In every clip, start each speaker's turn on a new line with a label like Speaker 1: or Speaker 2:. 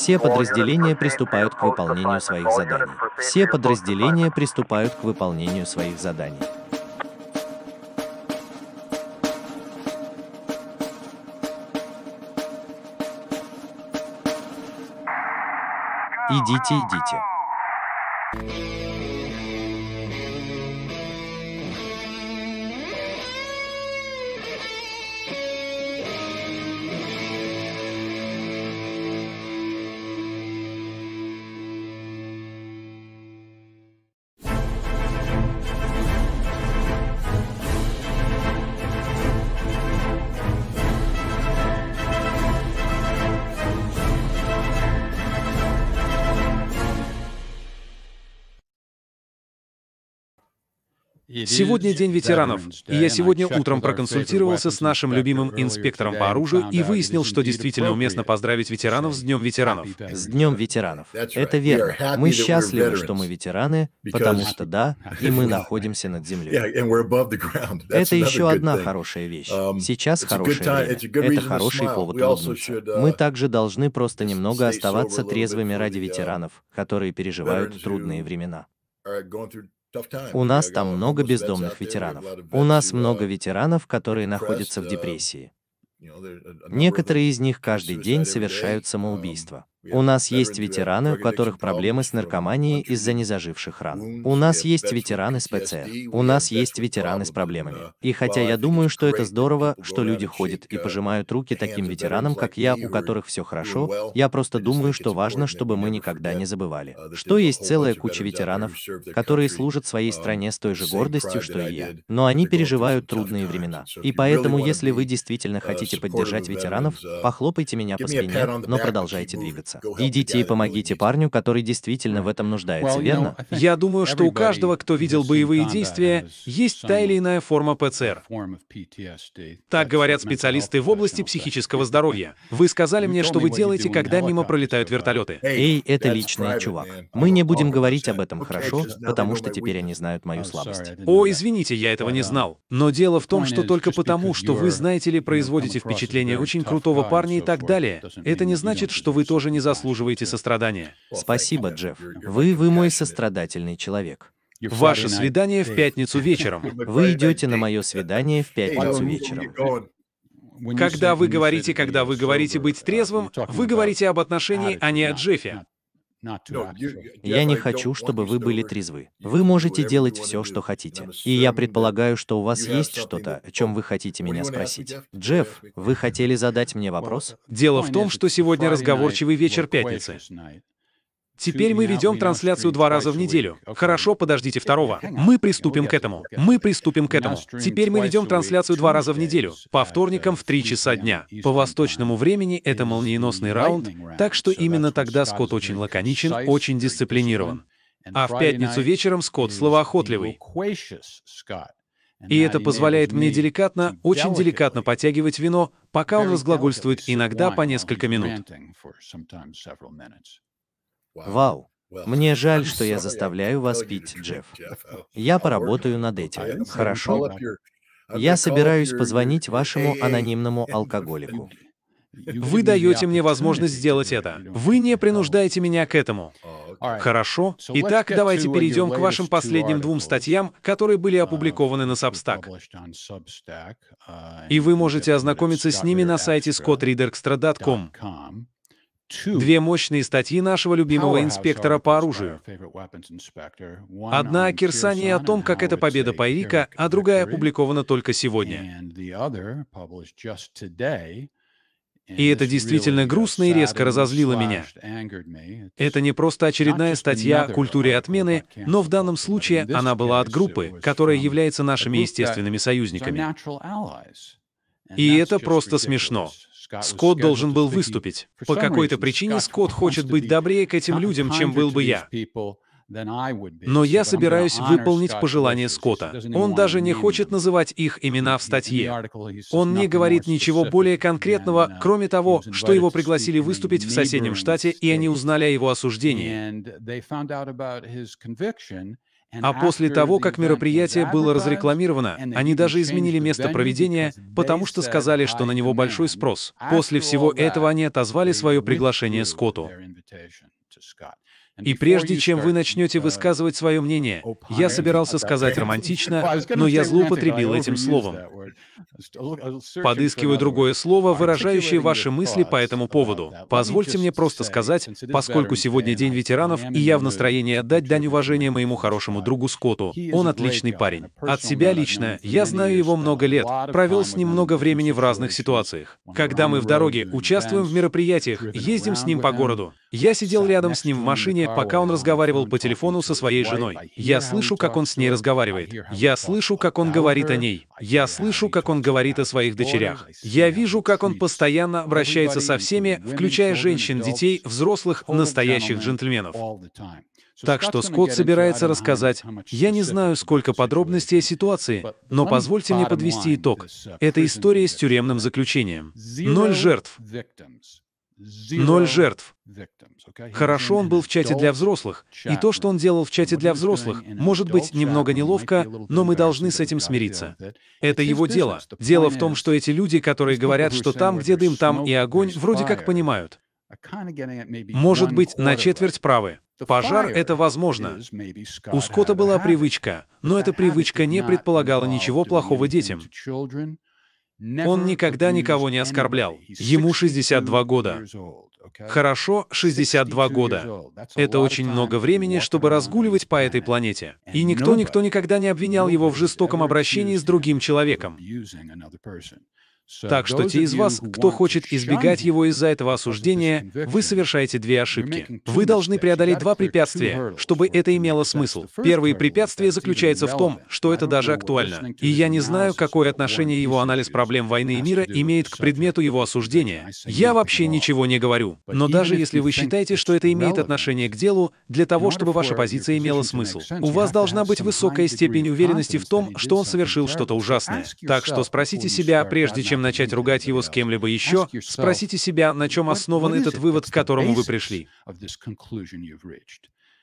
Speaker 1: Все подразделения приступают к выполнению своих заданий. Все подразделения приступают к выполнению своих заданий. Идите, идите.
Speaker 2: Сегодня День ветеранов, и я сегодня
Speaker 3: утром проконсультировался с нашим любимым инспектором по оружию и выяснил, что действительно уместно поздравить ветеранов с Днем ветеранов. С Днем ветеранов.
Speaker 1: Это верно. Мы счастливы, что мы ветераны, потому что да, и мы находимся над землей. Это еще одна хорошая вещь. Um, Сейчас хорошее время. Это хороший повод улыбнуться. Uh, мы также должны просто немного оставаться трезвыми ради uh, ветеранов, которые переживают трудные времена. У нас там много бездомных ветеранов. У нас много uh, ветеранов, которые находятся в uh, депрессии. Некоторые из них каждый день совершают um, самоубийство. Ну, у нас есть ветераны, у которых проблемы с наркоманией из-за незаживших ран. У нас есть ветераны с ПЦР. У нас есть ветераны с проблемами. И хотя я думаю, что это здорово, что люди ходят и пожимают руки таким ветеранам, как я, у которых все хорошо, я просто думаю, что важно, чтобы мы никогда не забывали, а, что есть целая куча ветеранов, которые служат своей um, стране с той же гордостью, что и я. Но они переживают трудные времена. И поэтому, если вы действительно uh, хотите поддержать ветеранов, похлопайте меня по спине, но продолжайте двигаться нуждается. Идите и помогите парню, который действительно в этом нуждается, верно?
Speaker 3: Я думаю, что у каждого, кто видел боевые действия, есть та или иная форма ПЦР. Так говорят специалисты в области психического здоровья. Вы сказали мне, что вы делаете, когда мимо пролетают вертолеты. Эй, это личный чувак. Мы не будем говорить об этом, хорошо? Потому что теперь они знают мою слабость. О, извините, я этого не uh, знал. Но дело в том, что только потому, что вы, знаете ли, производите впечатление очень крутого парня и так далее, это не значит, что вы тоже не не заслуживаете сострадания. Спасибо, Джефф. Вы, вы мой
Speaker 1: сострадательный человек. Ваше свидание в пятницу вечером. Вы идете на мое свидание в пятницу вечером.
Speaker 3: Когда вы говорите, когда вы говорите быть трезвым, вы говорите об отношении, а не о Джеффе.
Speaker 1: Я не хочу, чтобы вы были трезвы. Вы можете делать все, что хотите. И я предполагаю, что у вас есть что-то, о чем вы хотите меня спросить. Джефф, вы хотели задать мне вопрос? Дело в том, что сегодня разговорчивый вечер пятницы.
Speaker 3: Теперь мы ведем трансляцию два раза в неделю. Хорошо, подождите второго. Мы приступим к этому. Мы приступим к этому. Теперь мы ведем трансляцию два раза в неделю. По вторникам в три часа дня. По восточному времени это молниеносный раунд, так что именно тогда Скотт очень лаконичен, очень дисциплинирован.
Speaker 2: А в пятницу
Speaker 3: вечером Скотт словоохотливый. И это позволяет мне деликатно, очень деликатно подтягивать вино, пока он разглагольствует иногда по несколько минут. Вау. Мне жаль, что я
Speaker 2: заставляю вас пить, Джефф. Я поработаю над этим. Хорошо?
Speaker 1: Я собираюсь позвонить вашему анонимному
Speaker 3: алкоголику.
Speaker 1: Вы даете
Speaker 3: мне возможность сделать это. Вы не принуждаете меня к этому. Oh, Хорошо. Итак, давайте перейдем к вашим последним двум статьям, которые были uh, опубликованы на Substack. Uh, И вы можете ознакомиться с ними на сайте scottreaderxtra.com. Две мощные статьи нашего любимого инспектора по оружию.
Speaker 2: Одна о Кирсане
Speaker 3: и о том, как эта победа Пайрика, а другая опубликована только сегодня. И это действительно грустно и резко разозлило меня. Это не просто очередная статья о культуре отмены, но в данном случае она была от группы, которая является нашими естественными союзниками. И это просто смешно.
Speaker 2: Скотт должен был выступить.
Speaker 3: По какой-то причине Скотт хочет быть добрее к этим людям, чем был бы я. Но я собираюсь выполнить пожелание Скотта. Он даже не хочет называть их имена в статье. Он не говорит ничего более конкретного, uh, кроме того, что его пригласили выступить в соседнем штате, и они узнали о его осуждении.
Speaker 2: А после того, как мероприятие
Speaker 3: было разрекламировано, они даже изменили место проведения, потому что сказали, что на него большой спрос. После всего этого они отозвали свое приглашение Скотту. И прежде чем вы начнете uh, высказывать свое мнение, я собирался сказать романтично, но я злоупотребил этим словом.
Speaker 4: Э,
Speaker 3: Подыскиваю другое слово, выражающее ваши мысли по этому поводу. Позвольте мне просто сказать, поскольку сегодня День ветеранов, и я в настроении отдать дань уважения моему хорошему другу Скотту. Он отличный парень. От себя лично, я знаю его много лет, провел с ним много времени в разных ситуациях. Когда мы в дороге, участвуем в мероприятиях, ездим с ним по городу. Я сидел рядом с ним в машине, пока он разговаривал по телефону со своей женой. Я слышу, как он с ней разговаривает. Я слышу, как он говорит о ней. Я слышу, как он говорит о своих дочерях. Я вижу, как он постоянно обращается со всеми, включая женщин, детей, взрослых, настоящих джентльменов. Так что Скотт собирается рассказать, я не знаю, сколько подробностей о ситуации, но позвольте мне подвести итог. Это история с тюремным заключением. Ноль жертв. Ноль жертв. Хорошо он был в чате для взрослых, и то, что он делал в чате для взрослых, может быть немного неловко, но мы должны с этим смириться. Это его дело. Дело в том, что эти люди, которые говорят, что там, где дым, там и огонь, вроде как понимают.
Speaker 2: Может быть, на
Speaker 3: четверть правы. Пожар — это возможно. У Скотта была привычка, но эта привычка не предполагала ничего плохого детям.
Speaker 2: Он
Speaker 3: никогда никого не оскорблял. Ему 62 года. Хорошо, 62 года. Это очень много времени, чтобы разгуливать по этой планете. И никто-никто никогда не обвинял его в жестоком обращении с другим человеком.
Speaker 2: Так что те из вас, кто хочет избегать
Speaker 3: его из-за этого осуждения, вы совершаете две ошибки. Вы должны преодолеть два препятствия, чтобы это имело смысл. Первое препятствие заключается в том, что это даже актуально. И я не знаю, какое отношение его анализ проблем войны и мира имеет к предмету его осуждения. Я вообще ничего не говорю. Но даже если вы считаете, что это имеет отношение к делу, для того, чтобы ваша позиция имела смысл, у вас должна быть высокая степень уверенности в том, что он совершил что-то ужасное. Так что спросите себя, прежде чем чем начать ругать его с кем-либо еще, спросите себя, на чем основан этот вывод, к которому вы
Speaker 2: пришли.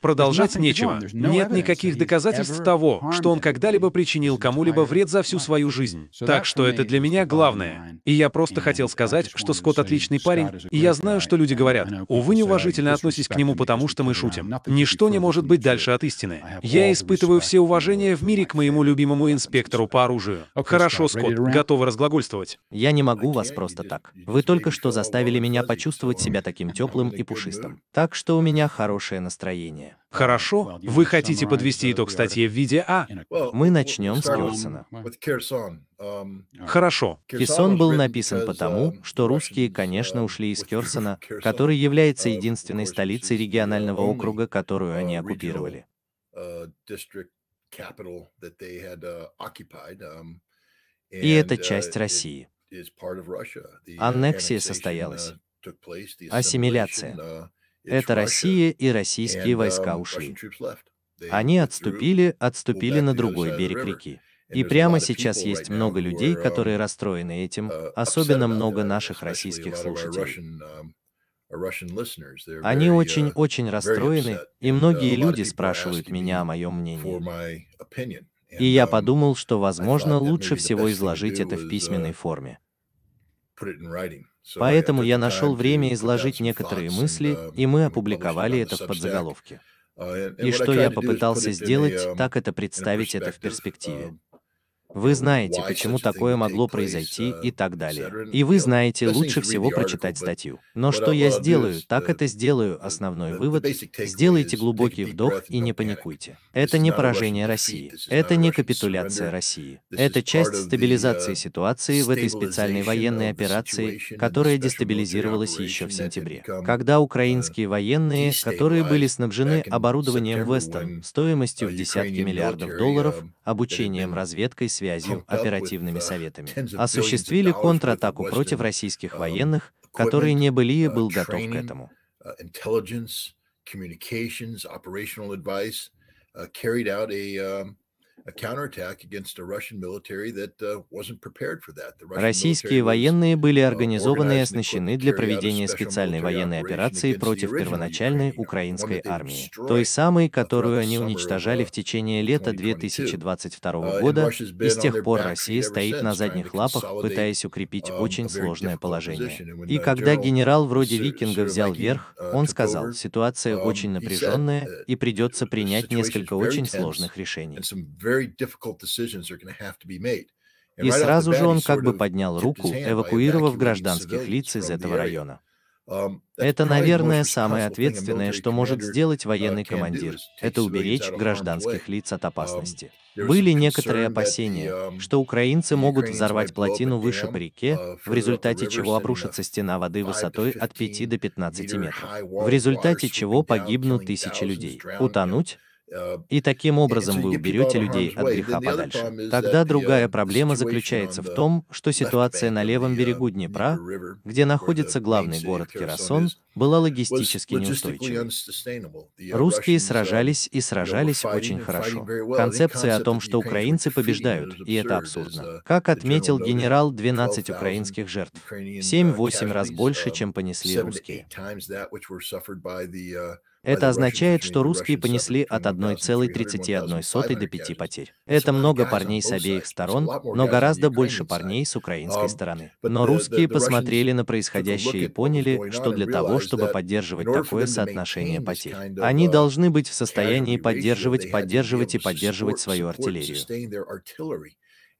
Speaker 2: Продолжать нечего. Нет никаких
Speaker 3: доказательств того, что он когда-либо причинил кому-либо вред за всю свою жизнь. Так что это для меня главное. И я просто хотел сказать, что Скотт отличный парень, и я знаю, что люди говорят, увы, неуважительно относитесь к нему, потому что мы шутим. Ничто не может быть дальше от истины. Я испытываю все уважение в мире к моему любимому инспектору по оружию. Хорошо, Скотт, готовы разглагольствовать. Я не могу вас просто так. Вы только что заставили меня почувствовать
Speaker 1: себя таким теплым и пушистым. Так что у меня хорошее настроение решения. Хорошо. Вы хотите подвести итог статье в виде А? Мы начнем с Кирсона. Um, Хорошо. Кирсон был написан потому, um, что русские, конечно, uh, ушли из Кирсона, который является uh, единственной столицей регионального округа, которую они uh, оккупировали.
Speaker 4: Um, И это часть России. Аннексия состоялась.
Speaker 1: Ассимиляция. Это Россия и российские войска um, ушли. Они отступили, отступили на другой берег реки. И прямо сейчас есть много людей, которые um, расстроены этим, uh, особенно много наших российских слушателей.
Speaker 4: Um, Они
Speaker 1: очень-очень uh, расстроены, и многие uh, люди спрашивают меня о моем мнении. И я подумал, что, возможно, лучше всего изложить это в письменной форме. Поэтому я нашел время изложить некоторые мысли, и мы um, опубликовали это в подзаголовке.
Speaker 4: Uh, и что я попытался сделать, um,
Speaker 1: так это представить это в перспективе. Вы знаете, почему такое могло произойти uh, и так далее. И вы знаете, лучше всего прочитать статью. Но что я сделаю, так uh, это сделаю основной вывод. Сделайте глубокий вдох и не паникуйте. Это не поражение России. Это не капитуляция России. Это часть uh, стабилизации ситуации в этой специальной военной операции, которая дестабилизировалась еще в сентябре. Когда украинские военные, которые были снабжены оборудованием Вестон, стоимостью в десятки миллиардов долларов, um, обучением разведкой связью, оперативными советами. Осуществили контратаку против российских uh, военных, которые не были и был готов к этому.
Speaker 4: Uh, communications, operational advice, uh, carried out a um,
Speaker 1: Российские военные были uh, организованы и оснащены для проведения специальной военной операции против первоначальной украинской армии, той самой, которую они уничтожали в uh, течение лета 2022 uh, года, и с тех пор Россия стоит на задних лапах, пытаясь укрепить um, очень сложное положение. И когда генерал вроде Викинга взял верх, он сказал, ситуация um, очень напряженная и придется принять несколько очень сложных решений.
Speaker 4: И сразу же он как бы поднял руку, эвакуировав гражданских лиц из этого района.
Speaker 1: Um, Это, наверное, самое ответственное, что может сделать uh, военный командир. Это уберечь гражданских лиц от um, опасности. Были некоторые опасения, um, что украинцы могут взорвать плотину выше по реке, uh, в результате чего обрушится стена воды высотой от 5 до 15 метров, в результате чего погибнут тысячи людей. Утонуть? Э, и таким образом вы уберете людей от греха подальше. Тогда другая проблема заключается в том, что ситуация на левом берегу Днепра, где находится главный город Керасон, была логистически неустойчивой.
Speaker 4: Русские сражались и сражались очень хорошо. Концепция о том, что украинцы побеждают, и это абсурдно. Uh,
Speaker 1: как отметил генерал, 12 украинских жертв. 7-8 uh, раз больше, uh, чем понесли
Speaker 4: русские. Это означает, что русские понесли
Speaker 1: от 1,31 до 5 потерь. Это много парней с обеих сторон, но гораздо больше парней с украинской а, стороны. Но русские посмотрели на происходящее и поняли, что для того, чтобы поддерживать такое соотношение
Speaker 4: потерь, они
Speaker 1: uh, должны быть в состоянии поддерживать, поддерживать и поддерживать свою артиллерию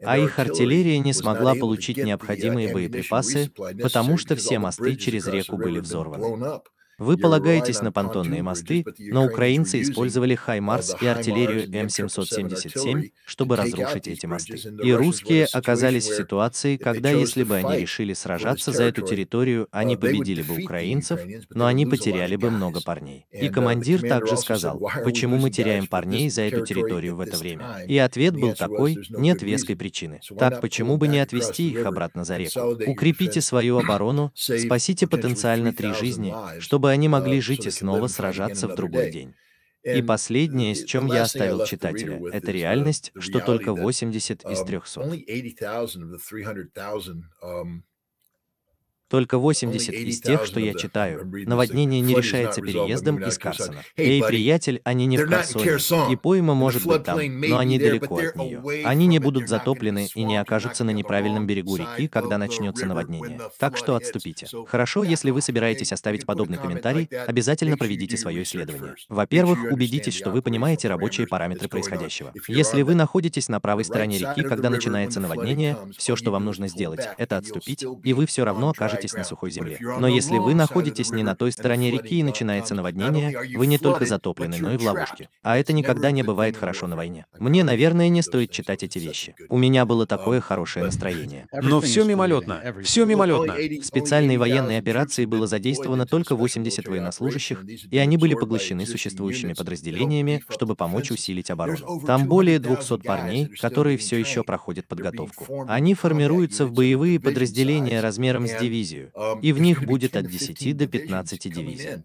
Speaker 1: а их артиллерия не смогла получить uh, необходимые боеприпасы, потому что все мосты через реку были взорваны. Вы полагаетесь на понтонные мосты, но украинцы использовали «Хаймарс» и артиллерию М777, чтобы разрушить эти мосты. И русские оказались в ситуации, когда если бы они решили сражаться за эту территорию, uh, они победили бы украинцев, но они потеряли бы много парней. И uh, командир также сказал, почему мы теряем парней за эту территорию в это время. И ответ был такой, нет веской причины. Так почему бы не отвести их обратно за реку? Укрепите свою оборону, спасите потенциально три жизни, чтобы чтобы они могли а, жить и снова сражаться в другой день. И эм, последнее, э, с чем я оставил читателя, это uh, реальность, что только 80 из 300. Um, только 80 из тех, что я читаю. Наводнение не решается переездом из Карсона. Эй, приятель, они не в Карсоне, и пойма может быть там, но они далеко от нее. Они не будут затоплены и не окажутся на неправильном берегу реки, когда начнется наводнение. Так что отступите. Хорошо, если вы собираетесь оставить подобный комментарий, обязательно проведите свое исследование. Во-первых, убедитесь, что вы понимаете рабочие параметры происходящего. Если вы находитесь на правой стороне реки, когда начинается наводнение, все, что вам нужно сделать, это отступить, и вы все равно окажетесь окажетесь на сухой земле. Но если вы находитесь не на той стороне реки и начинается наводнение, вы не только затоплены, но и в ловушке. А это никогда не бывает хорошо на войне. Мне, наверное, не стоит читать эти вещи. У меня было такое хорошее настроение. Но все мимолетно. Все мимолетно. В специальной военной операции было задействовано только 80 военнослужащих, и они были поглощены существующими подразделениями, чтобы помочь усилить оборону. Там более 200 парней, которые все еще проходят подготовку. Они формируются в боевые подразделения размером с дивизию дивизию, а и в них будет от 10 до 15 дивизий.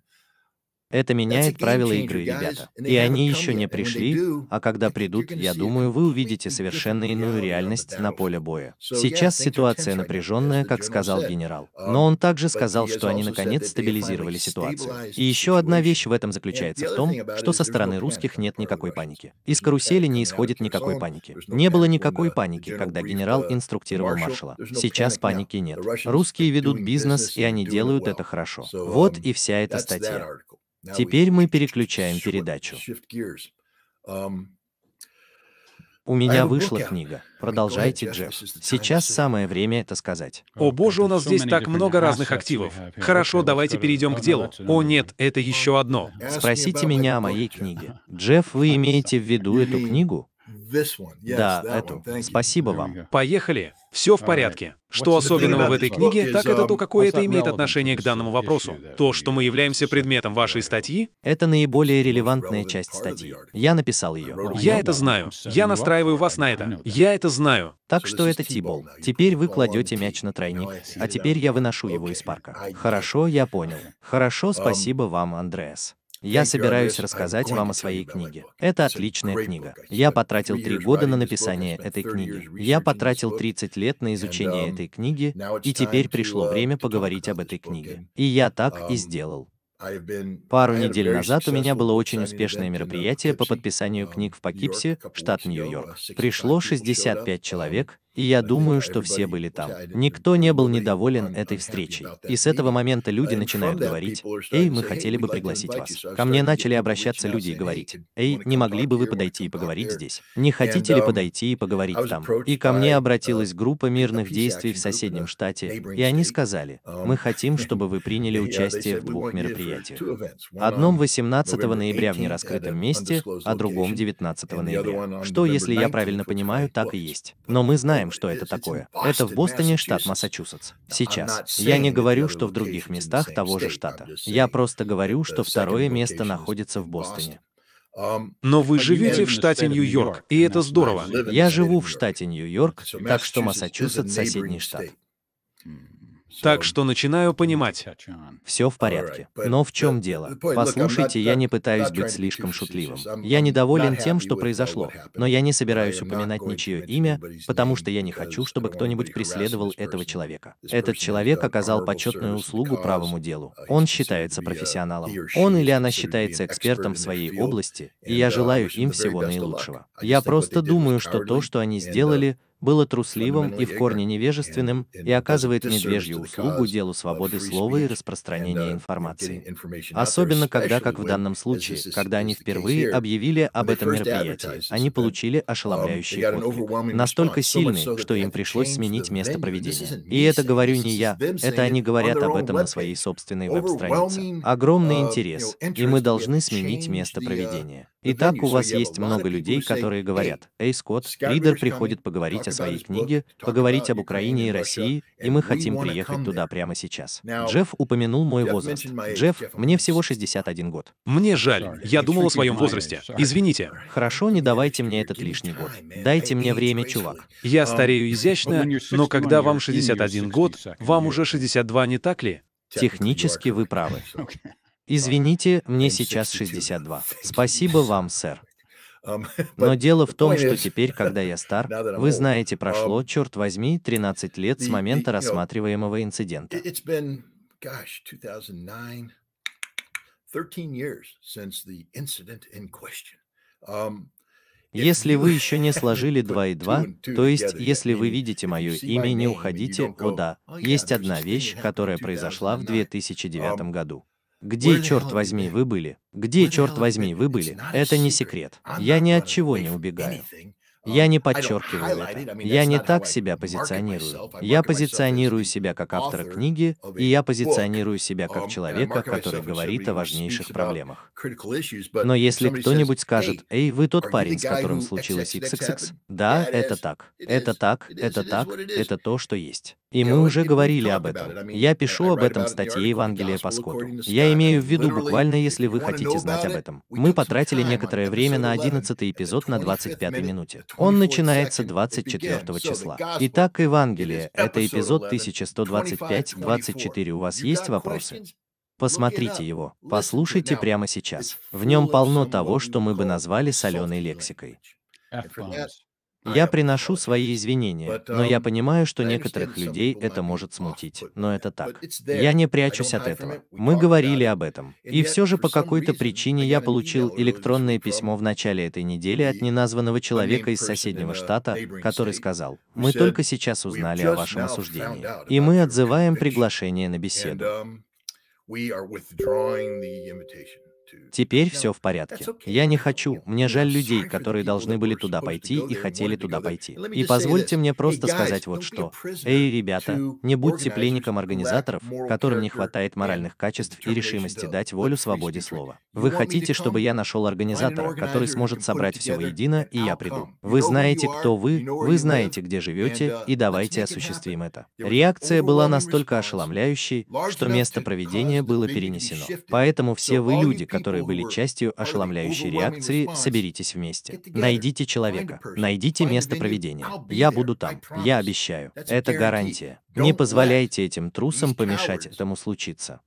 Speaker 1: Это меняет правила игры, ребята. И они еще не пришли, а когда придут, я думаю, вы увидите совершенно иную реальность на поле боя. Сейчас ситуация напряженная, как сказал генерал. Um, Но он также сказал, что они наконец стабилизировали ситуацию. И еще одна вещь в этом заключается в том, что со стороны русских нет никакой паники. Из карусели не исходит никакой паники. Не было никакой паники, когда генерал uh, инструктировал маршала. Сейчас паники нет. Русские ведут бизнес, и они делают это хорошо. Вот и вся эта статья. Теперь мы переключаем передачу. Um, у меня вышла книга. Продолжайте, Джефф. Сейчас самое время это сказать. О боже, у нас здесь так много разных активов. Хорошо,
Speaker 3: давайте перейдем к делу. О нет, это еще одно. Спросите меня о моей
Speaker 1: книге. Джефф, вы
Speaker 3: имеете в виду эту книгу?
Speaker 4: Да, эту.
Speaker 3: Спасибо вам.
Speaker 1: Поехали.
Speaker 3: Все в порядке. Что особенного в этой книге, так это um, то, какое это имеет отношение к uh, данному вопросу. То, что мы являемся предметом вашей статьи...
Speaker 1: Это наиболее релевантная часть статьи. Я написал ее. Я это знаю. Я настраиваю
Speaker 3: вас на это. Я это знаю.
Speaker 1: Так что это тибол. Теперь вы кладете мяч на тройник, а теперь я выношу его из парка. Хорошо, я понял. Хорошо, um, спасибо вам, Андреас. Я собираюсь рассказать вам о своей книге. Это отличная книга. Я потратил три года на написание um, этой книги. Я потратил 30 лет на изучение этой книги, и теперь пришло uh, время поговорить об этой книге. И я так и um, сделал.
Speaker 4: Пару недель назад у меня было
Speaker 1: очень успешное um, мероприятие по подписанию книг в Покипсе, штат Нью-Йорк. Uh, пришло 65 человек, и я думаю, что все были там. Никто не был недоволен этой встречей. И с этого момента люди начинают говорить, «Эй, мы хотели бы пригласить вас». Ко мне начали обращаться люди и говорить, «Эй, не могли бы вы um, подойти и поговорить здесь? Не хотите ли подойти и поговорить там?» И ко мне обратилась um, группа мирных действий в соседнем штате, и они сказали, um, «Мы хотим, чтобы вы приняли участие в двух мероприятиях.
Speaker 4: Одном 18 ноября в нераскрытом месте, а другом
Speaker 1: 19 ноября. Что, если я правильно понимаю, так и есть. Но мы знаем, знаем, что это такое. Это в Бостоне, штат Массачусетс. Сейчас. Я не говорю, что в других местах того же штата. Я просто говорю, что второе место находится в Бостоне. Um, Но вы живете в штате Нью-Йорк, и это здорово. Я живу в штате Нью-Йорк, так что Массачусетс — соседний штат.
Speaker 3: Так что начинаю понимать.
Speaker 1: Все в порядке. Но в uh, чем дело? Послушайте, я не пытаюсь быть слишком шутливым. Я недоволен тем, что произошло, но я не собираюсь упоминать ничье имя, потому что я не хочу, чтобы кто-нибудь преследовал этого человека. Этот человек оказал почетную услугу правому делу. Он считается uh, профессионалом. Он или она считается экспертом в своей области, и я uh, желаю им всего наилучшего. Я просто думаю, что то, что они сделали, было трусливым и в корне невежественным и оказывает медвежью услугу делу свободы слова и распространения uh, информации.
Speaker 4: Особенно когда, как
Speaker 1: в данном случае, когда они впервые объявили об этом мероприятии, они um, получили ошеломляющий отклик, настолько сильный, что им пришлось сменить место проведения. И это говорю не я, это они говорят об этом на своей собственной веб-странице. Огромный uh, интерес, и мы должны сменить место uh, проведения. Итак, у вас есть много людей, которые говорят, «Эй, Скотт, лидер приходит поговорить о своей книге, поговорить об Украине и России, и мы хотим приехать туда прямо сейчас». Джефф упомянул мой возраст. Джефф, мне всего 61 год. Мне жаль, я думал о своем возрасте. Извините. Хорошо, не давайте мне этот лишний год. Дайте мне время, чувак. Я старею изящно, но когда вам 61 год, вам уже 62, не так ли? Технически вы правы. Извините, мне сейчас 62. Спасибо вам, сэр. Um, Но дело в том, что теперь, когда я стар, вы знаете, прошло, um, черт возьми, 13 лет с момента рассматриваемого инцидента. Если вы еще не сложили 2 и 2, то есть если вы видите мое имя, не уходите, о да, есть одна вещь, которая произошла в 2009 um, году. Где, черт возьми, вы были? Где, черт возьми, вы были? Это не секрет. Я ни от чего не убегаю. Я не um, подчеркиваю
Speaker 4: это. Я не
Speaker 1: так себя позиционирую. Я позиционирую себя как автора книги, и я позиционирую себя как um, человека, который говорит о важнейших проблемах. Но если кто-нибудь скажет, «Эй, вы тот парень, с которым случилось XXX», да, это так. Это так, это так, это то, что есть. И мы уже говорили об этом. Я пишу об этом в статье Евангелия по скоту. Я имею в виду буквально, если вы хотите знать об этом. Мы потратили некоторое время на 11 эпизод на 25 минуте. Он начинается 24 числа. Итак, Евангелие, это эпизод 1125-24. У вас есть вопросы? Посмотрите его, послушайте прямо сейчас. В нем полно того, что мы бы назвали соленой лексикой. А я приношу свои извинения, но я um, понимаю, что некоторых людей это может смутить, но это так. Я не прячусь от этого. Мы говорили об этом. И все же по какой-то причине я получил электронное письмо в начале этой недели от неназванного человека из соседнего штата, который сказал, «Мы только сейчас узнали о вашем осуждении, и мы отзываем приглашение на беседу». Um, Теперь все в порядке. Я не хочу. Мне жаль людей, которые должны были туда пойти и хотели туда пойти. И позвольте мне просто сказать вот что. Эй, ребята, не будьте пленником организаторов, которым не хватает моральных качеств и решимости дать волю свободе слова. Вы хотите, чтобы я нашел организатора, который сможет собрать все воедино, и я приду. Вы знаете, кто вы, вы знаете, где живете, и давайте осуществим это. Реакция была настолько ошеломляющей, что место проведения было перенесено. Поэтому все вы люди, которые которые были частью ошеломляющей реакции, соберитесь вместе. Найдите человека. Найдите место проведения. Я буду там. Я обещаю. Это гарантия. Не позволяйте этим трусам помешать этому случиться.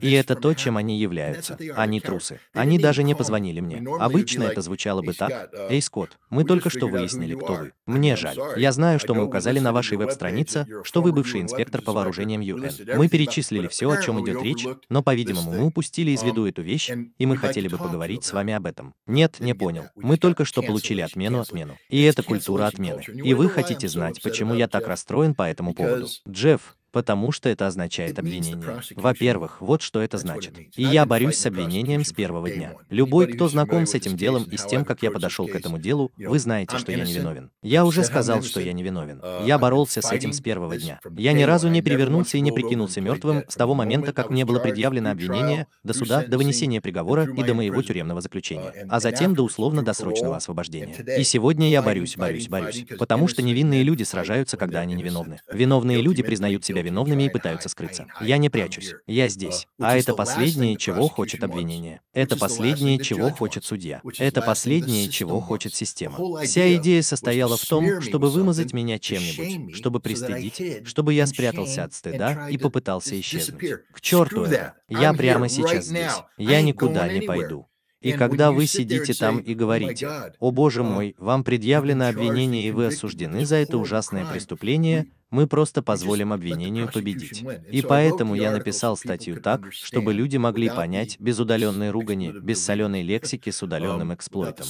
Speaker 1: И это то, чем они являются. Они трусы. Они даже не позвонили мне. Обычно это звучало бы так. Эй, Скотт, мы только что выяснили, кто вы. Мне жаль. Я знаю, что мы указали на вашей веб-странице, что вы бывший инспектор по вооружениям ЮН. Мы перечислили все, о чем идет речь, но, по-видимому, мы упустили из виду эту вещь, и мы хотели бы поговорить с вами об этом. Нет, не понял. Мы только что получили отмену отмену. И это культура отмены. И вы хотите знать, почему я так расстроен по этому поводу. Джефф, потому что это означает обвинение. Во-первых, вот что это значит. И я борюсь с обвинением с первого дня. Любой, кто знаком с этим делом и с тем, как я подошел к этому делу, вы знаете, что я невиновен. Я уже сказал, что я невиновен. Uh, я боролся с этим с первого дня. Я ни разу не перевернулся и не прикинулся мертвым с того момента, как мне было предъявлено обвинение, до суда, до вынесения приговора и до моего тюремного заключения, uh, а затем до условно-досрочного освобождения. И сегодня я борюсь, борюсь, борюсь, потому что невинные люди сражаются, когда они невиновны. Виновные люди признают себя себя виновными и пытаются скрыться. Я не прячусь. Я здесь. А это последнее, чего хочет обвинение. Это последнее, чего хочет судья. Это последнее, чего хочет система. Вся идея состояла в том, чтобы вымазать меня чем-нибудь, чтобы пристыдить, чтобы я спрятался от стыда и попытался исчезнуть. К черту это. Я прямо сейчас здесь. Я никуда не пойду. И когда вы сидите там и oh говорите, «О боже uh, мой, вам предъявлено обвинение и вы осуждены за это ужасное преступление», мы просто позволим обвинению победить. И поэтому я написал статью так, чтобы люди могли понять, без удаленной ругани, без соленой лексики с um, удаленным эксплойтом.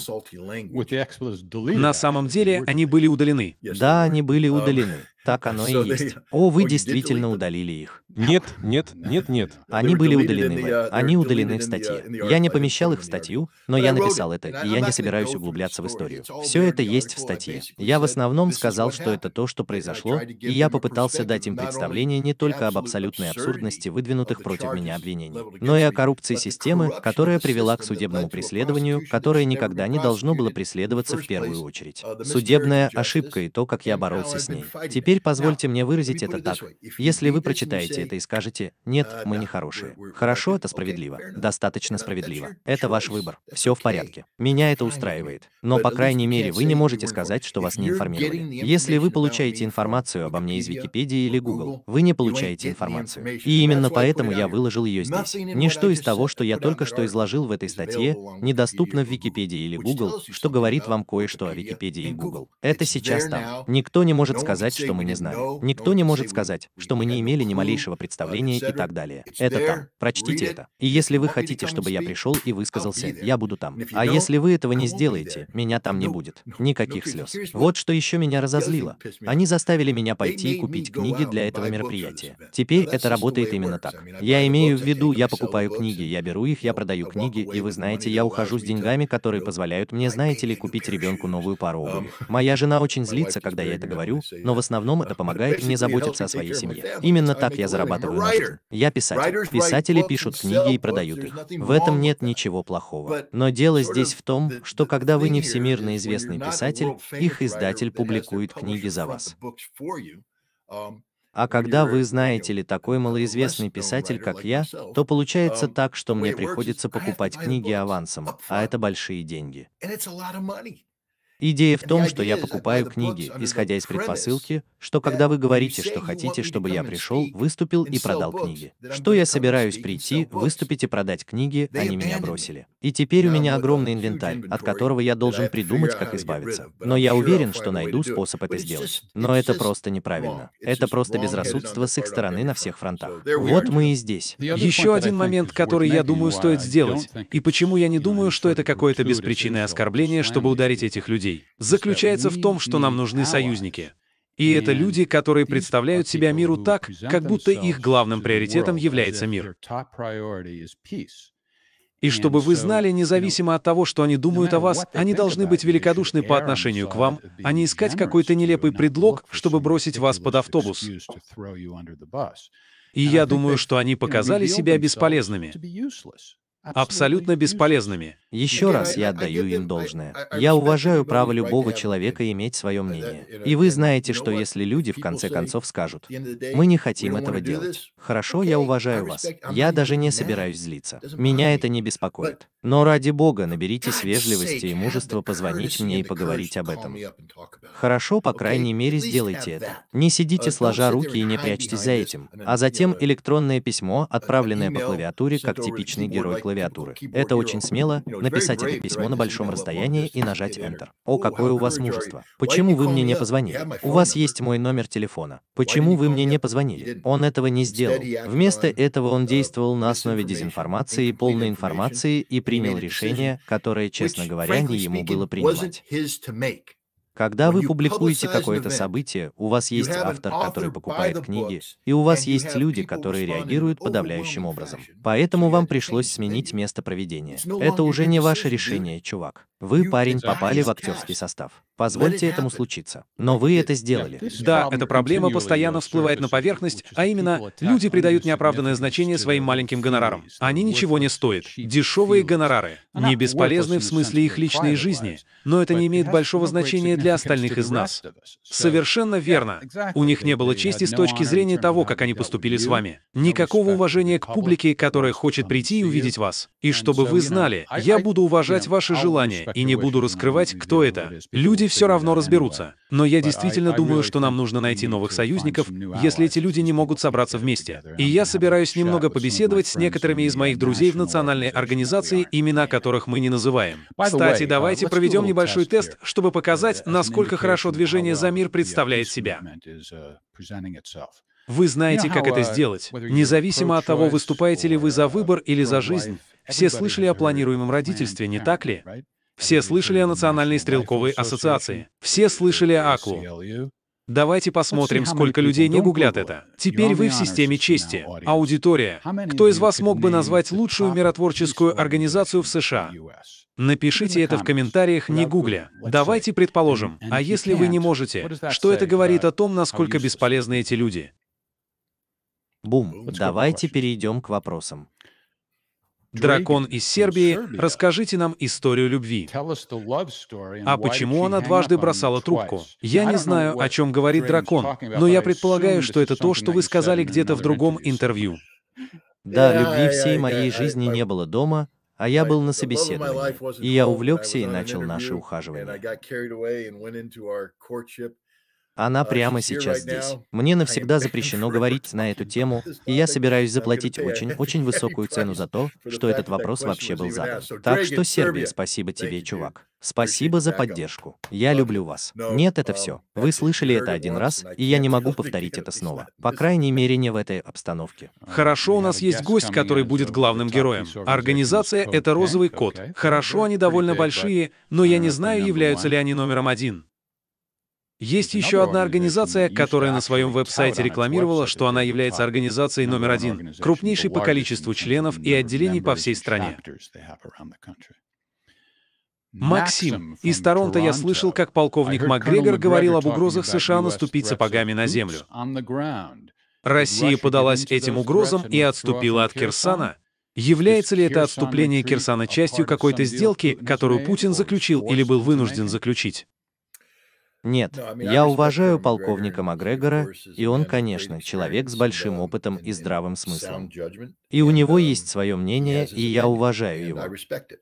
Speaker 2: На
Speaker 3: самом деле, они были удалены. Да, они были um, удалены. Так оно и есть. О, вы действительно удалили их. Нет, нет, нет, нет. Они были удалены. Uh, они удалены в uh, статье. Я не
Speaker 1: помещал их в статью, но я написал это, и я не собираюсь углубляться в историю. Все это есть в статье. Я в основном сказал, что это то, что произошло, и я попытался дать им представление не только об абсолютной абсурдности выдвинутых против меня обвинений, но и о коррупции системы, которая привела к судебному преследованию, которое никогда не должно было преследоваться в первую очередь. Судебная ошибка и то, как я боролся с ней. Теперь позвольте мне выразить это так. Если вы прочитаете это и скажете «нет, мы не хорошие», хорошо, это справедливо, достаточно справедливо, это ваш выбор, все в порядке. Меня это устраивает. Но, по крайней мере, вы не можете сказать, что вас не информировали. Если вы получаете информацию обо обо мне из Википедии или Google. Вы не получаете информацию. И именно поэтому я выложил ее здесь. Ничто из того, что я только что изложил в этой статье, недоступно в Википедии или Google, что говорит вам кое-что о Википедии и Google. Это сейчас там. Никто не может сказать, что мы не знаем. Никто не может сказать, что мы не имели ни малейшего представления и так далее. Это там. Прочтите это. И если вы хотите, чтобы я пришел и высказался, я буду там. А если вы этого не сделаете, меня там не будет. Никаких слез. Вот что еще меня разозлило. Они заставили меня поехать пойти и купить книги для этого мероприятия. Теперь это работает именно так. Я имею в виду, я покупаю книги, я беру их, я продаю книги, и вы знаете, я ухожу с деньгами, которые позволяют мне, знаете ли, купить ребенку новую пару обуви. Моя жена очень злится, когда я это говорю, но в основном это помогает мне заботиться о своей семье. Именно так я зарабатываю на жизнь. Я писатель. Писатели пишут книги и продают их. В этом нет ничего плохого. Но дело здесь в том, что когда вы не всемирно известный писатель, их издатель публикует книги за вас. А когда вы знаете ли такой малоизвестный писатель, как я, то получается так, что мне приходится покупать книги авансом, а это большие деньги. Идея в том, что я покупаю книги, исходя из предпосылки, что когда вы говорите, что хотите, чтобы я пришел, выступил и продал книги. Что я собираюсь прийти, выступить и продать книги, они меня бросили. И теперь у меня огромный инвентарь, от которого я должен придумать, как избавиться. Но я уверен, что найду способ это сделать. Но это просто неправильно. Это просто безрассудство с их стороны на всех фронтах. Вот мы и здесь. Еще один момент, который, я думаю, стоит сделать.
Speaker 3: И почему я не думаю, что это какое-то беспричинное оскорбление, чтобы ударить этих людей людей заключается в том, что нам нужны союзники. И это люди, которые представляют себя миру так, как будто их главным приоритетом является мир. И чтобы вы знали, независимо от того, что они думают о вас, они должны быть великодушны по отношению к вам, а не искать какой-то нелепый предлог, чтобы бросить вас под автобус. И я думаю, что они показали себя бесполезными абсолютно бесполезными. Еще раз я отдаю им должное.
Speaker 1: Я уважаю право любого человека иметь свое uh, мнение. И вы uh, знаете, что если люди в конце концов скажут,
Speaker 4: мы не хотим этого делать.
Speaker 1: Хорошо, я уважаю вас. Я даже не собираюсь злиться. Меня это не беспокоит. Но ради бога, наберитесь вежливости и мужества позвонить мне и поговорить об этом. Хорошо, по крайней мере, сделайте это. Не сидите uh, сложа руки и не прячьтесь за этим. А затем электронное письмо, отправленное по клавиатуре, как типичный герой клавиатуры клавиатуры. Это очень смело, написать это письмо на большом расстоянии и нажать Enter. О, какое у вас мужество. Почему вы мне не позвонили? У вас есть мой номер телефона. Почему вы мне не позвонили? Он этого не сделал. Вместо этого он действовал на основе дезинформации и полной информации и принял решение, которое, честно говоря, не ему было принимать. Когда вы публикуете какое-то событие, у вас есть автор, который покупает книги, и у вас есть люди, которые реагируют подавляющим образом. Поэтому вам пришлось сменить место проведения. Это уже не ваше решение, чувак. Вы, парень, попали в актерский состав. Позвольте этому случиться. Но вы это сделали. Да, эта проблема постоянно
Speaker 3: всплывает на поверхность, а именно, люди придают неоправданное значение своим маленьким гонорарам. Они ничего не стоят. Дешевые гонорары. Не бесполезны в смысле их личной жизни, но это не имеет большого значения для остальных из нас. Совершенно верно. У них не было чести с точки зрения того, как они поступили с вами. Никакого уважения к публике, которая хочет прийти и увидеть вас. И чтобы вы знали, я буду уважать ваши желания и не буду раскрывать, кто это. Люди все равно разберутся. Но я действительно думаю, что нам нужно найти новых союзников, если эти люди не могут собраться вместе. И я собираюсь немного побеседовать с некоторыми из моих друзей в национальной организации, имена которых мы не называем. Кстати, давайте проведем небольшой тест, чтобы показать, насколько хорошо движение «За мир» uh, представляет себя.
Speaker 2: Uh, вы знаете, как это uh, сделать. Независимо от того,
Speaker 3: выступаете ли вы за выбор или за жизнь, все слышали о планируемом родительстве, не так ли? Все слышали о Национальной стрелковой ассоциации. Все слышали о АКЛУ. Давайте посмотрим, сколько людей не гуглят это. Теперь вы в системе чести. Аудитория. Кто из вас мог бы назвать лучшую миротворческую организацию в США? Напишите это в комментариях, не гугля. Давайте предположим, а если вы не можете, что это говорит о том, насколько бесполезны эти люди? Бум, давайте перейдем к вопросам. Дракон из Сербии, расскажите нам историю любви. А почему она дважды бросала трубку? Я не знаю, о чем говорит дракон, но я предполагаю, что это то, что вы сказали где-то в другом интервью. Да, любви всей
Speaker 1: моей жизни не было дома, а я был на собеседовании. И я увлекся и начал наши ухаживания.
Speaker 4: Она прямо сейчас здесь.
Speaker 1: Мне навсегда запрещено говорить на эту тему, и я собираюсь заплатить очень-очень высокую цену за то, что этот вопрос вообще был задан. Так что, Сербия, спасибо тебе, чувак. Спасибо за поддержку. Я люблю вас. Нет, это um, все. Вы слышали это один раз, и я не могу повторить это снова. По крайней мере, не в этой обстановке.
Speaker 3: Uh, Хорошо, у нас есть гость, который будет главным героем. Организация — это «Розовый кот». Хорошо, они довольно большие, но я не знаю, являются ли они номером один. Есть еще одна организация, которая на своем веб-сайте рекламировала, что она является организацией номер один, крупнейшей по количеству членов и отделений по всей стране. Максим, из Торонто я слышал, как полковник МакГрегор говорил об угрозах США наступить сапогами на землю. Россия подалась этим угрозам и отступила от Кирсана. Является ли это отступление Кирсана частью какой-то сделки, которую Путин заключил или был вынужден заключить?
Speaker 1: Нет, я уважаю полковника Макгрегора, и он, конечно, человек с большим uh, опытом и здравым смыслом. И у него um, есть свое мнение, и я уважаю его.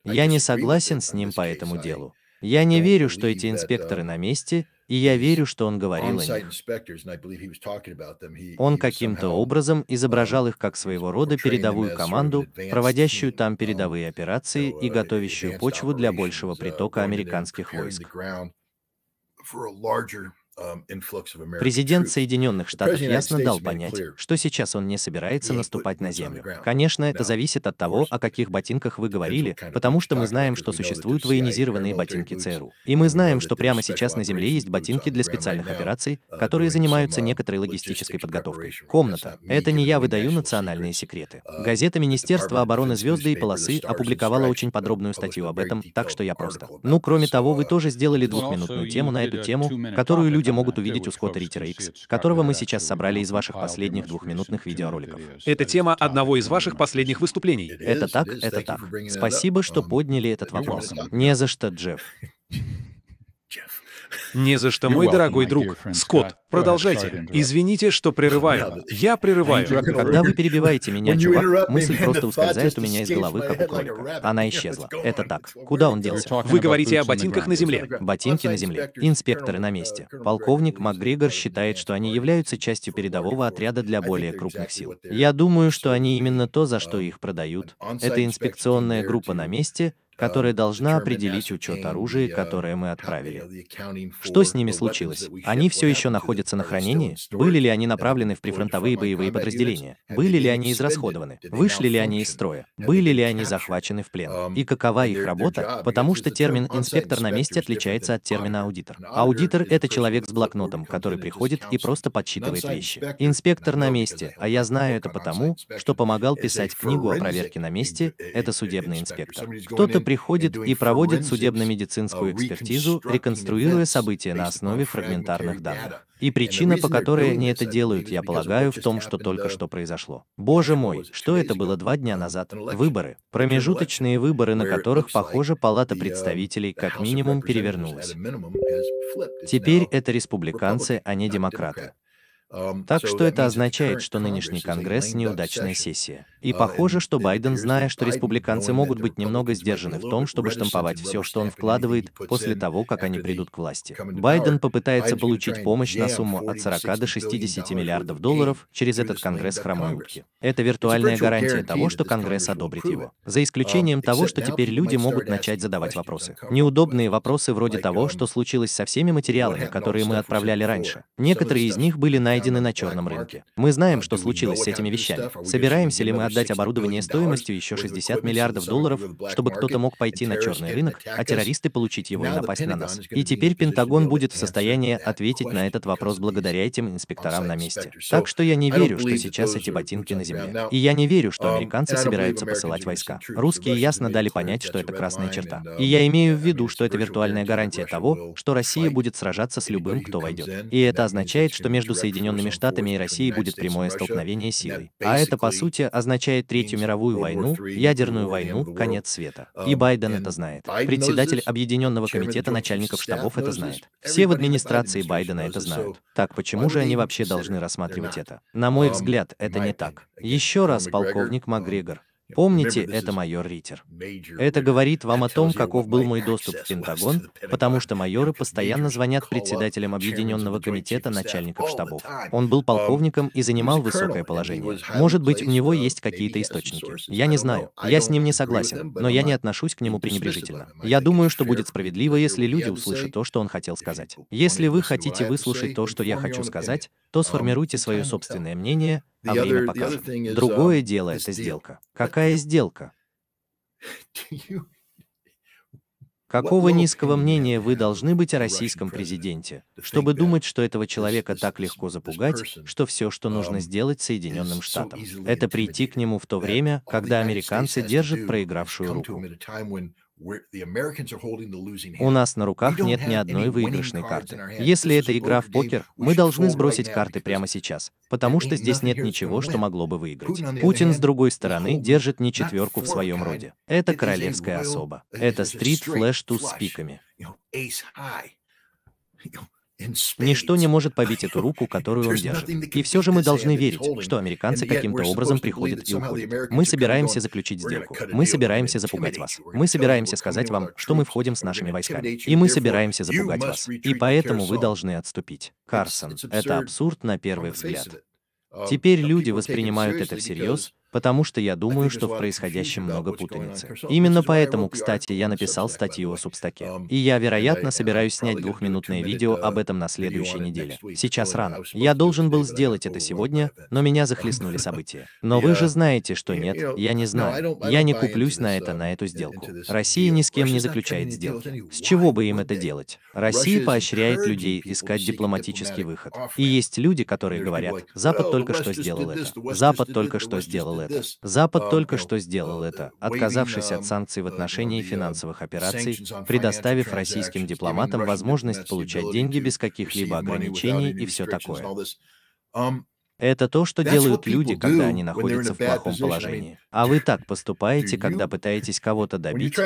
Speaker 1: Я не согласен с ним по этому делу. Я не верю, что эти uh, инспекторы на месте, и я верю, что он говорил о них. Он каким-то образом изображал um, их как своего рода передовую команду, проводящую там um, передовые операции uh, и готовящую почву для большего притока американских войск.
Speaker 4: for a larger Президент
Speaker 1: Соединенных Штатов ясно дал понять, что сейчас он не собирается наступать на землю. Конечно, это зависит от того, о каких ботинках вы говорили, потому что мы знаем, что существуют военизированные ботинки ЦРУ. И мы знаем, что прямо сейчас на земле есть ботинки для специальных операций, uh, которые занимаются uh, некоторой логистической подготовкой. Комната. Это не я выдаю национальные секреты. Uh, Газета Министерства обороны «Звезды» и «Полосы» опубликовала очень подробную статью об этом, так что я просто. Ну, кроме того, вы тоже сделали двухминутную тему на эту тему, которую люди где могут увидеть у Скотта Риттера X, которого мы сейчас собрали из ваших последних двухминутных видеороликов. Это
Speaker 3: тема одного из ваших последних выступлений. Это так, это так. Спасибо,
Speaker 1: что подняли этот вопрос. Не за что, Джефф.
Speaker 3: Не за что, мой дорогой друг. Скотт, продолжайте. Извините, что прерываю. Я прерываю. Когда вы перебиваете меня, чувак, мысль просто ускользает у меня из головы, как у кролика.
Speaker 1: Она исчезла. Это так. Куда он делся? Вы говорите о ботинках на земле. Ботинки на земле. Инспекторы на uh, месте. Полковник МакГрегор считает, что они являются частью передового отряда для более крупных сил. Я думаю, что они именно то, за uh, что их продают. Это инспекционная группа на месте, которая um, должна определить учет оружия, uh, которое мы отправили. Что с ними случилось? Они все еще находятся на хранении? Были ли они направлены в прифронтовые боевые подразделения? Были ли они израсходованы? Вышли ли они из строя? Были ли они захвачены в плен? Um, и какова их работа? Потому что термин «инспектор на месте» отличается от термина «аудитор». Аудитор — это человек с блокнотом, который приходит и просто подсчитывает вещи. Инспектор на месте, а я знаю это потому, что помогал писать книгу о проверке на месте, это судебный инспектор. Кто-то приходит и проводит судебно-медицинскую экспертизу, реконструируя события на основе фрагментарных данных. И причина, по которой они это делают, я полагаю, в том, что только uh, что произошло. Боже мой, что это было два дня uh, назад? Выборы. Промежуточные выборы, на которых, похоже, Палата uh, представителей как минимум перевернулась. Теперь это республиканцы, а не демократы. Um, так что это означает, что нынешний Конгресс — неудачная сессия. И uh, похоже, что Байден, зная, что республиканцы могут быть немного сдержаны в том, чтобы штамповать все, что он вкладывает, после того, как они придут к власти. Байден попытается получить помощь на сумму от 40 до 60 миллиардов долларов через этот Конгресс хромой утки. Это виртуальная гарантия того, что Конгресс одобрит его. За исключением um, того, что теперь люди могут начать задавать вопросы. Неудобные вопросы вроде того, um, что случилось со всеми материалами, которые мы отправляли раньше. Некоторые из них были найдены найдены на черном рынке. Мы знаем, что случилось с этими вещами. Собираемся ли мы отдать оборудование стоимостью еще 60 миллиардов долларов, чтобы кто-то мог пойти на черный рынок, а террористы получить его и напасть на нас? И теперь Пентагон будет в состоянии ответить на этот вопрос благодаря этим инспекторам на месте. Так что я не верю, что сейчас эти ботинки на земле. И я не верю, что американцы собираются посылать войска. Русские ясно дали понять, что это красная черта. И я имею в виду, что это виртуальная гарантия того, что Россия будет сражаться с любым, кто войдет. И это означает, что между Соединенными Соединенными Штатами и Россией будет прямое столкновение силой. А это, по сути, означает Третью мировую войну, ядерную войну, конец света. И Байден это знает. Председатель Объединенного комитета начальников штабов это знает. Все в администрации Байдена это знают. Так почему же они вообще должны рассматривать это? На мой взгляд, это не так. Еще раз, полковник Макгрегор, Помните, это майор Ритер. Это говорит вам о том, каков был мой доступ в Пентагон, потому что майоры постоянно звонят председателям Объединенного комитета начальников штабов. Он был um, полковником и занимал высокое положение. Может быть, у него есть какие-то источники. Я не знаю. Я с ним не согласен, но я не отношусь к нему пренебрежительно. Я думаю, что будет справедливо, если люди услышат то, что он хотел сказать. Если вы хотите выслушать то, что я хочу сказать, то um, сформируйте свое собственное мнение, а время покажет. Другое um, дело — это сделка. Какая сделка? Какого низкого мнения вы должны быть о российском президенте, чтобы думать, что этого человека так легко запугать, что все, что нужно um, сделать Соединенным Штатам, это прийти к нему в то время, когда американцы держат проигравшую руку.
Speaker 4: У нас на руках нет ни одной выигрышной карты. Если
Speaker 1: это игра в покер, мы должны сбросить карты прямо сейчас, потому что здесь нет ничего, что могло бы выиграть. Путин, с другой стороны, держит не четверку в своем роде. Это королевская особа. Это стрит флэш туз с пиками. Ничто не может побить эту руку, которую он держит. И все же мы должны верить, что американцы каким-то образом приходят и уходят. Мы собираемся заключить сделку. Мы собираемся запугать вас. Мы собираемся сказать вам, что мы входим с нашими войсками. И мы собираемся запугать вас. И поэтому вы должны отступить. Карсон, это абсурд на первый взгляд. Um, Теперь люди воспринимают это всерьез, потому что я думаю, что в происходящем много путаницы. Именно поэтому, кстати, я написал статью о Субстаке. Um, И я, вероятно, собираюсь снять двухминутное видео uh, об этом на следующей неделе. Сейчас рано. Я должен был сделать это сегодня, но меня захлестнули события. Но вы же знаете, что нет, я не знаю. Я не куплюсь на это, uh, на эту сделку. Россия ни с кем не заключает сделки. С чего бы им это делать? Россия поощряет людей искать дипломатический выход. И есть люди, которые говорят, Запад только что сделал это. Запад только что сделал сделал это. Запад uh, только что сделал uh, это, отказавшись от um, санкций в uh, отношении финансовых операций, предоставив российским дипломатам возможность получать деньги без каких-либо ограничений и все такое. Это то, что делают люди, когда они находятся в плохом положении. А вы так поступаете, когда пытаетесь кого-то добить.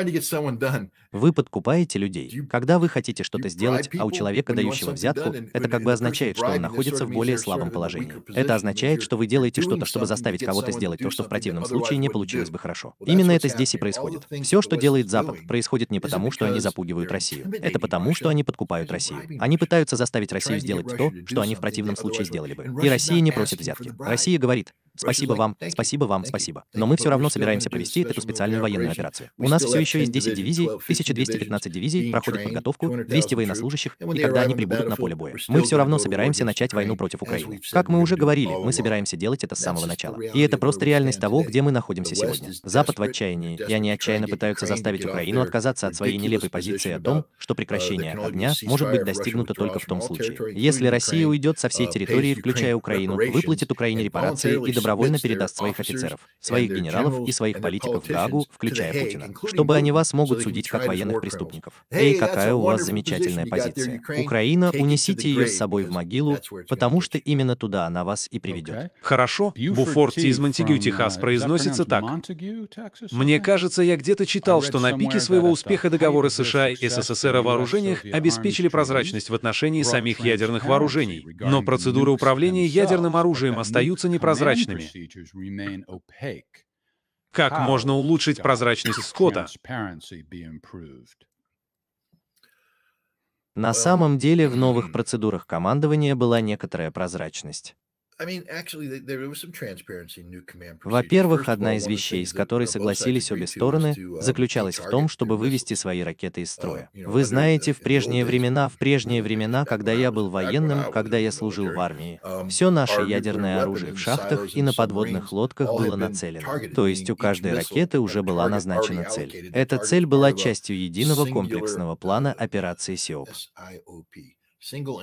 Speaker 1: Вы подкупаете людей. Когда вы хотите что-то сделать, а у человека, дающего взятку, это как бы означает, что он находится в более слабом положении. Это означает, что вы делаете что-то, чтобы заставить кого-то сделать то, что в противном случае не получилось бы хорошо. Именно это здесь и происходит. Все, что делает Запад, происходит не потому, что они запугивают Россию. Это потому, что они подкупают Россию. Они пытаются заставить Россию сделать то, что они в противном случае сделали бы. И Россия не просто просит взятки. А Россия говорит, Спасибо вам, спасибо вам, спасибо. Но мы все равно собираемся провести эту специальную военную операцию. У нас все еще есть 10 дивизий, 1215 дивизий проходят подготовку, 200 военнослужащих, и когда они прибудут на поле боя. Мы все равно собираемся начать войну против Украины. Как мы уже говорили, мы собираемся делать это с самого начала. И это просто реальность того, где мы находимся сегодня. Запад в отчаянии, и они отчаянно пытаются заставить Украину отказаться от своей нелепой позиции о том, что uh, прекращение огня может быть достигнуто только в том случае, если Россия уйдет со всей территории, включая Украину, выплатит Украине репарации и добровольно передаст своих офицеров, своих генералов и своих политиков в включая Путина, чтобы они вас могут судить как военных преступников. Эй, какая у вас замечательная позиция. Украина, унесите ее с собой в могилу, потому что именно туда
Speaker 3: она вас и приведет. Хорошо. Буфорт из Монтегю, Техас, uh, произносится так. Мне кажется, я где-то читал, что на пике своего uh, успеха договоры США и СССР о вооружениях обеспечили прозрачность в отношении самих ядерных вооружений. Но процедуры управления ядерным оружием остаются непрозрачными
Speaker 2: секретными. Как можно
Speaker 3: улучшить прозрачность скота?
Speaker 1: На самом деле в новых hmm. процедурах командования была некоторая прозрачность.
Speaker 4: Во-первых, одна из вещей, с uh, которой согласились обе стороны, uh, заключалась
Speaker 1: в том, чтобы вывести свои ракеты из uh, строя. Вы знаете, в прежние времена, в прежние времена, когда я был военным, когда я служил в армии, um, все наше ядерное оружие в шахтах и на подводных лодках было нацелено. То есть у каждой ракеты уже была назначена цель. Эта цель была частью единого комплексного плана операции СИОП.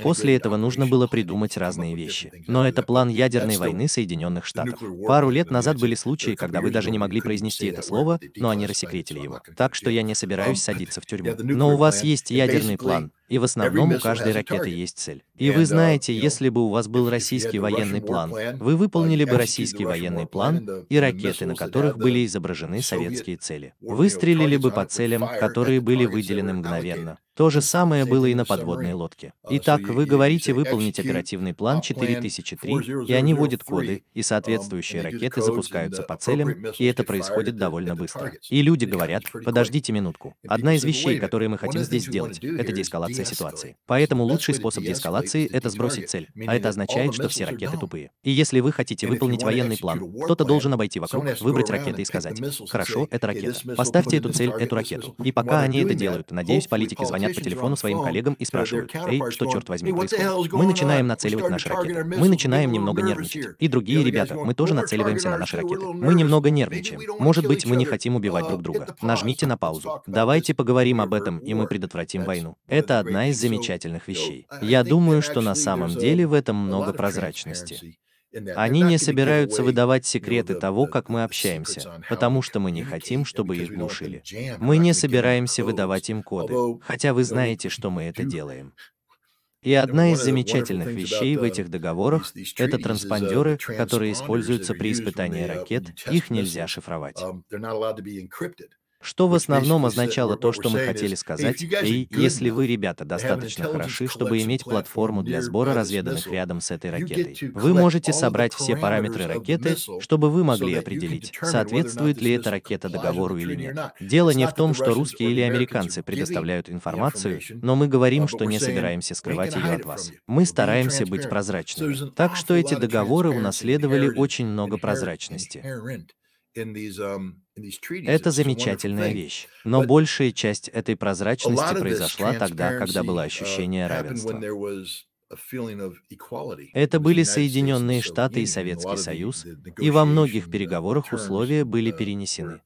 Speaker 1: После этого нужно было придумать разные вещи. Но это план ядерной войны Соединенных Штатов. Пару лет назад были случаи, когда вы даже не могли произнести это слово, но они рассекретили его. Так что я не собираюсь садиться в тюрьму. Но у вас есть ядерный план. И в основном у каждой ракеты есть цель. И вы uh, знаете, если бы у вас был российский военный план, вы выполнили бы uh, российский военный план и uh, ракеты, на которых были изображены советские цели. Выстрелили бы по целям, которые были выделены мгновенно. То же самое было и на подводной лодке. Итак, вы говорите выполнить оперативный план 4003, и они вводят коды, и соответствующие um, ракеты запускаются по целям, и это происходит довольно быстро. И люди говорят, подождите минутку. Одна из вещей, которые мы хотим здесь сделать, это деэскалация деэскалация ситуации. Поэтому лучший способ деэскалации — это сбросить цель, а это означает, что все ракеты тупые. И если вы хотите выполнить военный план, кто-то должен обойти вокруг, выбрать ракеты и сказать, «Хорошо, это ракета. Поставьте эту цель, эту ракету». И пока они это делают, надеюсь, политики звонят по телефону своим коллегам и спрашивают, «Эй, что, черт возьми, происходит?» Мы начинаем нацеливать наши ракеты. Мы начинаем немного нервничать. И другие ребята, мы тоже нацеливаемся на наши ракеты. Мы немного нервничаем. Может быть, мы не хотим убивать друг друга. Нажмите на паузу. Давайте поговорим об этом, и мы предотвратим войну. Это одна из замечательных вещей. Я думаю, что на самом деле в этом много прозрачности. Они не собираются выдавать секреты того, как мы общаемся, потому что мы не хотим, чтобы их глушили. Мы не собираемся выдавать им коды, хотя вы знаете, что мы это делаем. И одна из замечательных вещей в этих договорах — это транспондеры, которые используются при испытании ракет, их нельзя шифровать. Что в основном означало то, что мы хотели сказать, и если вы, ребята, достаточно хороши, чтобы иметь платформу для сбора разведанных рядом с этой ракетой, вы можете собрать все параметры ракеты, чтобы вы могли определить, соответствует ли эта ракета договору или нет. Дело не в том, что русские или американцы предоставляют информацию, но мы говорим, что не собираемся скрывать ее от вас. Мы стараемся быть прозрачными. Так что эти договоры унаследовали очень много прозрачности.
Speaker 4: Um, Это замечательная вещь,
Speaker 1: но большая часть этой прозрачности произошла тогда, когда было uh, ощущение равенства.
Speaker 4: Это были Соединенные Штаты и Советский Союз, и во
Speaker 1: многих переговорах условия были uh, перенесены.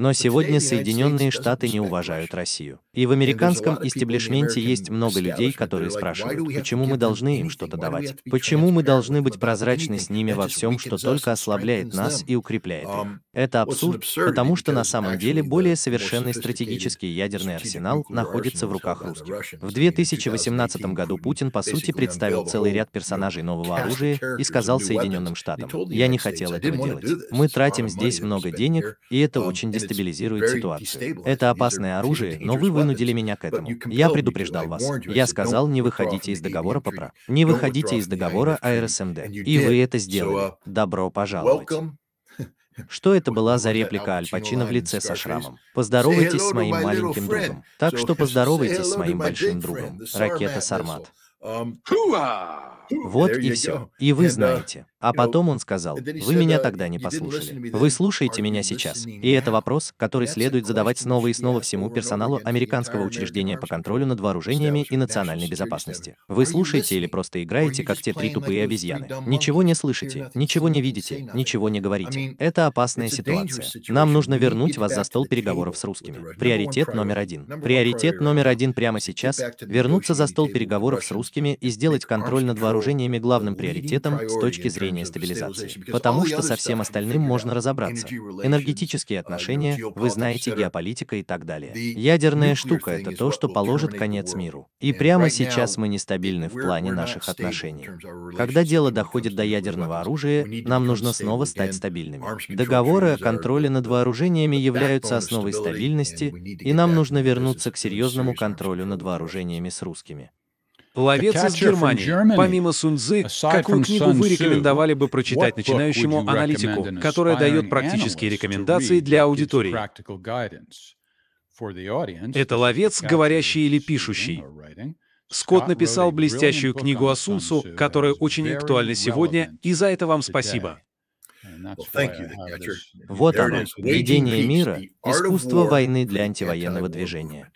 Speaker 1: Но сегодня Соединенные Штаты не уважают Россию. И в американском истеблишменте есть много людей, которые спрашивают, почему мы должны им что-то давать? Почему мы должны быть прозрачны с ними во всем, что только ослабляет нас и укрепляет их? Um, это абсурд, потому что на самом деле более совершенный стратегический ядерный арсенал находится в руках русских. В 2018 году Путин, по сути, представил целый ряд персонажей нового оружия и сказал Соединенным Штатам, «Я не хотел этого делать. Мы тратим здесь много денег, и это очень деструктивно дестабилизирует ситуацию. Это опасное оружие, но вы вынудили меня к этому. Я предупреждал вас. Я сказал, не выходите из договора ПОПРА. Не выходите из договора АРСМД. И вы это uh, сделали. Добро пожаловать. Что это была за реплика Альпачина в лице со шрамом? Поздоровайтесь с моим маленьким другом. Так что поздоровайтесь с моим большим другом. Ракета Сармат. Um, вот и все. И вы uh, знаете. А потом он сказал, вы меня uh, тогда не послушали. Вы слушаете меня сейчас. И это вопрос, который следует задавать снова и снова всему персоналу американского учреждения по контролю над вооружениями и национальной безопасности. Вы слушаете или просто играете, как те три тупые обезьяны. Ничего не слышите, ничего не видите, ничего не говорите. Это опасная ситуация. Нам нужно вернуть вас за стол переговоров с русскими. Приоритет номер один. Приоритет номер один прямо сейчас — вернуться за стол переговоров с русскими и сделать контроль над вооружениями главным приоритетом с точки зрения построения стабилизации, потому что со всем а остальным можно разобраться. Энергетические отношения, вы знаете, геополитика и так далее. Ядерная штука — это то, что положит конец миру. И прямо сейчас мы нестабильны в плане наших отношений. Когда дело доходит до ядерного оружия, нам нужно снова стать стабильными. Договоры о контроле над вооружениями являются основой стабильности, и нам нужно вернуться к серьезному контролю над вооружениями с русскими.
Speaker 3: Ловец из Германии. Помимо Сунзы, какую книгу вы рекомендовали бы прочитать начинающему аналитику, которая дает практические рекомендации для аудитории?
Speaker 2: Это ловец,
Speaker 3: говорящий или пишущий. Скотт написал блестящую книгу о Сунсу, которая очень актуальна сегодня, и за это вам спасибо.
Speaker 2: Вот оно,
Speaker 1: видение мира, искусство
Speaker 3: войны для антивоенного движения.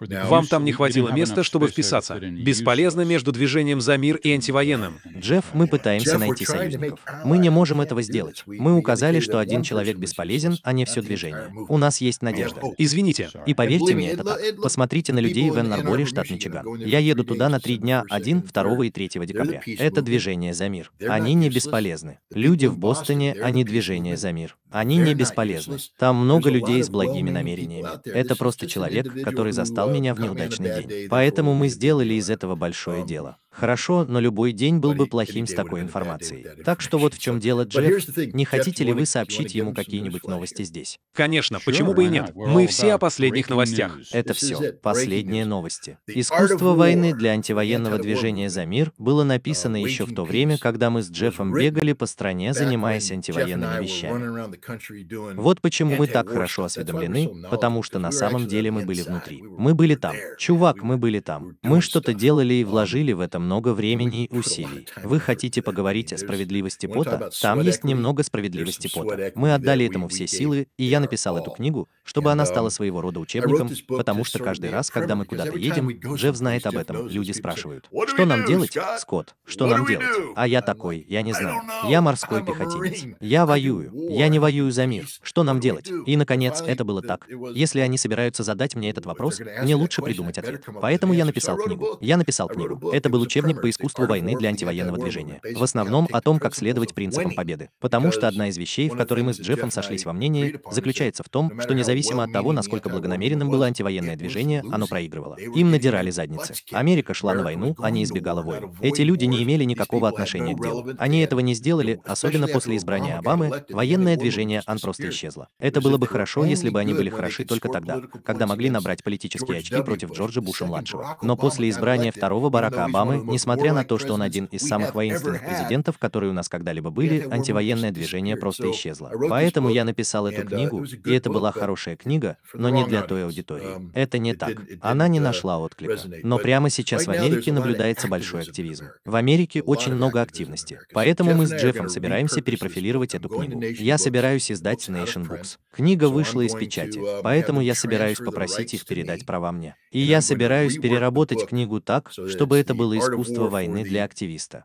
Speaker 3: Вам там не хватило места, чтобы вписаться. Бесполезно между движением за мир и антивоенным.
Speaker 1: Джефф, мы пытаемся найти союзников. Мы не можем этого сделать. Мы указали, что один человек бесполезен, а не все движение. У нас есть надежда. Извините. И поверьте мне, это так. Посмотрите на людей в энн штат Мичиган. Я еду туда на три дня 1, 2 и 3 декабря. Это движение за мир. Они не бесполезны. Люди в Бостоне, они движение за мир. Они не бесполезны. Там много людей с благими намерениями. Это просто человек, который застал меня в неудачный день. Поэтому мы сделали из этого большое дело. Хорошо, но любой день был бы плохим с такой информацией. Так что вот в чем дело, Джефф. Не хотите ли вы сообщить ему какие-нибудь новости здесь?
Speaker 3: Конечно, почему бы и нет? Мы все о последних новостях. Это все. Последние
Speaker 1: новости. Искусство войны для антивоенного движения за мир было uh, написано еще в то время, когда мы с Джеффом бегали по стране, занимаясь антивоенными
Speaker 4: вещами. Вот почему мы так хорошо осведомлены,
Speaker 1: потому что на самом деле мы были внутри. Мы были там. Чувак, мы были там. Мы что-то делали и вложили в этом много времени и усилий. Вы хотите поговорить о справедливости пота? Там есть немного справедливости пота. Мы отдали этому все силы, и я написал эту книгу, чтобы она стала um, своего рода учебником, потому что каждый раз, когда мы куда-то едем, Джефф знает об этом. Люди спрашивают, что нам делать, Скотт? Что нам делать? А я такой, я не знаю. Я морской пехотинец. Я воюю. Я не воюю за мир. Что нам делать? И, наконец, это было так. Если они собираются задать мне этот вопрос, мне лучше придумать ответ. Поэтому я написал книгу. Я написал книгу. Это был учебник учебник по искусству войны для антивоенного движения. В основном о том, как следовать принципам победы. Потому что одна из вещей, в которой мы с Джеффом сошлись во мнении, заключается в том, что независимо от того, насколько благонамеренным было антивоенное движение, оно проигрывало. Им надирали задницы. Америка шла на войну, а не избегала войн. Эти люди не имели никакого отношения к делу. Они этого не сделали, особенно после избрания Обамы, военное движение ан просто исчезло. Это было бы хорошо, если бы они были хороши только тогда, когда могли набрать политические очки против Джорджа Буша-младшего. Но после избрания второго Барака Обамы Несмотря на то, что он один из самых воинственных президентов, которые у нас когда-либо были, антивоенное движение просто исчезло. Поэтому я написал эту uh, книгу, и это была uh, хорошая книга, но не для той аудитории. Um, это не так. Она не uh, нашла отклика.
Speaker 4: Но прямо сейчас в Америке наблюдается
Speaker 1: большой активизм. В Америке очень много активности. Поэтому мы с Джеффом собираемся перепрофилировать эту книгу. Я собираюсь издать Nation Books. Книга вышла из печати, поэтому я собираюсь попросить их передать права мне. И я собираюсь переработать книгу так, чтобы это было из искусство войны для активиста.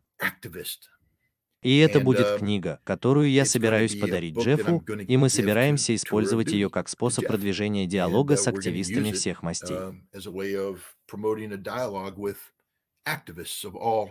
Speaker 1: И это будет uh, книга, которую я собираюсь подарить Джеффу, и мы собираемся использовать ее как способ продвижения диалога uh, с активистами всех мастей.
Speaker 4: Um,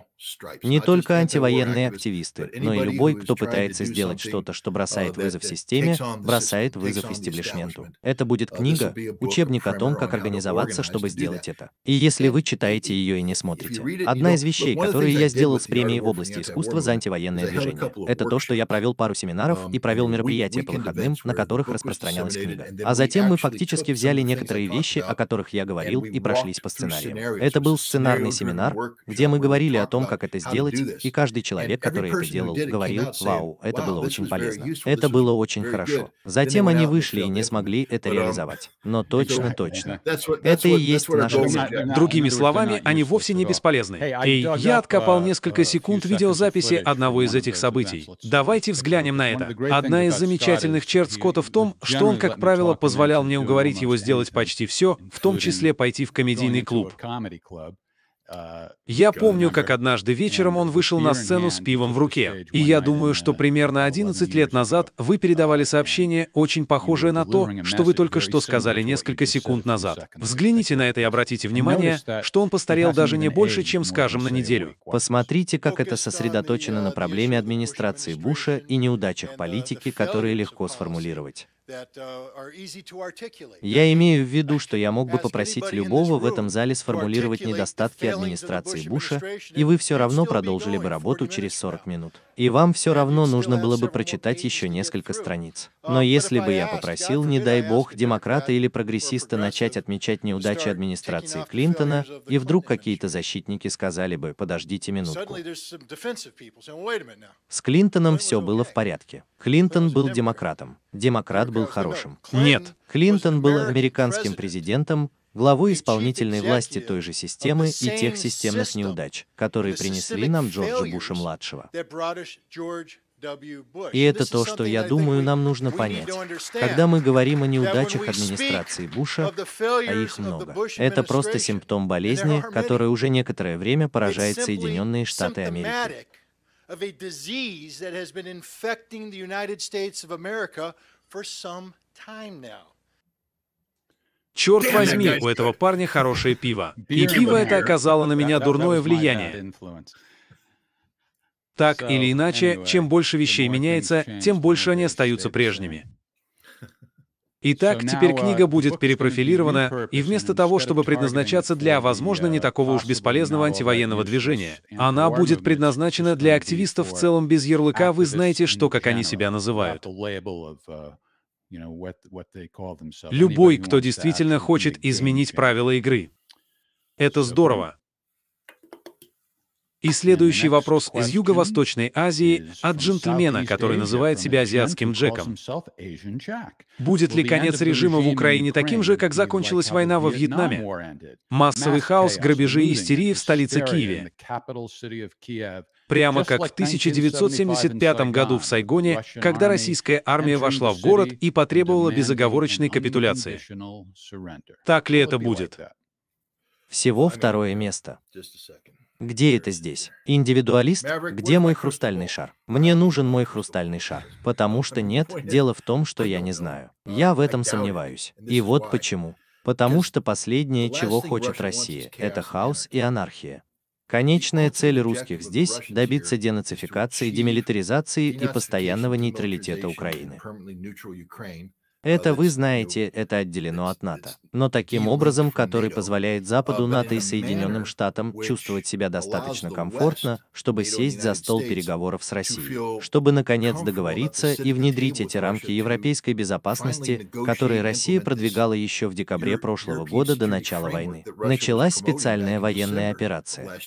Speaker 4: не только антивоенные
Speaker 1: активисты, но и любой, кто пытается сделать что-то, что uh, бросает вызов системе, бросает вызов истеблишменту. Это будет uh, книга, учебник о том, как организоваться, чтобы сделать это. И если вы читаете ее и не смотрите. Одна из вещей, которые я сделал с премией в области искусства за антивоенное движение, это то, что я провел пару семинаров um, и провел мероприятия по выходным, на которых распространялась книга. А затем мы фактически взяли некоторые вещи, о которых я говорил, и прошлись по сценариям. Это был сценарный семинар, где мы говорили о том, как это сделать, и каждый человек, который это делал, говорил, «Вау, это было очень полезно, это было очень хорошо». Затем они вышли
Speaker 3: и не смогли это um, реализовать. Но точно, точно.
Speaker 1: Это и есть наша цель.
Speaker 3: Другими словами, они вовсе не бесполезны. Эй, я откопал uh, несколько секунд видеозаписи одного из этих событий. Давайте взглянем на это. Одна из замечательных черт Скотта в том, что он, как правило, позволял мне уговорить его сделать почти все, в том числе пойти в комедийный клуб. Я помню, как однажды вечером он вышел на сцену с пивом в руке. И я думаю, что примерно 11 лет назад вы передавали сообщение, очень похожее на то, что вы только что сказали несколько секунд назад. Взгляните на это и обратите внимание, что он постарел даже не больше, чем, скажем, на неделю. Посмотрите, как это сосредоточено на
Speaker 1: проблеме администрации Буша и неудачах политики, которые легко сформулировать.
Speaker 5: Uh,
Speaker 1: я имею в виду, что я мог бы попросить любого в этом зале сформулировать недостатки администрации Буша, и вы все равно продолжили бы работу через 40 минут. И вам все равно нужно было бы прочитать еще несколько страниц. Uh, Но если бы я попросил, не дай бог, демократа или прогрессиста начать отмечать неудачи администрации Клинтона, и вдруг какие-то защитники сказали бы, подождите минутку. С Клинтоном все было в порядке. Клинтон был демократом. Демократ был хорошим. Нет. Клинтон был американским президентом, главой исполнительной власти той же системы и тех системных неудач, которые принесли нам Джорджа Буша-младшего. И это то, что, я думаю, нам нужно понять. Когда мы говорим о неудачах администрации Буша, а их много, это просто симптом болезни, которая уже некоторое время поражает Соединенные Штаты Америки.
Speaker 3: Черт возьми, у этого парня хорошее пиво. И пиво это оказало на меня дурное влияние. Так или иначе, чем больше вещей меняется, тем больше они остаются прежними. Итак, теперь книга uh, будет перепрофилирована, и вместо того, чтобы предназначаться для, возможно, не uh, такого уж бесполезного антивоенного движения, она будет предназначена для активистов в целом без ярлыка «Вы знаете, что, как они себя называют».
Speaker 2: Любой, кто действительно
Speaker 3: хочет изменить правила игры. Это здорово. И следующий вопрос из Юго-Восточной Азии от джентльмена, который называет себя азиатским Джеком. Будет ли конец режима в Украине таким же, как закончилась война во Вьетнаме? Массовый хаос, грабежи и истерии в столице Киеве
Speaker 2: прямо как в 1975 году в Сайгоне, когда российская армия вошла в город
Speaker 3: и потребовала безоговорочной капитуляции. Так ли это будет? Всего
Speaker 1: второе место. Где это здесь? Индивидуалист? Где мой хрустальный шар? Мне нужен мой хрустальный шар. Потому что нет, дело в том, что я не знаю. Я в этом сомневаюсь. И вот почему. Потому что последнее, чего хочет Россия, это хаос и анархия. Конечная цель русских здесь – добиться денацификации, демилитаризации и постоянного нейтралитета Украины. Это вы знаете, это отделено от НАТО. Но таким образом, который позволяет Западу, НАТО и Соединенным Штатам чувствовать себя достаточно комфортно, чтобы сесть за стол переговоров с Россией, чтобы наконец договориться и внедрить эти рамки европейской безопасности, которые Россия продвигала еще в декабре прошлого года до начала войны. Началась специальная военная операция.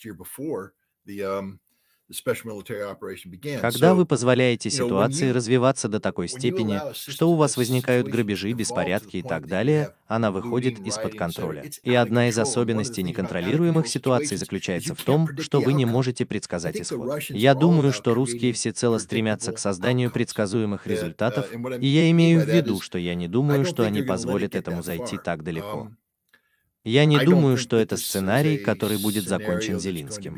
Speaker 1: Когда вы позволяете ситуации развиваться до такой степени, что у вас возникают грабежи, беспорядки и так далее, она выходит из-под контроля. И одна из особенностей неконтролируемых ситуаций заключается в том, что вы не можете предсказать
Speaker 4: исход. Я
Speaker 1: думаю, что русские всецело стремятся к созданию предсказуемых uh, результатов, и я имею в виду, что я не думаю, что они позволят этому зайти так далеко. Um, я не думаю, что это сценарий, который будет закончен Зелинским.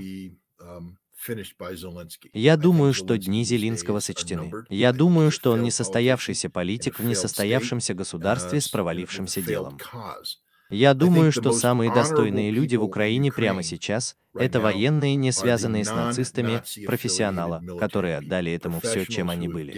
Speaker 1: Я думаю, что дни Зеленского сочтены. Я думаю, что он несостоявшийся политик в несостоявшемся uh, государстве с провалившимся делом. Я думаю, что самые достойные люди в Украине прямо сейчас – это военные, не связанные с нацистами, профессионалы, которые отдали этому все, чем они были.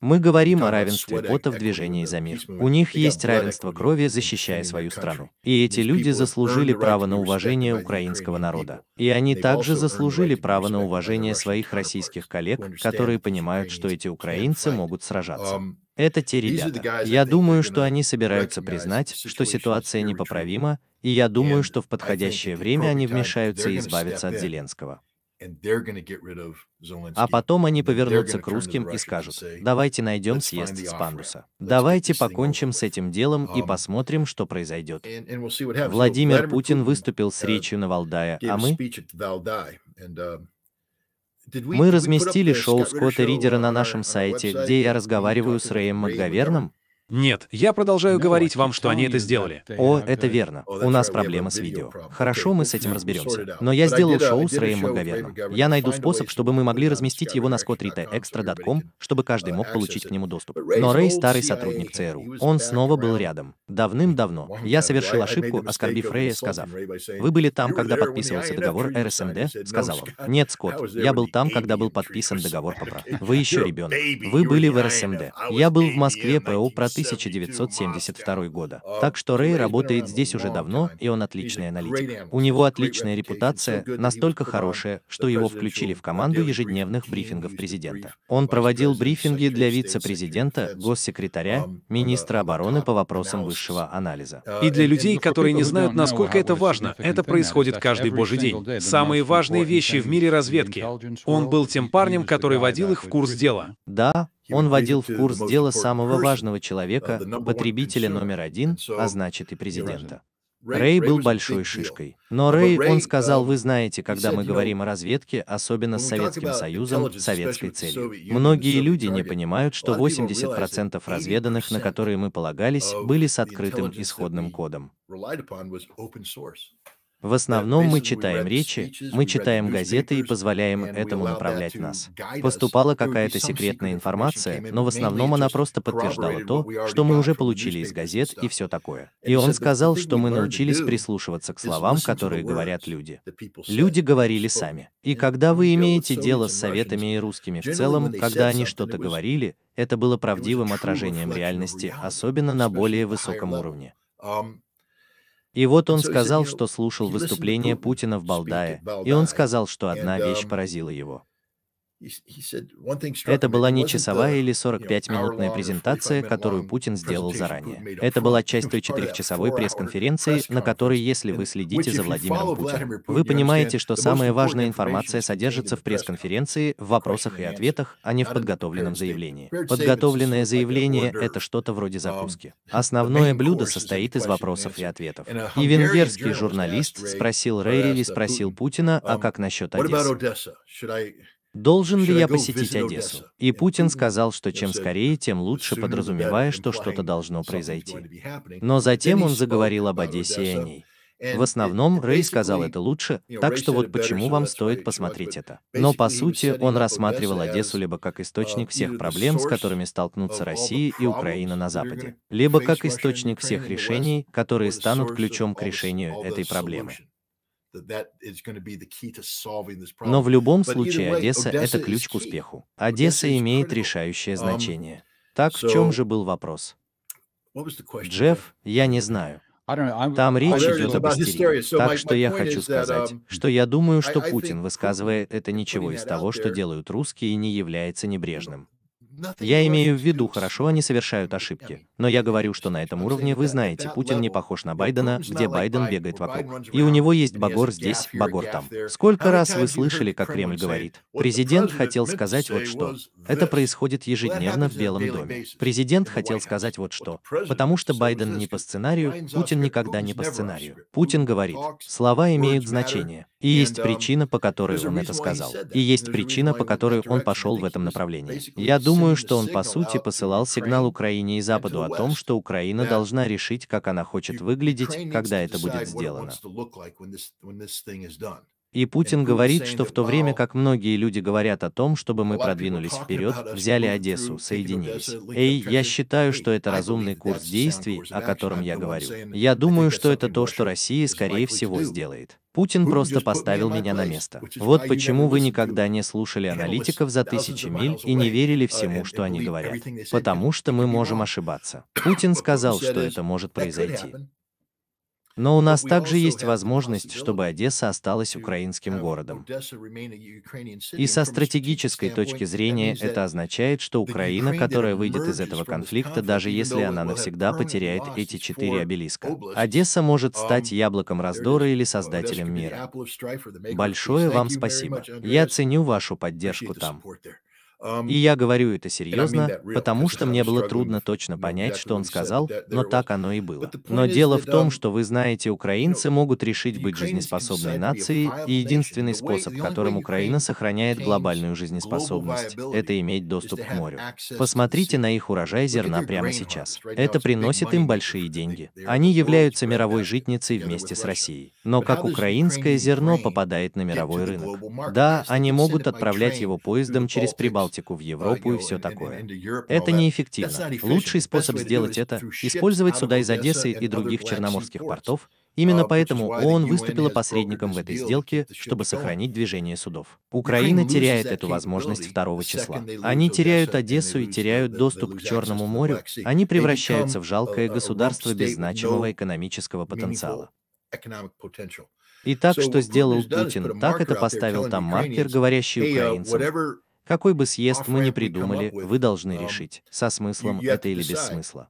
Speaker 1: Мы говорим о равенстве пота в движении за мир. У них есть равенство крови, защищая свою страну. И эти люди заслужили право на уважение украинского народа. И они также заслужили право на уважение своих российских коллег, которые понимают, что эти украинцы могут сражаться. Um, Это те ребята. Я думаю, что они собираются признать, что ситуация непоправима, и я думаю, что в подходящее время они вмешаются и избавятся от Зеленского.
Speaker 4: А потом они повернутся к русским и скажут, давайте найдем съезд с пандуса.
Speaker 1: Давайте покончим с этим делом и um, посмотрим, что произойдет.
Speaker 4: Владимир Путин
Speaker 1: выступил с uh, речью на Валдая, а мы...
Speaker 4: Um, мы разместили шоу Скотта Ридера
Speaker 1: на нашем сайте, где я разговариваю с Рэем Макгаверном, нет, я продолжаю ну говорить вам, что они это сделали. О, это верно. У нас проблема с видео. Хорошо, мы с этим разберемся. Но я сделал шоу с Рэем Макгаверном. Я найду способ, чтобы мы могли разместить его на scottritextra.com, чтобы каждый мог получить к нему доступ. Но Рэй старый сотрудник ЦРУ. Он снова был рядом. Давным-давно. Я совершил ошибку, оскорбив Рэя, сказав,
Speaker 4: «Вы были там, когда
Speaker 1: подписывался договор РСМД?» эм Сказал он, «Нет, Скотт, я был там, когда был подписан договор ПОПРА. Вы еще ребенок. Вы были в РСМД. Я был в Москве ПО про 1972 года. Так что Рэй работает здесь уже давно, и он отличный аналитик. У него отличная репутация, настолько хорошая, что его включили в команду ежедневных брифингов президента. Он проводил брифинги для вице-президента, госсекретаря, um, uh, министра обороны по вопросам высшего анализа. Uh, и для людей, которые не знают, насколько это важно, это происходит каждый божий день.
Speaker 3: Самые важные вещи в мире разведки. Он был тем парнем, который водил их в курс дела.
Speaker 1: Да, он водил в курс дела самого важного человека, потребителя номер один, а значит и президента. Рэй был большой шишкой. Но Рэй, он сказал, uh, вы знаете, когда мы говорим о разведке, особенно с Советским Союзом, советской целью. Многие люди не понимают, что 80% разведанных, на которые мы полагались, были с открытым исходным кодом. В основном мы читаем речи, мы читаем газеты и позволяем этому направлять нас. Поступала какая-то секретная информация, но в основном она просто подтверждала то, что мы уже получили из газет и все такое. И он сказал, что мы научились прислушиваться к словам, которые говорят люди. Люди говорили сами. И когда вы имеете дело с советами и русскими в целом, когда они что-то говорили, это было правдивым отражением реальности, особенно на более высоком уровне. И вот он сказал, что слушал выступление Путина в Балдае, и он сказал, что одна вещь поразила его. Это была не часовая или 45-минутная презентация, которую Путин сделал заранее. Это была часть той четырехчасовой пресс-конференции, на которой, если вы следите за Владимиром Путиным, вы понимаете, что самая важная информация содержится в пресс-конференции, в вопросах и ответах, а не в подготовленном заявлении. Подготовленное заявление — это что-то вроде um, закуски. Основное блюдо состоит из вопросов и ответов. И венгерский журналист спросил Рейри спросил Путина, а um, как насчет Одессы? Должен ли я посетить Одессу? И Путин сказал, что чем скорее, тем лучше, подразумевая, что что-то должно произойти. Но затем он заговорил об Одессе и о ней. В основном Рэй сказал это лучше, так что вот почему вам стоит посмотреть это. Но по сути он рассматривал Одессу либо как uh, источник всех проблем, с которыми столкнутся Россия и Украина на Западе, либо как источник всех решений, которые станут ключом к решению этой проблемы.
Speaker 4: Но в любом случае Одесса — это ключ к успеху.
Speaker 1: Одесса имеет решающее um, значение. Так в чем же был вопрос? Джефф, я не знаю. Там oh, речь идет об истерии. Так что я хочу сказать, um, что я думаю, что Путин, высказывая это ничего из того, что делают русские, не является небрежным. Я имею в виду, хорошо, они совершают ошибки. Но я говорю, что на этом уровне вы знаете, Путин не похож на Байдена, где Байден бегает вокруг. И у него есть Багор здесь, Багор там. Сколько раз вы слышали, как Кремль говорит? Президент хотел сказать вот что. Это происходит ежедневно в Белом доме. Президент хотел сказать вот что. Потому что Байден не по сценарию, Путин никогда не по сценарию. Путин говорит, слова имеют значение. И есть um, причина, по которой он это сказал. И есть причина, по которой он пошел в этом направлении. Я думаю, что он, по сути, посылал сигнал Украине и Западу о том, что Украина должна решить, как она хочет выглядеть, когда это будет сделано.
Speaker 4: И Путин говорит, что в то время
Speaker 1: как многие люди говорят о том, чтобы мы продвинулись вперед, взяли Одессу, соединились. Эй, я считаю, что это разумный курс действий, о котором я говорю. Я думаю, что это то, что Россия, скорее всего, сделает. Путин просто поставил меня на место. Вот почему вы никогда не слушали аналитиков за тысячи миль и не верили uh, всему, что они говорят. Потому что мы можем ошибаться. Путин сказал, что это может произойти. Но у нас также есть возможность, чтобы Одесса осталась украинским городом. И со стратегической точки зрения это означает, что Украина, которая выйдет из этого конфликта, даже если она навсегда потеряет эти четыре обелиска, Одесса может um, стать яблоком раздора или uh, создателем мира. Большое вам спасибо. Я ценю вашу поддержку там. Um, и я говорю это серьезно, потому что мне было трудно точно понять, что он сказал, но так оно и было. Но дело в том, um, что вы знаете, украинцы могут решить быть жизнеспособной нацией, и единственный способ, которым Украина сохраняет глобальную жизнеспособность, это иметь доступ к морю. Посмотрите на их урожай зерна прямо сейчас. Это приносит им большие деньги. Они являются мировой житницей вместе с Россией. Но как украинское зерно попадает на мировой рынок? Да, они могут отправлять его поездом через Прибалтику Балтику, в Европу и все такое. Это неэффективно. Лучший способ сделать это — использовать суда из Одессы и других черноморских портов, Именно uh, поэтому ООН выступила посредником в этой сделке, чтобы сохранить движение судов. Украина теряет эту возможность 2 числа. Они теряют Одессу и теряют доступ к Черному морю, они превращаются в жалкое государство без значимого экономического потенциала. И так, что сделал Путин? Так это поставил там маркер, говорящий uh, украинцам. Какой бы съезд мы ни придумали, вы должны решить, со смыслом это или без смысла.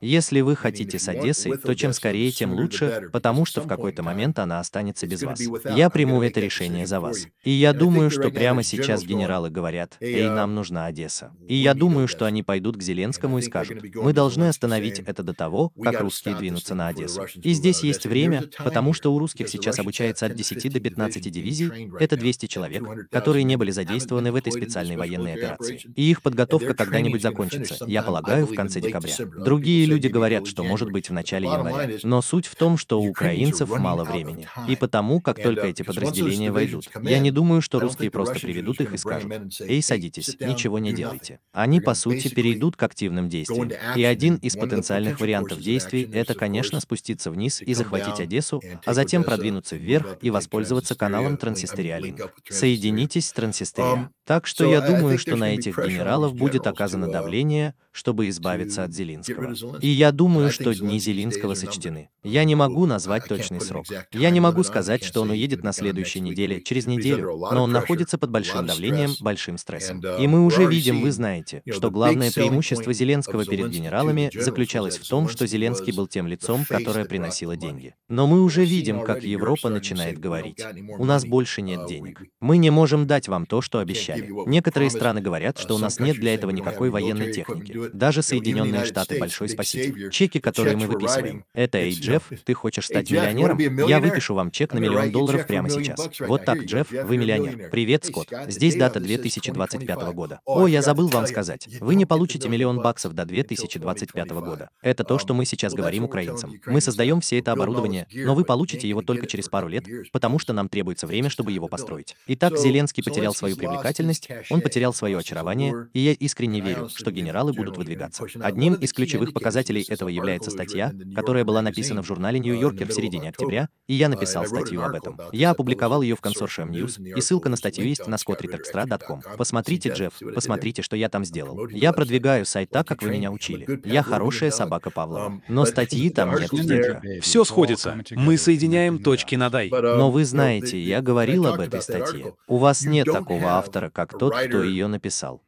Speaker 4: Если вы хотите с Одессой, то чем
Speaker 1: скорее, тем лучше, потому что в какой-то момент она останется без вас. Я приму это решение за вас. И я думаю, что прямо сейчас генералы говорят, «Эй, uh, нам нужна Одесса». И я думаю, что они пойдут к Зеленскому и скажут, «Мы должны остановить это до того, как русские двинутся на Одессу». И здесь есть время, потому что у русских сейчас обучается от 10 до 15 дивизий, это 200 человек, которые не были задействованы в этой специальной военной операции. И их подготовка когда-нибудь закончится, я полагаю, в в конце декабря. Другие люди говорят, что может быть в начале января. Но суть в том, что у украинцев мало времени. И потому, как только uh, эти подразделения войдут, я не думаю, что русские просто приведут их и скажут, «Эй, садитесь, ничего не делайте». Они, по сути, перейдут к активным действиям. И один из потенциальных вариантов действий — это, конечно, спуститься вниз и захватить Одессу, а затем продвинуться вверх и воспользоваться каналом Трансистериалинг. Соединитесь с Трансистериалинг. Так что я думаю, что на этих генералов будет оказано uh, давление, чтобы избавиться от Зелинского. И я думаю, что дни Зелинского сочтены. Я не могу uh, назвать точный срок. Я не могу сказать, что он уедет на следующей неделе, через неделю, но он находится под большим давлением, большим стрессом. Uh, И мы уже видим, вы знаете, что главное преимущество Зеленского перед генералами заключалось в том, что Зеленский был тем лицом, которое приносило деньги. Но мы уже видим, как Европа начинает говорить. У нас больше нет денег. Мы не можем дать вам то, что обещали обещали. Некоторые страны говорят, что у нас нет для этого никакой военной техники. Даже Соединенные Штаты — большой спаситель. Чеки, которые мы выписываем. Это, «Эй, Джефф, ты хочешь стать миллионером? Я выпишу вам чек на миллион долларов прямо сейчас. Вот так, Джефф, вы миллионер. Привет, Скотт. Здесь дата 2025 года. О, я забыл вам сказать. Вы не получите миллион баксов до 2025 года. Это то, um, что мы сейчас говорим украинцам. Мы создаем все это оборудование, но вы получите его только через пару лет, потому что нам требуется время, чтобы его построить. Итак, Зеленский потерял свою привлекательность, деятельность, он потерял свое очарование, и я искренне верю, что генералы будут выдвигаться. Одним из ключевых показателей этого является статья, которая была написана в журнале «Нью-Йоркер» в середине октября, и я написал статью об этом. Я опубликовал ее в консорциум News, и ссылка на статью есть на scottritextra.com. Посмотрите, Джефф, посмотрите, что я там сделал. Я продвигаю сайт так, как вы меня учили. Я хорошая собака Павлова. Но статьи там нет.
Speaker 3: Все сходится. Мы соединяем точки над «и». Но вы знаете, я говорил об этой статье.
Speaker 1: У вас нет такого автора, как тот, кто ее написал.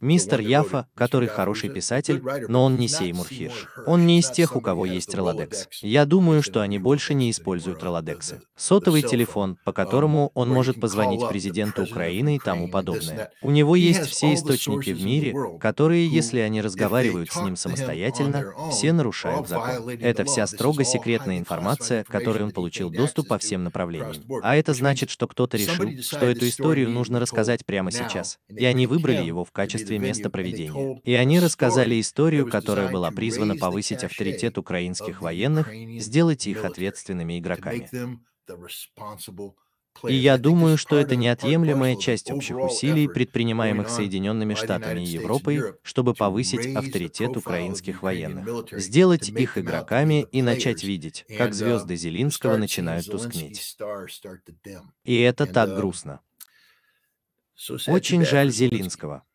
Speaker 1: Мистер Яфа, который хороший писатель, но он не Сеймур Хирш. Он не из тех, у кого есть Ролодекс. Я думаю, что они больше не используют Ролодексы. Сотовый телефон, по um, которому он может позвонить президенту Украины и тому подобное. У него есть все источники в мире, которые, если они разговаривают с ним самостоятельно, все нарушают закон. Это вся строго секретная информация, которой он получил доступ по всем направлениям. А это значит, что кто-то решил, что эту историю нужно рассказать прямо сейчас. И они выбрали его его в качестве места проведения. И они рассказали историю, которая была призвана повысить авторитет украинских военных, сделать их ответственными игроками. И я думаю, что это неотъемлемая часть общих усилий, предпринимаемых Соединенными Штатами и Европой, чтобы повысить авторитет украинских военных, сделать их игроками и начать видеть, как uh, звезды Зелинского начинают тускнеть. И это так uh, грустно. Очень жаль Зелинского.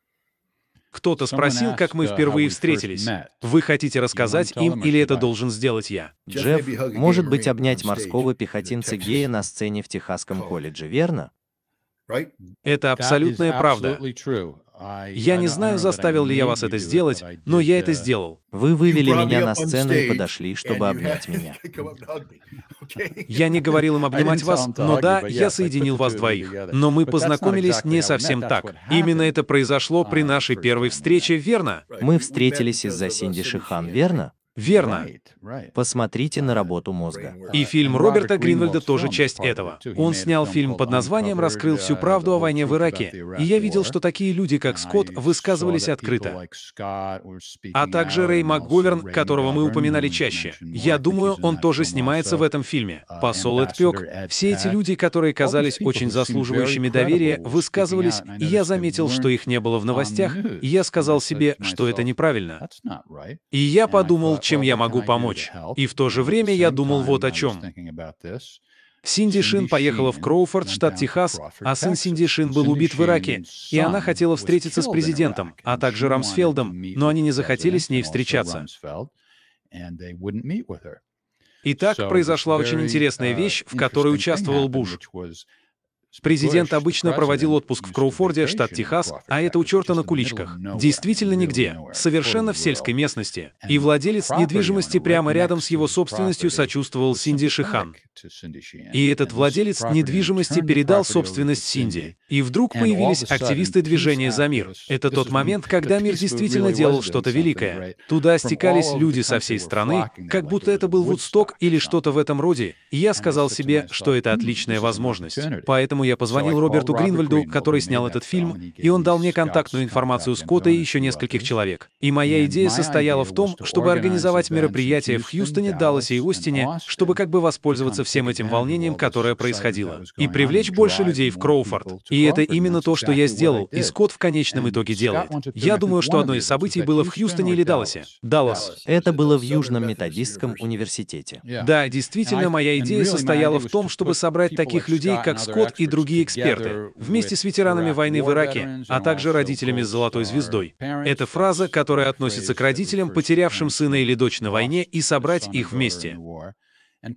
Speaker 3: Кто-то спросил, как мы uh, впервые встретились. Вы хотите рассказать им или это должен сделать я?
Speaker 1: Джефф, может быть, обнять морского пехотинца Гея на сцене в Техасском колледже, верно?
Speaker 3: Это абсолютная правда. Я не знаю, заставил ли я вас это сделать, но я это сделал. Вы вывели меня на сцену и подошли, чтобы обнять
Speaker 4: меня. Я не говорил им обнимать вас, но да, я соединил вас двоих. Но мы
Speaker 3: познакомились не совсем так. Именно это произошло при а, нашей первой встрече, верно?
Speaker 1: Мы встретились из-за Синди Шихан, верно? Верно. Посмотрите на работу мозга.
Speaker 3: И фильм Роберта Гринвальда тоже часть этого. Он снял фильм под названием «Раскрыл всю uh, правду о войне в Ираке». И я видел, что такие люди, как Скотт, высказывались открыто.
Speaker 2: А
Speaker 3: также Рэй МакГоверн, которого мы упоминали чаще. Я думаю, он тоже снимается в этом фильме. Посол Эд Пёк. Все эти люди, которые казались очень заслуживающими доверия, высказывались, и я заметил, что их не было в новостях, и я сказал себе, что это неправильно. И я подумал, чем я могу помочь. И в то же время я думал вот о чем. Синди Шин поехала в Кроуфорд, штат Техас, а сын Синди Шин был убит в Ираке, и она хотела встретиться с президентом, а также Рамсфелдом, но они не захотели с ней встречаться. И так произошла очень интересная uh, вещь, в которой участвовал Буш. Президент обычно проводил отпуск в Кроуфорде, штат Техас, а это у черта на куличках. Действительно нигде. Совершенно в сельской местности. И владелец недвижимости прямо рядом с его собственностью сочувствовал Синди Шихан. И этот владелец недвижимости передал собственность Синди. И вдруг появились активисты движения «За мир». Это тот момент, когда мир действительно делал что-то великое. Туда стекались люди со всей страны, как будто это был Вудсток или что-то в этом роде, и я сказал себе, что это mm-hmm. отличная возможность. Поэтому я позвонил Роберту Гринвальду, который снял этот фильм, и он дал мне контактную информацию Скотта и еще нескольких человек. И моя идея состояла в том, чтобы организовать мероприятие в Хьюстоне, Далласе и Остине, чтобы как бы воспользоваться всем этим волнением, которое происходило, и привлечь больше людей в Кроуфорд. И это именно то, что я сделал, и Скотт в конечном итоге делает. Я думаю, что одно из событий было в Хьюстоне или Далласе. Даллас.
Speaker 1: Это было в Южном методистском университете. Да, действительно, моя идея состояла в том, чтобы собрать таких людей, как Скотт и другие эксперты, вместе с
Speaker 3: ветеранами войны в Ираке, а также родителями с золотой звездой. Это фраза, которая относится к родителям, потерявшим сына или дочь на войне, и собрать их вместе.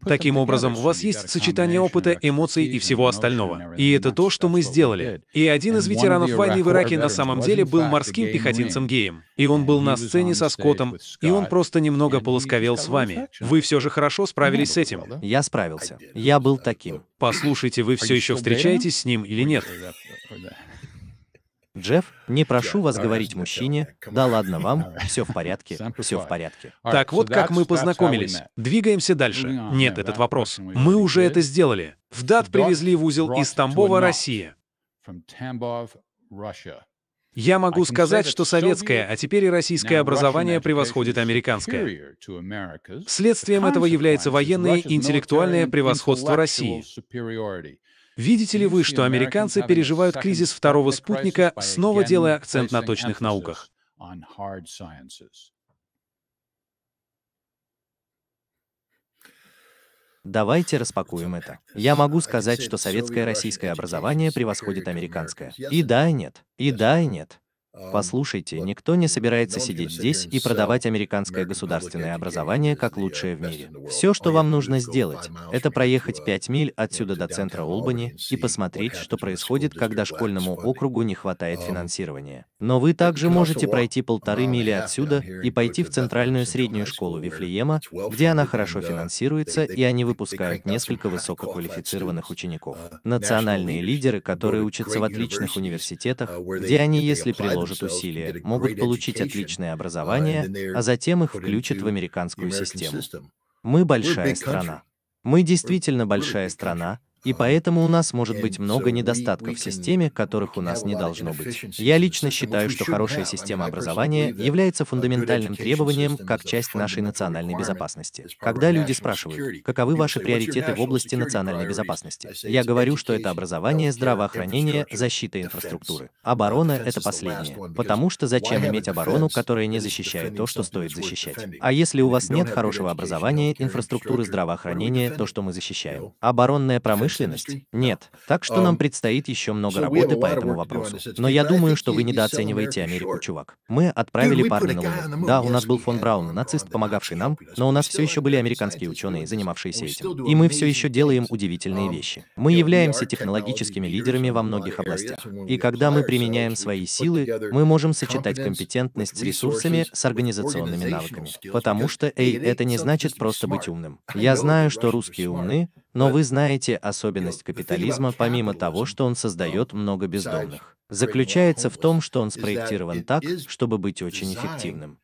Speaker 3: Таким образом, у вас есть сочетание опыта, эмоций и всего остального. И это то, что мы сделали. И один из ветеранов войны в Ираке на самом деле был морским пехотинцем-геем. И он был на сцене со Скоттом, и он просто немного полосковел с вами. Вы все же хорошо справились с этим.
Speaker 1: Я справился. Я был таким. Послушайте, вы все еще встречаетесь с ним или нет? Джефф, не прошу вас говорить мужчине, да ладно вам, все
Speaker 3: в порядке, все в порядке. Так вот как мы познакомились. Двигаемся дальше. Mm, Нет, этот вопрос. Мы уже это сделали. В ДАТ привезли в узел из Тамбова, Россия. Я могу сказать, что советское, а теперь и российское образование превосходит американское.
Speaker 2: Следствием этого является военное и интеллектуальное превосходство России.
Speaker 3: Видите ли вы, что американцы переживают кризис второго спутника, снова делая акцент на точных науках?
Speaker 1: Давайте распакуем это. Я могу сказать, что советское российское образование превосходит американское. И да, и нет. И да, и нет. Послушайте, никто не собирается сидеть здесь и продавать э, американское государственное образование как лучшее в мире. Все, что вам нужно сделать, это проехать 5 миль отсюда до центра Олбани и посмотреть, что происходит, когда школьному округу не хватает финансирования. Но вы также можете пройти полторы мили отсюда и пойти в центральную среднюю школу Вифлеема, где она хорошо uh, финансируется и они выпускают несколько высококвалифицированных учеников. Uh, Национальные лидеры, которые учатся в отличных университетах, где они, если приложат приложат усилия, могут получить uh, отличное образование, а затем их включат в американскую систему. Мы большая страна. Мы действительно большая страна, и поэтому у нас может быть много недостатков в системе, которых у нас не должно быть. Я лично считаю, что хорошая система образования является фундаментальным требованием как часть нашей национальной безопасности. Когда люди спрашивают, каковы ваши приоритеты в области национальной безопасности, я говорю, что это образование, здравоохранение, защита инфраструктуры. Оборона — это последнее. Потому что зачем иметь оборону, которая не защищает то, что стоит защищать? А если у вас нет хорошего образования, инфраструктуры здравоохранения, то что мы защищаем? Оборонная промышленность промышленность? Нет. Так что нам предстоит еще много работы по этому вопросу. Но я думаю, что вы недооцениваете Америку, чувак. Мы отправили парня на Луну. Да, у нас был фон Браун, нацист, помогавший нам, но у нас все еще были американские ученые, занимавшиеся этим. И мы все еще делаем удивительные um, вещи. Мы являемся технологическими лидерами во многих областях. И когда мы применяем свои силы, мы можем сочетать компетентность с ресурсами, с организационными навыками. Потому что, эй, это не значит просто быть умным. Я знаю, что русские умны, но вы знаете особенность капитализма, помимо того, что он создает много бездомных, заключается в том, что он спроектирован так, чтобы быть очень эффективным.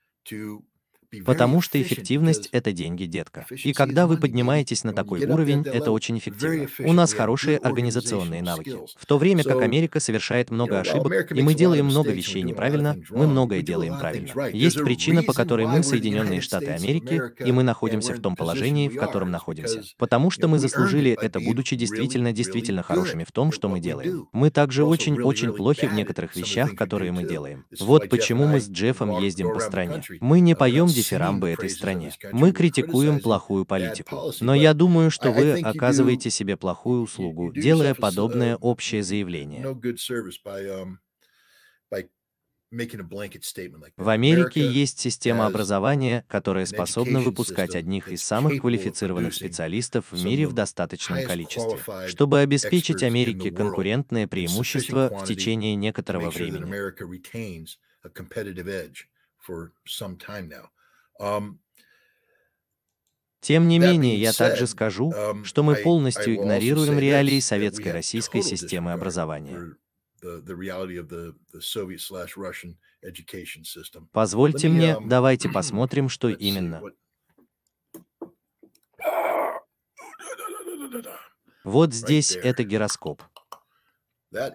Speaker 1: Потому что эффективность — это деньги, детка. И когда вы поднимаетесь на такой уровень, это очень эффективно. У нас хорошие организационные навыки. В то время как Америка совершает много ошибок, и мы делаем много вещей неправильно, мы многое делаем правильно. Есть причина, по которой мы Соединенные Штаты Америки, и мы находимся в том положении, в котором находимся. Потому что мы заслужили это, будучи действительно-действительно хорошими в том, что мы делаем. Мы также очень-очень плохи в некоторых вещах, которые мы делаем. Вот почему мы с Джеффом ездим по стране. Мы не поем дифирамбы этой стране. Мы критикуем плохую политику. Но я думаю, что вы оказываете себе плохую услугу, делая подобное uh, общее заявление.
Speaker 4: Um,
Speaker 1: в Америке есть система образования, которая способна выпускать одних из самых квалифицированных специалистов в мире в достаточном количестве, чтобы обеспечить Америке конкурентное преимущество в течение некоторого времени. Тем не менее, я также скажу, что мы полностью игнорируем реалии советской российской системы образования.
Speaker 4: Позвольте мне,
Speaker 1: давайте посмотрим, что именно. Вот здесь это гироскоп.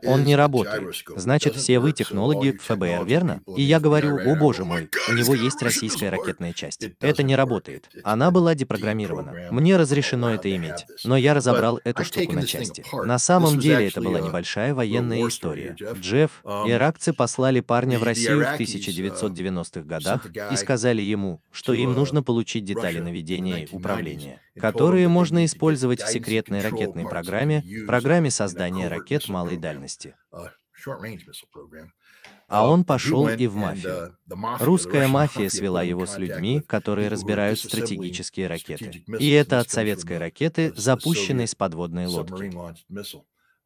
Speaker 4: Он не работает. Значит,
Speaker 1: все вы технологии ФБР, верно? И я говорю, о боже мой, oh у него есть российская ракетная часть. Это не работает. Она была депрограммирована. Мне разрешено это иметь. Но я разобрал эту штуку на части. На самом деле это была небольшая военная история. Джефф, um, иракцы послали парня в Россию в 1990-х uh, годах и сказали ему, что им uh, нужно получить детали наведения и управления которые можно использовать в секретной ракетной программе, программе создания ракет малой дальности. А uh, он пошел и в мафию. Uh, Русская мафия свела его с людьми, которые разбирают стратегические ракеты. И это от советской ракеты, uh, запущенной с подводной лодки.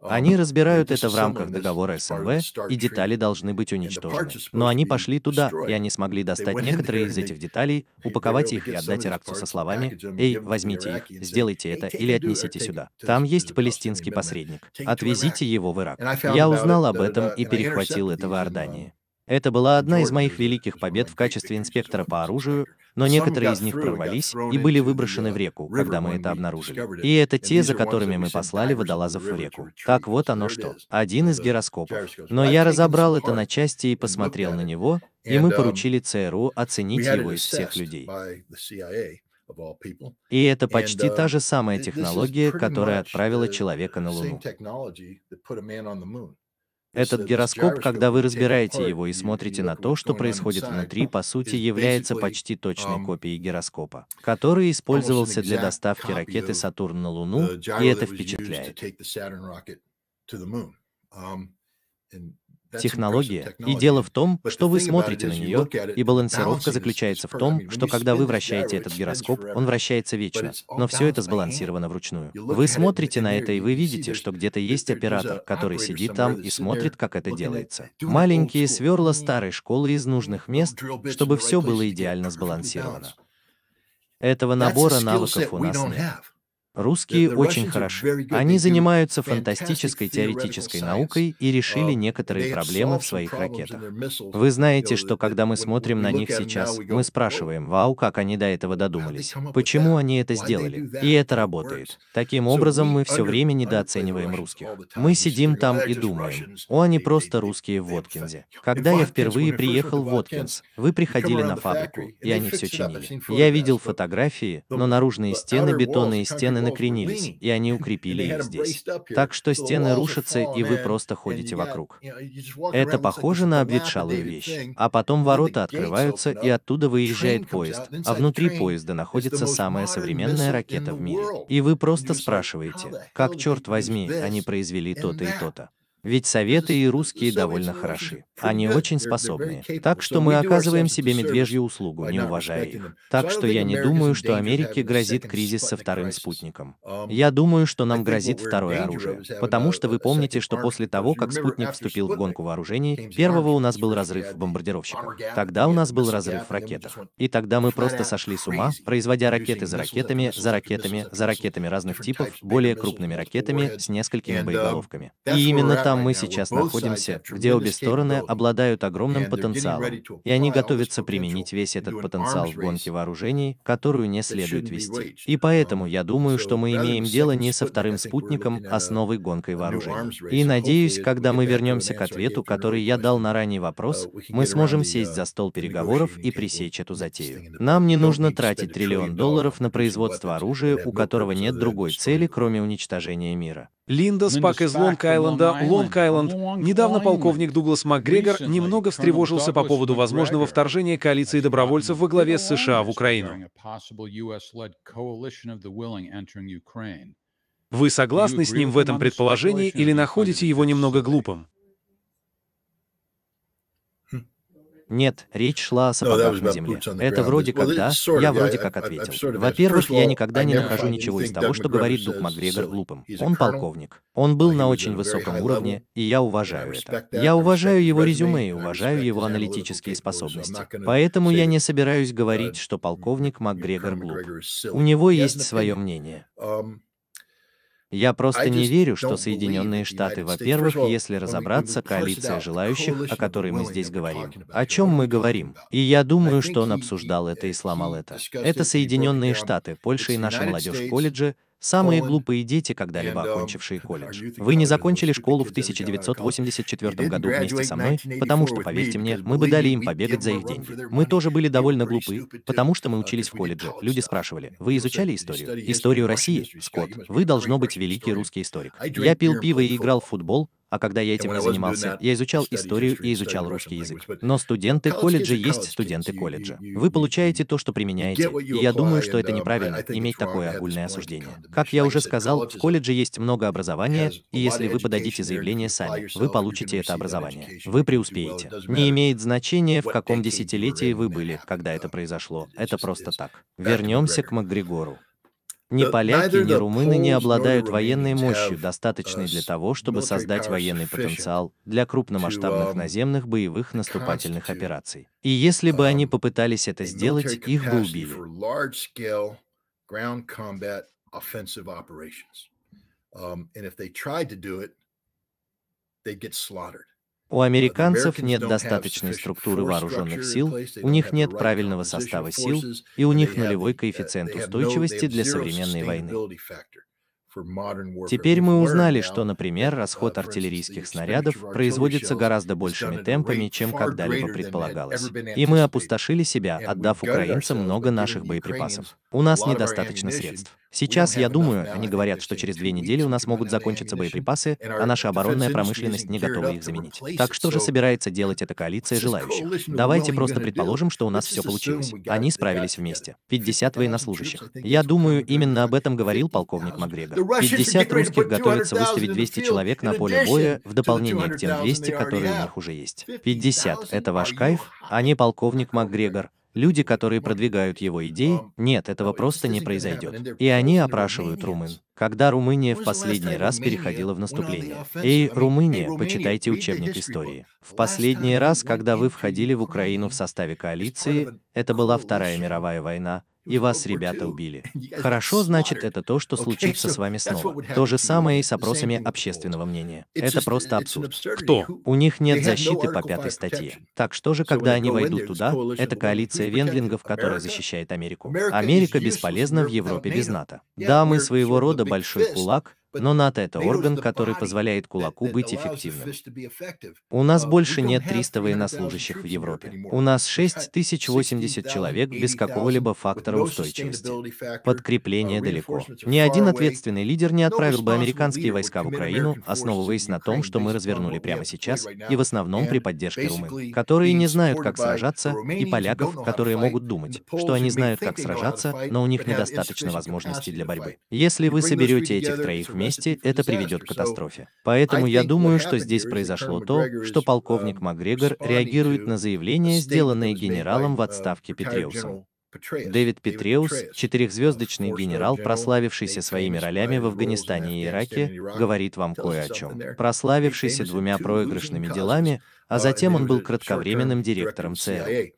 Speaker 1: А, они разбирают это в рамках договора СНВ, и детали должны быть уничтожены. Но они пошли туда, и они смогли достать некоторые из этих деталей, упаковать их и отдать Иракцу со словами «Эй, возьмите их, сделайте это или uh, отнесите сюда». Там есть палестинский посредник. Отвезите его в Ирак. Я узнал об этом и перехватил это в uh, Иордании. Это была одна из моих великих побед в качестве инспектора по оружию, но некоторые из них прорвались и были выброшены в реку, когда мы это обнаружили. И это те, за которыми мы послали водолазов в реку. Так вот оно что. Один из гироскопов. Но я разобрал это на части и посмотрел на него, и мы um, поручили ЦРУ оценить его из всех людей.
Speaker 4: И это почти uh, та же самая технология, которая отправила человека на Луну. Этот гироскоп, когда вы разбираете
Speaker 1: его и смотрите на то, что происходит внутри, по сути является почти точной um, копией гироскопа, который использовался для доставки ракеты «Сатурн» на Луну, и это впечатляет
Speaker 4: технология. И
Speaker 1: дело в том, что вы смотрите на нее, и балансировка заключается в том, что когда вы вращаете этот гироскоп, он вращается вечно, но все это сбалансировано вручную. Вы смотрите на это, и вы видите, что где-то есть оператор, который сидит там и смотрит, как это делается. Маленькие сверла старой школы из нужных мест, чтобы все было идеально сбалансировано. Этого набора навыков у нас нет. Русские очень хороши. Они занимаются фантастической теоретической наукой и решили um, некоторые проблемы в своих ракетах. Вы знаете, что когда мы смотрим на них сейчас, мы oh, спрашиваем, вау, как они до этого додумались, почему они это сделали, и это работает. Таким образом, мы все время недооцениваем русских. Мы сидим там и думаем, о, они просто русские в Воткинзе. Когда я впервые приехал в Воткинс, вы приходили на фабрику, и они все чинили. Я видел фотографии, но наружные стены, бетонные стены стены накренились, и они укрепили их здесь. Так что стены рушатся, и вы просто ходите вокруг. Это похоже на обветшалую вещь. А потом ворота открываются, и оттуда выезжает поезд, а внутри поезда находится самая современная ракета в мире. И вы просто спрашиваете, как, черт возьми, они произвели то-то и то-то. Ведь советы и русские довольно хороши. Они очень способные. Так что мы оказываем себе медвежью услугу, не уважая их. Так что я не думаю, что Америке грозит кризис со вторым спутником. Um, я думаю, что нам грозит второе оружие. Потому что вы помните, что после того, как спутник вступил в гонку вооружений, первого у нас был разрыв в бомбардировщиках. Тогда у нас был разрыв в ракетах. И тогда мы просто сошли с ума, производя ракеты за ракетами, за ракетами, за ракетами разных типов, более крупными ракетами с несколькими боеголовками. И именно там мы сейчас находимся, где обе стороны обладают огромным потенциалом, и они готовятся применить весь этот потенциал в гонке вооружений, которую не следует вести. И поэтому um, я думаю, что мы имеем дело не со вторым спутником, а с новой гонкой вооружений. И надеюсь, когда мы вернемся к ответу, который я дал на ранний вопрос, uh, мы сможем сесть за uh, стол переговоров и пресечь эту затею. Нам не нужно тратить триллион долларов на производство оружия, у которого нет другой цели, кроме уничтожения мира.
Speaker 3: Линда Спак из Лонг-Айленда, Лонг-Айленд. Недавно полковник Дуглас МакГрегор немного встревожился по поводу возможного вторжения коалиции добровольцев во главе с США в Украину. Вы согласны с ним в этом предположении или находите его немного глупым? Нет, речь шла о ну, сапогах на земле. Это вроде как да, я вроде как ответил. Во-первых, я никогда не нахожу ничего из того, что говорит Дук Макгрегор глупым. Он полковник.
Speaker 1: Он был на очень высоком уровне, и я уважаю это. Я уважаю его резюме и уважаю его аналитические способности. Поэтому я не собираюсь uh, говорить, что полковник Макгрегор глуп. У него есть свое мнение. Um, я просто не верю, что Соединенные Штаты, во-первых, если разобраться, коалиция желающих, о которой мы здесь говорим, о чем мы говорим. И я думаю, что он обсуждал это и сломал это. Это Соединенные Штаты, Польша и наша молодежь в колледже, Самые глупые дети, когда-либо окончившие колледж. Вы не закончили школу в 1984 а году вместе со мной, потому что, поверьте мне, мы бы дали им побегать за их деньги. Мы тоже были довольно глупы, потому что мы учились в колледже. Люди спрашивали, вы изучали историю? Историю России? Скотт, вы должно быть великий русский историк. Я пил пиво и играл в футбол, а когда я этим не занимался, я изучал историю и изучал русский язык. Но студенты колледжа есть студенты колледжа. Вы получаете то, что применяете. И я думаю, что это неправильно, иметь такое огульное осуждение. Как я уже сказал, в колледже есть много образования, и если вы подадите заявление сами, вы получите это образование. Вы преуспеете. Не имеет значения, в каком десятилетии вы были, когда это произошло. Это просто так. Вернемся к Макгригору. Ни поляки, ни румыны не обладают военной мощью, достаточной для э, того, чтобы создать военный потенциал для крупномасштабных наземных боевых наступательных операций. И если бы э, они попытались это сделать, их бы убили.
Speaker 4: Um, they'd get slaughtered.
Speaker 1: У американцев нет достаточной структуры вооруженных сил, у них нет правильного состава сил, и у них нулевой коэффициент устойчивости для современной войны. Теперь мы узнали, что, например, расход артиллерийских снарядов производится гораздо большими темпами, чем когда-либо предполагалось. И мы опустошили себя, отдав украинцам много наших боеприпасов. У нас недостаточно средств. Сейчас, я думаю, они говорят, что через две недели у нас могут закончиться боеприпасы, а наша оборонная промышленность не готова их
Speaker 5: заменить. Так что же
Speaker 1: собирается делать эта коалиция желающих? Давайте просто предположим, что у нас все получилось. Они справились вместе. 50 военнослужащих. Я думаю, именно об этом говорил полковник Макгрегор. 50 русских готовятся выставить 200 человек на поле боя в дополнение к тем 200, которые у них уже есть. 50 — это ваш кайф, а не полковник МакГрегор, Люди, которые продвигают его идеи, нет, этого oh, просто не произойдет. И они опрашивают румын. Когда Румыния в последний раз переходила в наступление? Эй, Румыния, почитайте учебник истории. В последний раз, когда вы входили в Украину в составе коалиции, это была Вторая мировая война, и вас ребята убили. Хорошо, значит, это то, что случится с вами снова. То же самое и с опросами общественного мнения. Это просто абсурд. Кто? У них нет защиты по пятой статье. Так что же, когда они войдут туда, это коалиция вендлингов, которая защищает Америку. Америка бесполезна в Европе без НАТО. Да, мы своего рода большой кулак, но НАТО — это орган, который позволяет кулаку быть эффективным. У нас uh, больше нет 300 военнослужащих в Европе. У нас 6080 человек без какого-либо фактора устойчивости. Подкрепление uh, далеко. Ни один ответственный лидер не отправил бы американские войска в Украину, основываясь на том, что мы развернули прямо сейчас, и в основном при поддержке румын, которые не знают, как сражаться, и поляков, которые могут думать, что они знают, как сражаться, но у них недостаточно возможностей для борьбы. Если вы соберете этих троих вместе, это приведет к катастрофе. Поэтому я думаю, что здесь произошло то, что полковник um, Макгрегор реагирует на заявление, сделанное генералом в uh, отставке Петреусом. Дэвид Петреус, четырехзвездочный uh, генерал, прославившийся своими ролями в Афганистане и Ираке, говорит вам кое о чем. Прославившийся двумя проигрышными делами, а uh, затем он был кратковременным директором ЦРУ.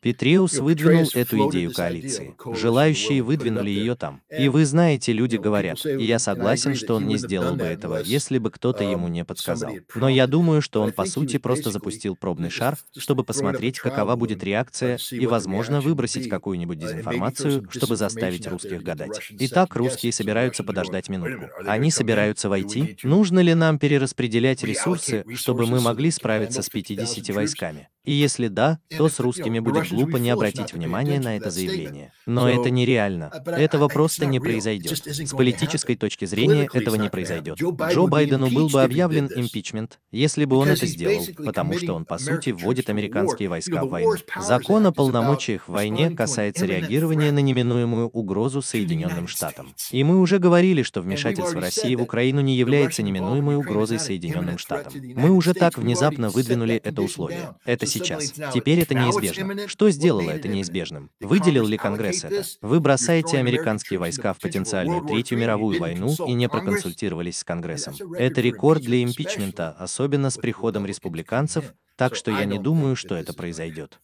Speaker 1: Петриус выдвинул эту идею коалиции. Желающие выдвинули ее там. И вы э, знаете, люди говорят, и я согласен, что он не сделал бы этого, если бы кто-то ему не подсказал. Но я думаю, что он по сути просто запустил пробный шар, чтобы посмотреть, какова будет реакция, и, возможно, выбросить какую-нибудь uh, дезинформацию, чтобы заставить русских гадать. Итак, русские собираются подождать минутку. Они собираются войти. Нужно ли нам перераспределять ресурсы, чтобы мы могли справиться с 50 войсками? И если да, то с русскими политиками будет глупо не обратить внимания на это заявление. Но это нереально. Этого просто не произойдет. С политической точки зрения этого не произойдет. Джо Байдену был бы объявлен импичмент, если бы он это сделал, потому что он, по сути, вводит американские войска в войну. Закон о полномочиях в войне касается реагирования на неминуемую угрозу Соединенным Штатам. И мы уже говорили, что вмешательство России в Украину не является неминуемой угрозой Соединенным Штатам. Мы уже так внезапно выдвинули это условие. Это сейчас. Теперь это неизбежно возможно. Что сделало это неизбежным? Выделил ли Конгресс это? Вы бросаете американские войска в потенциальную Третью мировую войну и не проконсультировались с Конгрессом. Это рекорд для импичмента, особенно с приходом республиканцев, так что я не думаю, что это произойдет.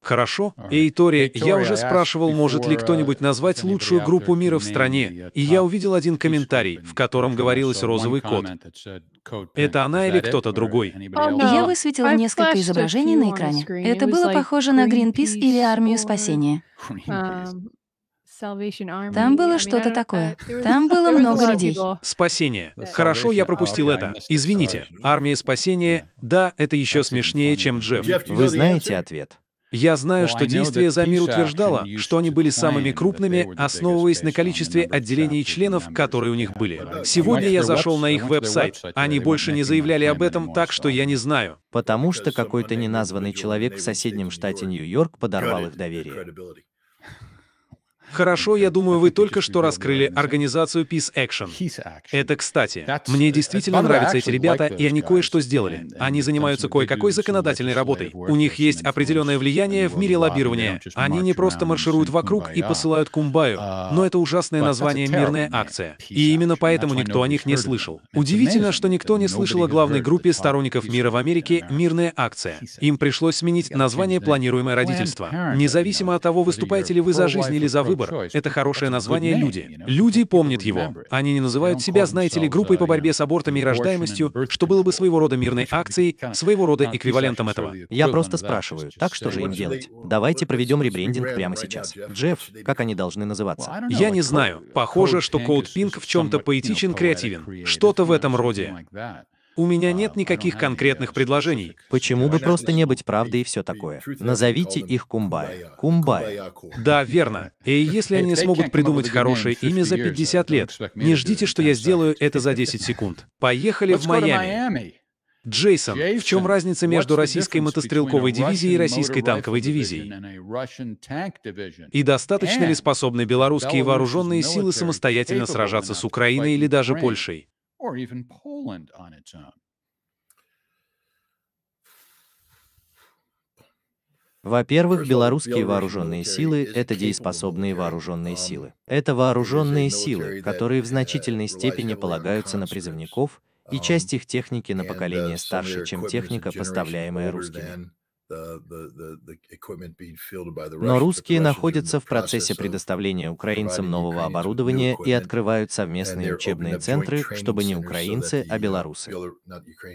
Speaker 3: Хорошо. Эйтори, я уже спрашивал, может ли э, кто-нибудь назвать лучшую группу мира в стране, и я увидел один комментарий, в котором говорилось «розовый кот». Это она или кто-то другой?
Speaker 2: Я высветила несколько изображений на экране. Это было похоже на Greenpeace
Speaker 3: или Армию спасения.
Speaker 2: Um, Там было что-то такое. Там было
Speaker 3: много людей. Спасение. Хорошо, я пропустил это. Извините. Армия спасения. Да, это еще смешнее, чем Джефф. Вы знаете ответ? Я знаю, что действие за мир утверждало, что они были самыми крупными, основываясь на количестве отделений и членов, которые у них были. Сегодня я зашел на их веб-сайт. Они больше не заявляли об этом, так что я не знаю.
Speaker 1: Потому что какой-то неназванный человек в соседнем штате Нью-Йорк подорвал их
Speaker 3: доверие. Хорошо, я думаю, вы только что раскрыли организацию Peace Action. Это кстати. Мне действительно нравятся эти ребята, и они кое-что сделали. Они занимаются кое-какой законодательной работой. У них есть определенное влияние в мире лоббирования. Они не просто маршируют вокруг и посылают кумбаю, uh, но это ужасное название «мирная акция». И именно поэтому никто о них не слышал. Удивительно, что никто не слышал о главной группе сторонников мира в Америке «Мирная акция». Им пришлось сменить название «Планируемое родительство». Независимо от того, выступаете ли вы за жизнь или за выбор, выбор. Это хорошее название «Люди». Люди помнят его. Они не называют себя, знаете ли, группой по борьбе с абортами и рождаемостью, что было бы своего рода мирной акцией, своего рода эквивалентом этого. Я просто спрашиваю, так что же им делать?
Speaker 1: Давайте проведем ребрендинг прямо сейчас. Джефф, как они должны называться? Я не знаю. Похоже, что Code Pink в чем-то поэтичен, креативен. Что-то
Speaker 3: в этом роде. У меня нет никаких конкретных предложений. Почему бы просто не быть правдой и все такое? Назовите их Кумбая. Кумбая. Да, верно. И если они смогут придумать хорошее имя за 50 лет, не ждите, что я сделаю это за 10 секунд. Поехали в Майами. Джейсон, в чем разница между российской мотострелковой дивизией и российской танковой дивизией?
Speaker 2: И достаточно ли способны белорусские вооруженные силы самостоятельно сражаться с Украиной или даже Польшей? or even Poland on its own.
Speaker 1: Во-первых, белорусские вооруженные силы — это дееспособные вооруженные um, силы. Это вооруженные силы, которые в uh, значительной степени полагаются на призывников и um, часть их техники на поколение uh, старше, чем техника, поставляемая русскими.
Speaker 4: Но русские
Speaker 1: находятся в процессе предоставления украинцам нового оборудования и открывают совместные учебные центры, чтобы не украинцы, а uh, белорусы.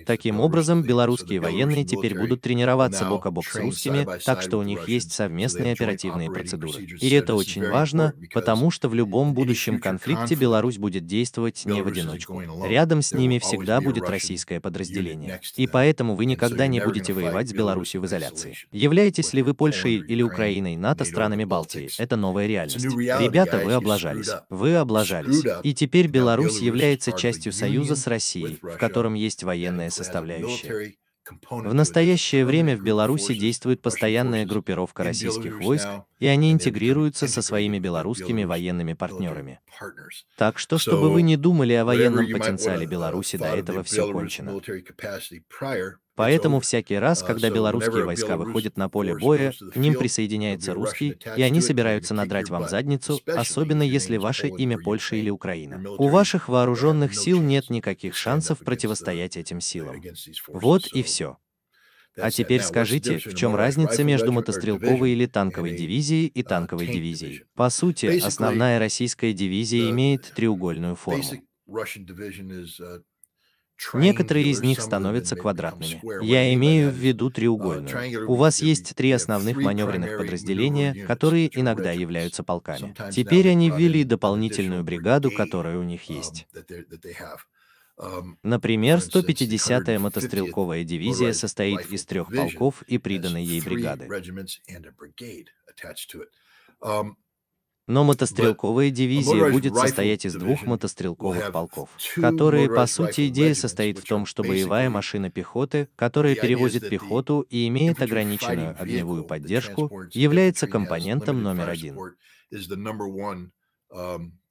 Speaker 1: Таким образом, белорусские военные теперь будут тренироваться бок о бок с русскими, так что у них есть совместные оперативные процедуры. И это очень важно, потому что в любом будущем конфликте Беларусь будет действовать не в одиночку. Рядом с ними всегда будет российское подразделение. И поэтому вы никогда не будете воевать с Беларусью в изоляции интеграции. Являетесь ли вы Польшей или Украиной, НАТО странами Балтии? Это новая реальность. Ребята, вы облажались. Вы облажались. И теперь Беларусь является частью союза с Россией, в котором есть военная составляющая. В настоящее время в Беларуси действует постоянная группировка российских войск, и они интегрируются со своими белорусскими военными партнерами. Так что, чтобы вы не думали о военном потенциале uh, Беларуси, до этого все кончено. Поэтому всякий раз, а, когда белорусские войска выходят на поле боя, к ним присоединяется русский, и они собираются надрать вам задницу, особенно если ваше имя Польша или Украина. У ваших вооруженных сил нет никаких шансов uh, противостоять этим силам. Вот и все. А теперь скажите, в чем разница между мотострелковой или танковой дивизией и uh, танковой дивизией? По сути, основная российская дивизия имеет треугольную форму. Некоторые из них становятся квадратными. Я имею в uh, виду треугольную. У вас есть три основных маневренных подразделения, которые иногда являются полками. Теперь они ввели дополнительную бригаду, которая у них um, есть. Um, Например, 150-я мотострелковая дивизия состоит из трех полков и приданной ей бригады. Но мотострелковая дивизия будет состоять из двух мотострелковых полков, которые, по сути, идея состоит в том, что боевая машина пехоты, которая перевозит пехоту и имеет ограниченную огневую поддержку, является компонентом номер один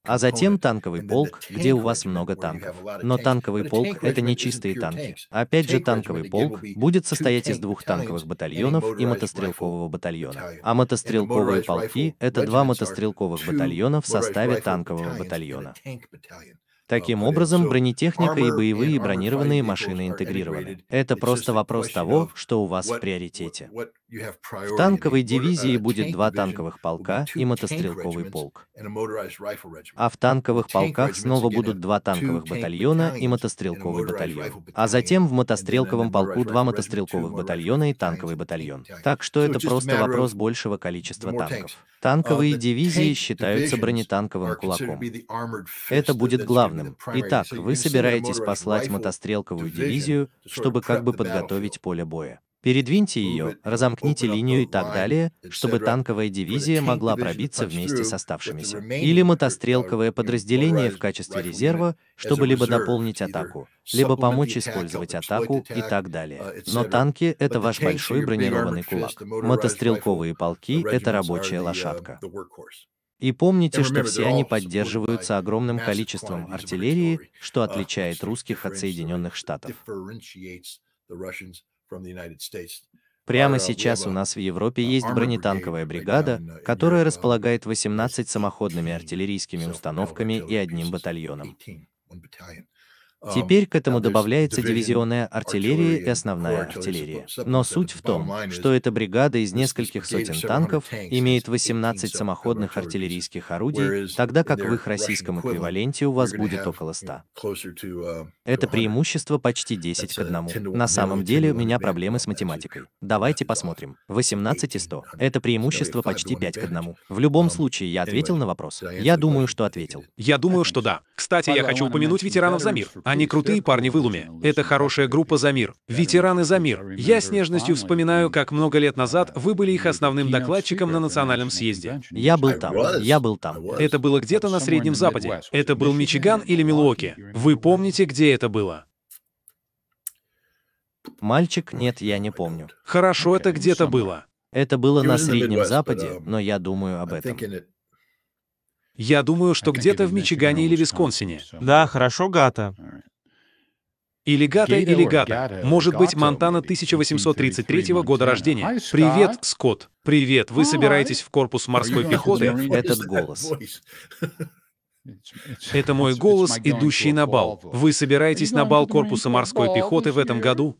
Speaker 1: а затем танковый полк, где у вас много танков. Но танковый полк — это не чистые танки. Опять же, танковый полк будет состоять из двух танковых батальонов и мотострелкового батальона. А мотострелковые полки — это два мотострелковых батальона в составе танкового батальона. Таким образом, бронетехника и боевые и бронированные машины интегрированы. Это просто вопрос того, что у вас в приоритете.
Speaker 4: В танковой
Speaker 1: uh, дивизии будет два танковых полка и мотострелковый полк. А в танковых полках снова будут два танковых батальона и мотострелковый батальон. А затем в мотострелковом полку два мотострелковых батальона и танковый батальон. Так что это просто вопрос большего количества танков. Uh, Танковые дивизии считаются бронетанковым кулаком. Это будет главным. Итак, вы собираетесь послать мотострелковую дивизию, чтобы как бы подготовить поле боя. Передвиньте ее, разомкните линию и так далее, чтобы танковая дивизия могла пробиться вместе с оставшимися. Или мотострелковое подразделение в качестве резерва, чтобы либо дополнить атаку, либо помочь использовать атаку и так uh, далее. Но танки — это ваш большой бронированный кулак. Мотострелковые полки — это рабочая uh, лошадка. И помните, что все они поддерживаются огромным количеством артиллерии, что uh, отличает русских от Соединенных Штатов. Прямо uh, сейчас у нас в uh, Европе есть бронетанковая бригада, uh, которая располагает 18 самоходными артиллерийскими установками и одним батальоном. Теперь к этому добавляется дивизионная артиллерия и основная артиллерия. Но суть в том, что эта бригада из нескольких сотен танков имеет 18 самоходных артиллерийских орудий, тогда как в их российском эквиваленте у вас будет около
Speaker 4: 100. Uh,
Speaker 1: Это преимущество почти 10 к 1. На самом деле у меня проблемы с математикой. Давайте посмотрим. 18 и 100. Это uh, преимущество почти 5 к 1. В любом um, случае, я ответил на вопрос. Я думаю, что ответил.
Speaker 3: Я думаю, что да. Кстати, я хочу упомянуть ветеранов за мир. Они они крутые парни в Илуме. Это хорошая группа за мир. Ветераны за мир. Я с нежностью вспоминаю, как много лет назад вы были их основным докладчиком на национальном съезде.
Speaker 1: Я был там. Я был там.
Speaker 3: Это было где-то на Среднем Западе. Это был Мичиган или Милуоки. Вы помните, где это было? Мальчик, нет, я не помню. Хорошо, это где-то было. Это было на Среднем Западе, um, но я думаю об этом. Я думаю, что где-то в Мичигане или Висконсине. Да, хорошо, Гата. Или Гата, или Гата. Может быть, Монтана 1833 года рождения. Привет, Скотт. Привет, вы собираетесь в корпус морской пехоты? Этот голос. Это мой голос, идущий на бал. Вы собираетесь на бал корпуса морской пехоты в этом году?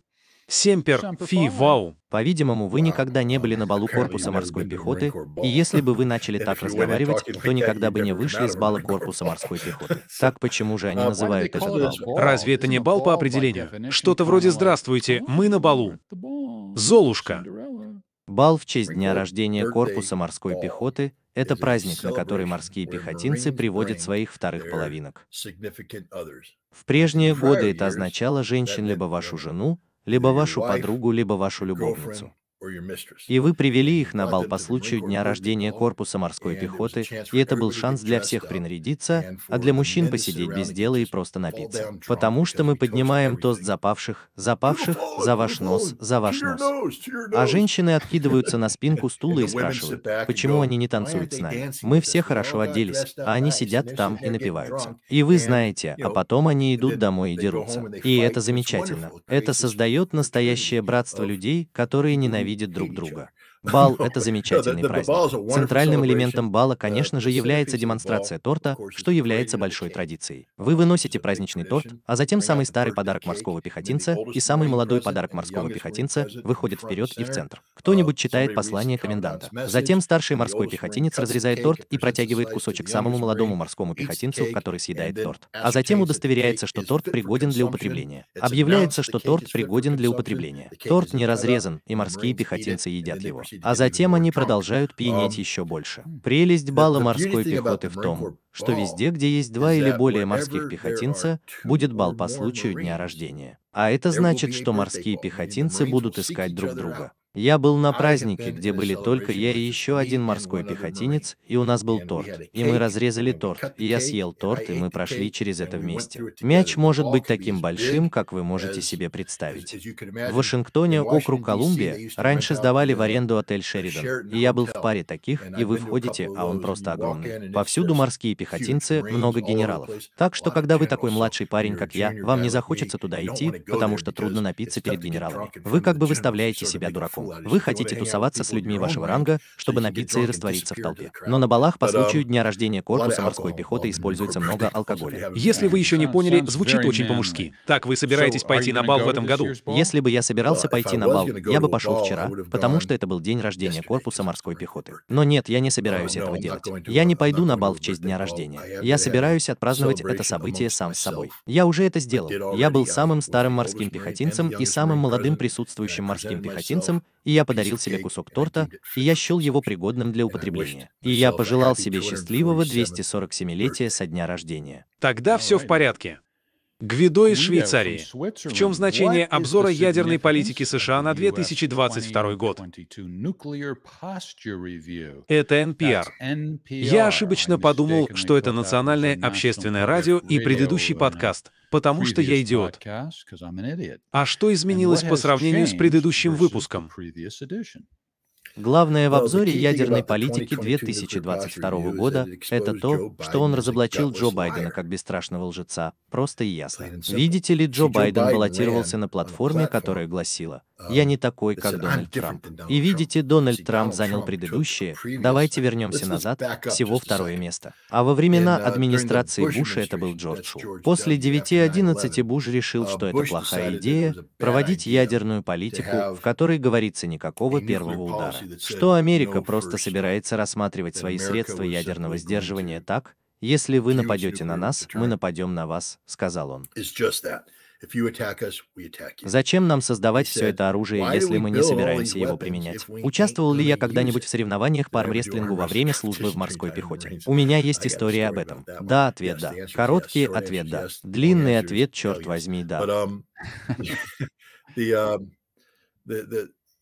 Speaker 3: Семпер, фи, вау. По-видимому, вы никогда не были на балу корпуса морской пехоты, и если
Speaker 1: бы вы начали так разговаривать, то никогда бы не вышли с бала корпуса морской пехоты. Так почему
Speaker 3: же они называют этот бал? Разве это не бал по определению? Что-то вроде «Здравствуйте, мы на балу». Золушка. Бал в честь дня рождения корпуса морской
Speaker 1: пехоты – это праздник, на который морские пехотинцы приводят своих вторых половинок. В прежние годы это означало «женщин либо вашу жену», либо вашу подругу, либо вашу любовницу. И вы привели их на бал по случаю дня рождения корпуса морской пехоты, и это был шанс для всех принарядиться, а для мужчин посидеть без дела и просто напиться. Потому что мы поднимаем тост запавших, запавших, за ваш нос, за ваш нос.
Speaker 4: А женщины
Speaker 1: откидываются на спинку стула и спрашивают, почему они не танцуют с нами. Мы все хорошо оделись, а они сидят там и напиваются. И вы знаете, а потом они идут домой и дерутся. И это замечательно. Это создает настоящее братство людей, которые ненавидят видят друг друга. Бал – это замечательный праздник. Центральным элементом бала, конечно же, является демонстрация торта, что является большой традицией. Вы выносите праздничный торт, а затем самый старый подарок морского пехотинца и самый молодой подарок морского пехотинца выходят вперед и в центр. Кто-нибудь читает послание коменданта. Затем старший морской пехотинец разрезает торт и протягивает кусочек самому молодому морскому пехотинцу, который съедает торт. А затем удостоверяется, что торт пригоден для употребления. Объявляется, что торт пригоден для употребления. Торт не разрезан, и морские пехотинцы едят его а затем они продолжают пьянеть еще больше. Прелесть бала морской пехоты в том, что везде, где есть два или более морских пехотинца, будет бал по случаю дня рождения. А это значит, что морские пехотинцы будут искать друг друга. Я был на празднике, где были только я и еще один морской пехотинец, и у нас был торт. И мы разрезали торт, и я съел торт, и мы прошли через это вместе. Мяч может быть таким большим, э, как вы можете э, себе э, представить. В Вашингтоне, округ Колумбия, раньше сдавали в аренду uh, отель Шеридан, и я был в паре таких, и вы входите, а он просто огромный. Повсюду морские пехотинцы, много генералов. Так что, когда вы такой младший парень, как я, вам не захочется туда идти, потому что трудно напиться перед генералами. Вы как бы выставляете себя дураком. Вы хотите тусоваться с людьми вашего ранга, чтобы напиться и раствориться в толпе. Но на балах по случаю um, дня рождения корпуса морской пехоты используется много алкоголя.
Speaker 3: Если вы еще не поняли, звучит очень по-мужски. Так, вы собираетесь пойти на бал в этом году?
Speaker 1: Если бы я собирался пойти на бал, я бы пошел вчера, потому что это был день рождения корпуса морской пехоты. Uh, Но нет, я не собираюсь этого делать. Я не пойду на бал в честь дня рождения. Я собираюсь отпраздновать это событие сам с собой. Я уже это сделал. Я был uh, самым старым морским пехотинцем и самым молодым присутствующим морским пехотинцем, и я подарил себе кусок торта, и я счел его пригодным для употребления. И я пожелал себе счастливого 247-летия со дня рождения. Тогда все в
Speaker 3: порядке. Гвидо из Швейцарии. В чем значение обзора ядерной политики США на 2022 год? Это NPR. Я ошибочно а подумал, что это национальное общественное радио и предыдущий подкаст, потому что я идиот. А что изменилось по сравнению с
Speaker 2: предыдущим
Speaker 1: выпуском? Главное
Speaker 2: в обзоре ядерной политики
Speaker 1: 2022 года – это то, что он разоблачил Джо Байдена как бесстрашного лжеца, просто и ясно. Видите ли, Джо Байден баллотировался на платформе, которая гласила – я не эм, такой, как Дональд Трамп. И видите, Дональд Трамп занял предыдущее. Давайте вернемся назад. Всего второе место. А во времена uh, администрации Буша это был Джордж Шу. Uh, uh, После 9.11 Буш решил, что это плохая идея проводить ядерную политику, в которой говорится никакого первого удара. Что Америка просто собирается рассматривать свои средства ядерного сдерживания так, если вы нападете на нас, мы нападем на вас, сказал он. Зачем нам создавать все это оружие, если мы не собираемся его применять? Участвовал ли я когда-нибудь в соревнованиях по армрестлингу во время службы в морской пехоте? У меня есть история об этом. Да, ответ да. Короткий ответ да. Длинный ответ, черт возьми, да. Um,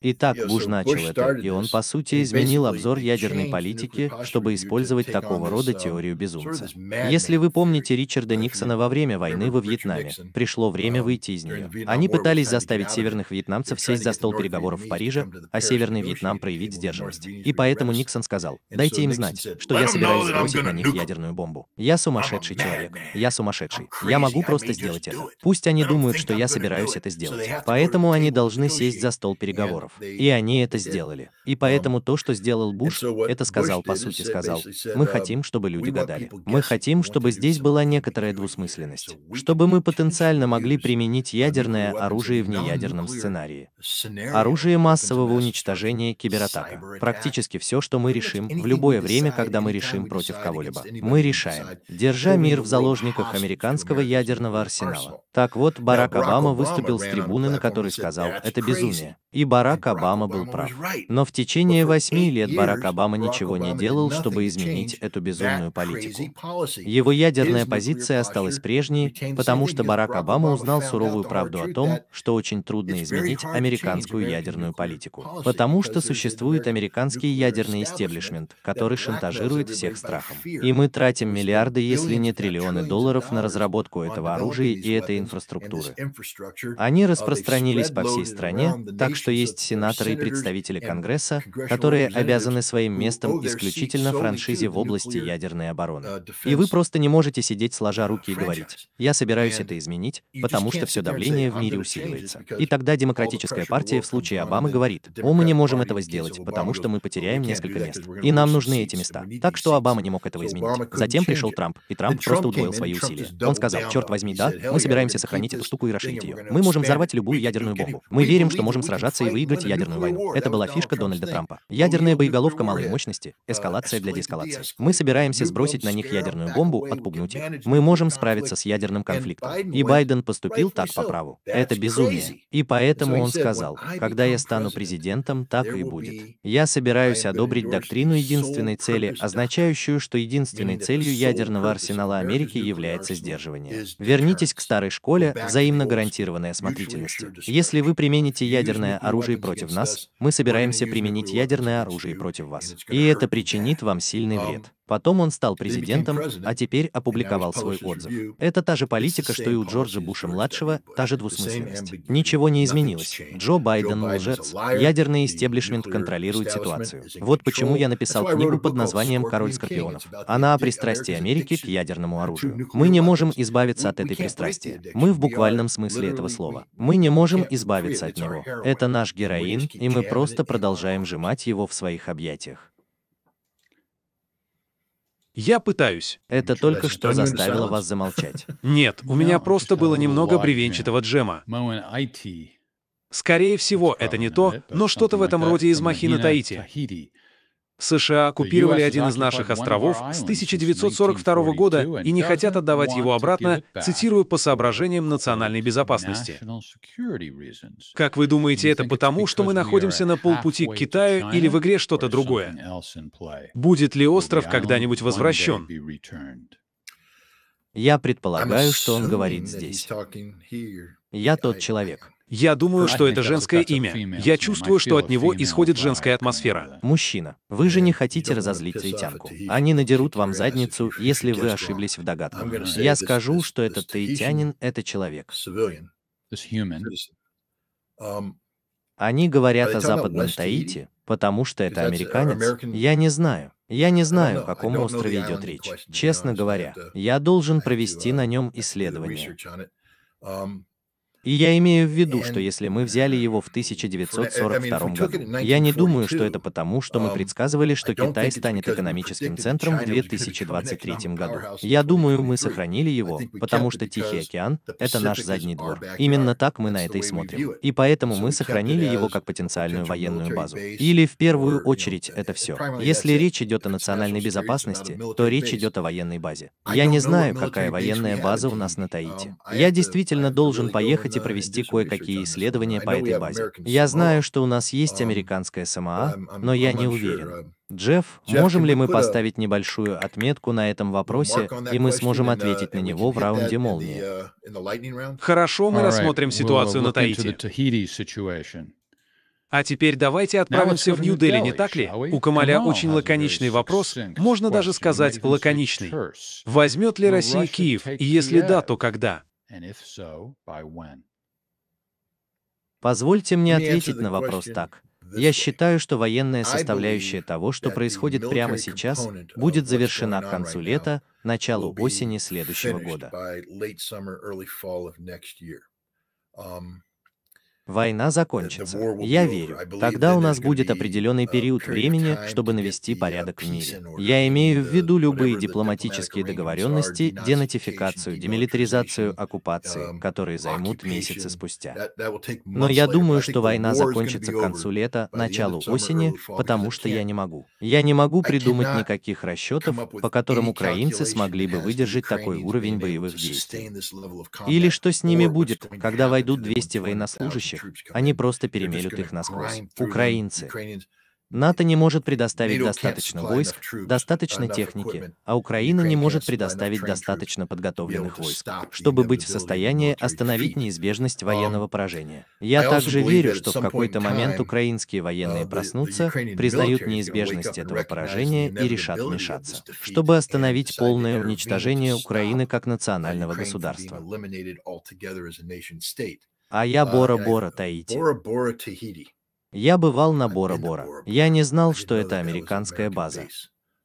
Speaker 1: и так Буш начал это, и он, по сути, изменил обзор ядерной политики, чтобы использовать такого рода uh, теорию безумца. Если вы помните Ричарда Никсона во время войны во Вьетнаме, пришло время um, выйти из нее.
Speaker 4: Они пытались
Speaker 1: заставить северных вьетнамцев сесть за стол переговоров в Париже, а Северный Вьетнам проявить сдержанность. И поэтому Никсон сказал, дайте им знать, что я собираюсь бросить на них ядерную бомбу. Я сумасшедший человек. Я сумасшедший. Я могу просто сделать это. Пусть они думают, что я собираюсь это сделать. Поэтому они должны сесть за стол переговоров. И они это сделали. И um, поэтому то, что сделал Буш, это сказал, по сути, сказал, мы um, хотим, чтобы люди гадали. Мы хотим, чтобы здесь была некоторая двусмысленность. Чтобы мы потенциально могли применить ядерное оружие в неядерном сценарии. Оружие массового уничтожения, кибератака. Практически все, что мы решим, в любое время, когда мы решим против кого-либо. Мы решаем, держа мир в заложниках американского ядерного арсенала. Так вот, Барак Обама выступил с трибуны, на которой сказал, это безумие. И Барак Барак Обама был прав. Но в течение восьми лет Барак Обама ничего не делал, чтобы изменить эту безумную политику. Его ядерная позиция осталась прежней, потому что Барак Обама узнал суровую правду о том, что очень трудно изменить американскую ядерную политику. Потому что существует американский ядерный истеблишмент, который шантажирует всех страхом. И мы тратим миллиарды, если не триллионы долларов на разработку этого оружия и этой инфраструктуры. Они uh, распространились по всей стране, так что есть сенаторы и представители Конгресса, которые обязаны своим местом исключительно франшизе в области ядерной обороны. Uh, и вы просто не можете сидеть сложа руки и говорить, я собираюсь это изменить, потому что все давление в мире усиливается. И тогда демократическая партия в случае Обамы говорит, о, мы не можем этого сделать, потому что мы потеряем несколько мест. И нам нужны эти места. Так что Обама не мог этого изменить. Затем пришел Трамп, и Трамп просто удвоил свои усилия. Он сказал, черт возьми, да, мы собираемся сохранить эту штуку и расширить ее. Мы можем взорвать любую ядерную бомбу. Мы верим, что можем сражаться и выиграть выиграть ядерную войну. Это была фишка Дональда Трампа. Ядерная боеголовка малой мощности, эскалация для деэскалации. Мы собираемся сбросить на них ядерную бомбу, отпугнуть их. Мы можем справиться с ядерным конфликтом. И Байден поступил так по праву. Это безумие. И поэтому он сказал, когда я стану президентом, так и будет. Я собираюсь одобрить доктрину единственной цели, означающую, что единственной целью ядерного арсенала Америки является сдерживание. Вернитесь к старой школе взаимно гарантированной осмотрительности. Если вы примените ядерное оружие против нас, мы собираемся применить ядерное оружие против вас. И это причинит вам сильный вред. Потом он стал президентом, а теперь опубликовал свой отзыв. Это та же политика, что и у Джорджа Буша-младшего, та же двусмысленность. Ничего не изменилось. Джо Байден лжец. Ядерный истеблишмент контролирует ситуацию. Вот почему я написал книгу под названием «Король скорпионов». Она о пристрастии Америки к ядерному оружию. Мы не можем избавиться от этой пристрастия. Мы в буквальном смысле этого слова. Мы не можем избавиться от него. Это наш героин, и мы просто продолжаем сжимать его в своих объятиях.
Speaker 3: Я пытаюсь. Это только что заставило вас замолчать. Нет, у меня просто было немного бревенчатого джема. Скорее всего, это не то, но что-то в этом роде из махина Таити. США оккупировали один из наших островов с 1942 года и не хотят отдавать его обратно, цитирую, по соображениям национальной безопасности. Как вы думаете, это потому, что мы находимся на полпути к Китаю или в игре что-то другое? Будет ли остров когда-нибудь возвращен? Я предполагаю, что
Speaker 1: он говорит здесь. Я тот человек. Я думаю, что это женское имя. Я чувствую, что от него исходит женская атмосфера. Мужчина, вы же не хотите разозлить таитянку. Они надерут вам задницу, если вы ошиблись в догадках. Я скажу, что этот таитянин — это человек. Они говорят о Западном Таити, потому что это американец. Я не знаю. Я не знаю, о каком острове идет речь. Честно говоря, uh, я должен провести uh, на нем исследование. И я имею в виду, что если мы взяли его в 1942 году, я не думаю, что это потому, что мы um, предсказывали, что Китай станет экономическим центром в 2023 году. Я думаю, мы сохранили его, потому что Тихий океан — это наш задний двор. Именно так мы на это и смотрим. И поэтому мы сохранили его как потенциальную военную базу. Или в первую очередь это все. Если речь идет о национальной безопасности, то речь идет о военной базе. Я не знаю, какая военная база у нас на Таити. Um, я действительно должен поехать позволите uh, провести кое-какие исследования по этой базе. Я знаю, что у нас есть um, американская СМА, но я не уверен. Um, Джефф, можем ли мы поставить небольшую отметку на этом вопросе, и мы сможем uh, ответить на него в раунде молнии?
Speaker 3: Uh, Хорошо, мы рассмотрим ситуацию на Таити. А теперь давайте отправимся в Нью-Дели, не так ли? У Камаля очень лаконичный вопрос, можно даже сказать лаконичный. Возьмет ли Россия Киев, и если да, то когда? Позвольте мне ответить
Speaker 2: на вопрос так.
Speaker 1: Я считаю, что военная составляющая того, что происходит прямо сейчас, будет завершена к концу лета, началу осени следующего года. Война закончится. Я верю. Тогда у нас будет определенный период времени, чтобы навести порядок в мире. Я имею в виду любые дипломатические договоренности, денатификацию, демилитаризацию оккупации, um, которые займут месяцы спустя. Но я думаю, что война закончится к концу лета, началу осени, потому что я не могу. Я не могу придумать никаких расчетов, по которым украинцы смогли бы выдержать такой уровень боевых действий. Или что с ними будет, когда войдут 200 военнослужащих, воюющих. Они просто перемелют их насквозь. Украинцы. НАТО не может предоставить достаточно войск, достаточно uh, техники, а Украина не может предоставить достаточно подготовленных войск, чтобы быть в состоянии остановить неизбежность um, военного поражения. Я также верю, что в какой-то момент украинские uh, военные проснутся, признают неизбежность этого поражения и решат вмешаться, чтобы остановить полное уничтожение Украины как национального государства. А я а, Бора-Бора, Таити. Я бывал на Бора-Бора. Я не знал, что это американская база.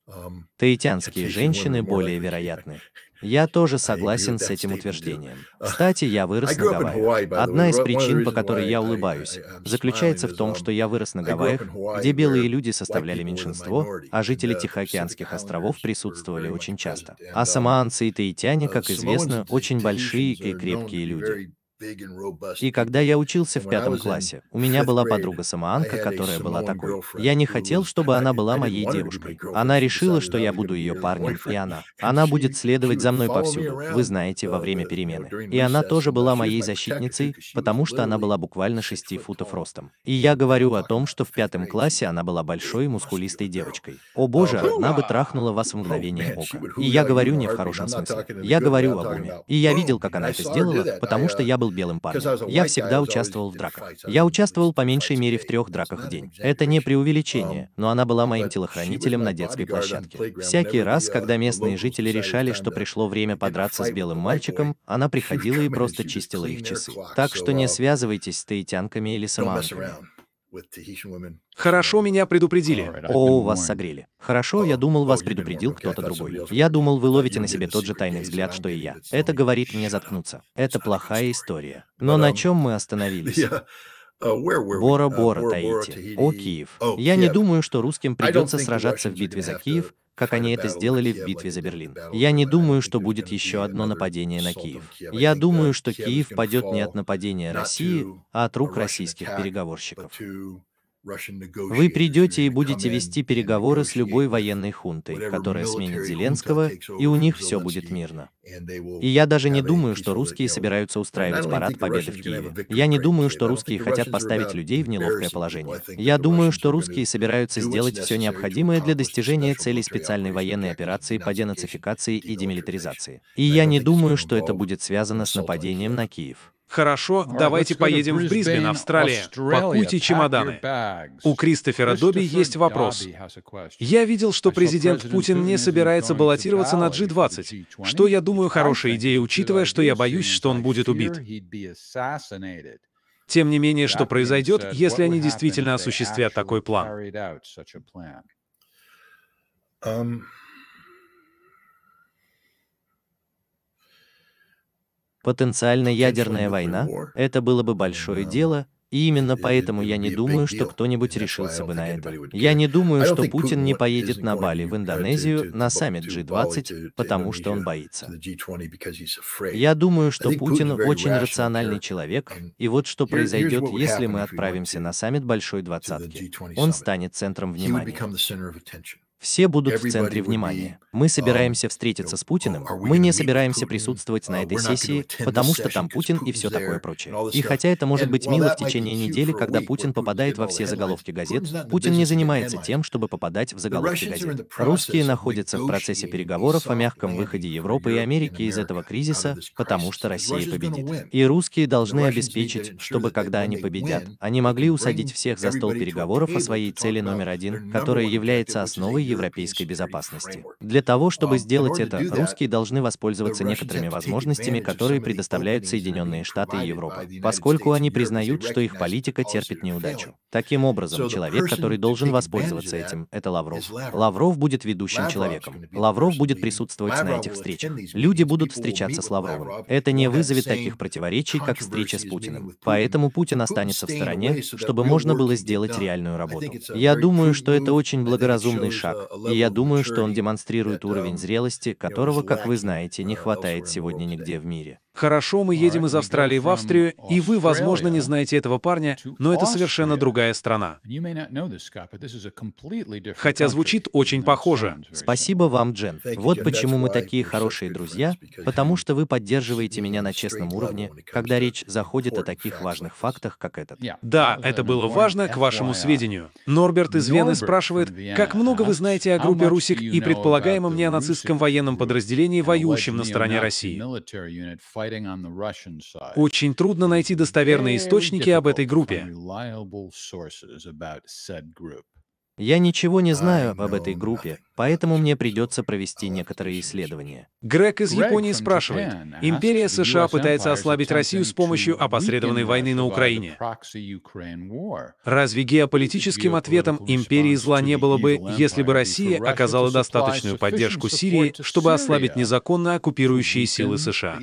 Speaker 1: Um, Таитянские женщины более вероятны. Я тоже согласен с этим утверждением. Кстати, я вырос на Гавайях. Одна из причин, по которой я улыбаюсь, заключается в том, um, что я вырос на Гавайях, где белые люди составляли меньшинство, а жители uh, Тихоокеанских островов присутствовали очень часто. А um, самоанцы и таитяне, как uh, известно, очень большие и крепкие люди. И когда я учился в пятом классе, у меня была подруга-самоанка, которая была такой. Я не хотел, чтобы она была моей девушкой. Она решила, что я буду ее парнем, и она. Она будет следовать за мной повсюду, вы знаете, во uh, время перемены. И она тоже была моей защитницей, потому что она была буквально 6 футов ростом. И я говорю о том, что в пятом классе она была большой мускулистой девочкой. О боже, oh, она бы трахнула вас в oh, мгновение ока. И я говорю не в хорошем смысле. Я говорю о гуме. И я видел, как она это сделала, потому что я был был белым парнем. Я всегда участвовал в драках. Я участвовал по меньшей мере в трех драках в день. Это не преувеличение, um, но она была моим телохранителем на детской площадке. Всякий раз, когда местные жители решали, что пришло время подраться с белым мальчиком, она приходила и просто чистила их часы. Так что не связывайтесь с таитянками или самоанками. Хорошо, меня предупредили. О, вас согрели. Хорошо, я oh, думал, oh, вас предупредил кто-то другой. Я думал, вы ловите на себе тот же тайный взгляд, что и я. Это говорит мне заткнуться. Это плохая um, история. Но на um, чем мы остановились?
Speaker 4: Бора-Бора а, Таити. О,
Speaker 1: Киев. Я не думаю, что русским придется сражаться в битве за Киев, как они это сделали в битве за Берлин. Я не думаю, что будет еще одно нападение на Киев. Я думаю, что Киев падет не от нападения России, а от рук российских переговорщиков.
Speaker 4: Вы
Speaker 1: придете и будете вести переговоры с любой военной хунтой, которая сменит Зеленского, и у них все будет мирно. И я даже не думаю, что русские собираются устраивать парад победы в Киеве. Я не думаю, что русские хотят поставить людей в неловкое положение. Я думаю, что русские собираются сделать все необходимое для достижения целей специальной военной операции по денацификации и демилитаризации. И я не думаю, что это будет связано с нападением на Киев.
Speaker 3: Хорошо, давайте поедем в Брисбен, Австралия. Пакуйте чемоданы. У Кристофера Добби есть вопрос. Я видел, что президент Путин не собирается баллотироваться на G20, что, я думаю, хорошая идея, учитывая, что я боюсь, что он будет убит. Тем не менее, что произойдет, если они действительно осуществят такой план?
Speaker 2: Um...
Speaker 1: потенциально ядерная война, это было бы большое дело, и именно поэтому я не думаю, что кто-нибудь решился бы на это. Я не думаю, что Путин не поедет на Бали в Индонезию на саммит G20, потому что он боится. Я думаю, что Путин очень рациональный человек, и вот что произойдет, если мы отправимся на саммит Большой Двадцатки. Он станет центром внимания. Все будут в центре внимания. Мы um, собираемся встретиться с Путиным, мы не собираемся присутствовать на uh, этой сессии, потому что там Путин и все такое прочее. И хотя это может быть мило в течение недели, когда Путин попадает во все заголовки газет, Путин не занимается тем, чтобы попадать в заголовки газет. Русские находятся в процессе переговоров о мягком выходе Европы и Америки из этого кризиса, потому что Россия победит. И русские должны обеспечить, чтобы когда они победят, они могли усадить всех за стол переговоров о своей цели номер один, которая является основой европейской безопасности. Для того, чтобы сделать это, русские должны воспользоваться некоторыми возможностями, которые предоставляют Соединенные Штаты и Европа, поскольку они признают, что их политика терпит неудачу. Таким образом, человек, который должен воспользоваться этим, это Лавров. Лавров будет ведущим человеком. Лавров будет присутствовать на этих встречах. Люди будут встречаться с Лавровым. Это не вызовет таких противоречий, как встреча с Путиным. Поэтому Путин останется в стороне, чтобы можно было сделать реальную работу. Я думаю, что это очень благоразумный шаг, и я думаю, что он демонстрирует уровень um, зрелости, которого, как вы знаете, не uh, хватает сегодня нигде в мире.
Speaker 3: Хорошо, мы едем из Австралии в Австрию, и вы, возможно, не знаете этого парня, но это совершенно другая страна. Хотя звучит очень похоже.
Speaker 1: Спасибо вам, Джен. Вот почему мы такие хорошие друзья, потому что вы поддерживаете меня на честном уровне, когда речь заходит о таких важных фактах, как этот.
Speaker 3: Да, это было важно, к вашему сведению. Норберт из Вены спрашивает, как много вы знаете о группе «Русик» и предполагаемом неонацистском военном подразделении, воюющем на стороне России? Очень трудно найти достоверные источники об этой группе.
Speaker 1: Я ничего не знаю об этой группе, поэтому мне придется провести некоторые исследования. Грег из Японии спрашивает, империя США
Speaker 2: пытается ослабить Россию с помощью опосредованной войны на Украине.
Speaker 3: Разве геополитическим ответом империи зла не было бы, если бы Россия оказала достаточную поддержку Сирии, чтобы ослабить незаконно оккупирующие силы США?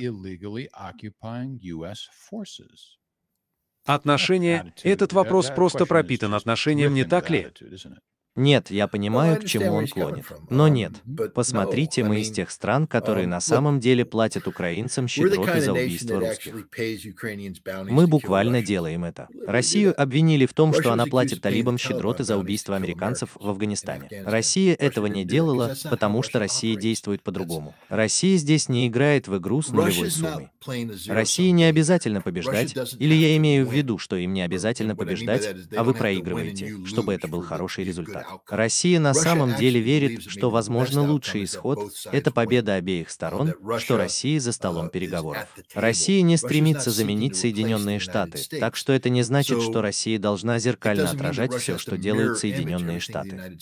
Speaker 1: Отношения, этот вопрос просто пропитан отношением, не так ли? Нет, я понимаю, к чему он клонит. Но um, нет. Посмотрите, мы из тех стран, которые um, на самом деле платят украинцам щедроты за убийство русских. Мы буквально делаем это. Россию обвинили в том, что она платит талибам щедроты за убийство американцев в Афганистане. Россия этого не делала, потому что Россия действует по-другому. Россия здесь не играет в игру с нулевой суммой. России не обязательно побеждать, или я имею в виду, что им не обязательно побеждать, а вы проигрываете, чтобы это был хороший результат. Россия на самом деле верит, что, возможно, лучший исход – это победа обеих сторон, что Россия за столом uh, переговоров. Россия не стремится заменить Соединенные Штаты, так что это не значит, что Россия должна зеркально отражать все, что делают Соединенные Штаты.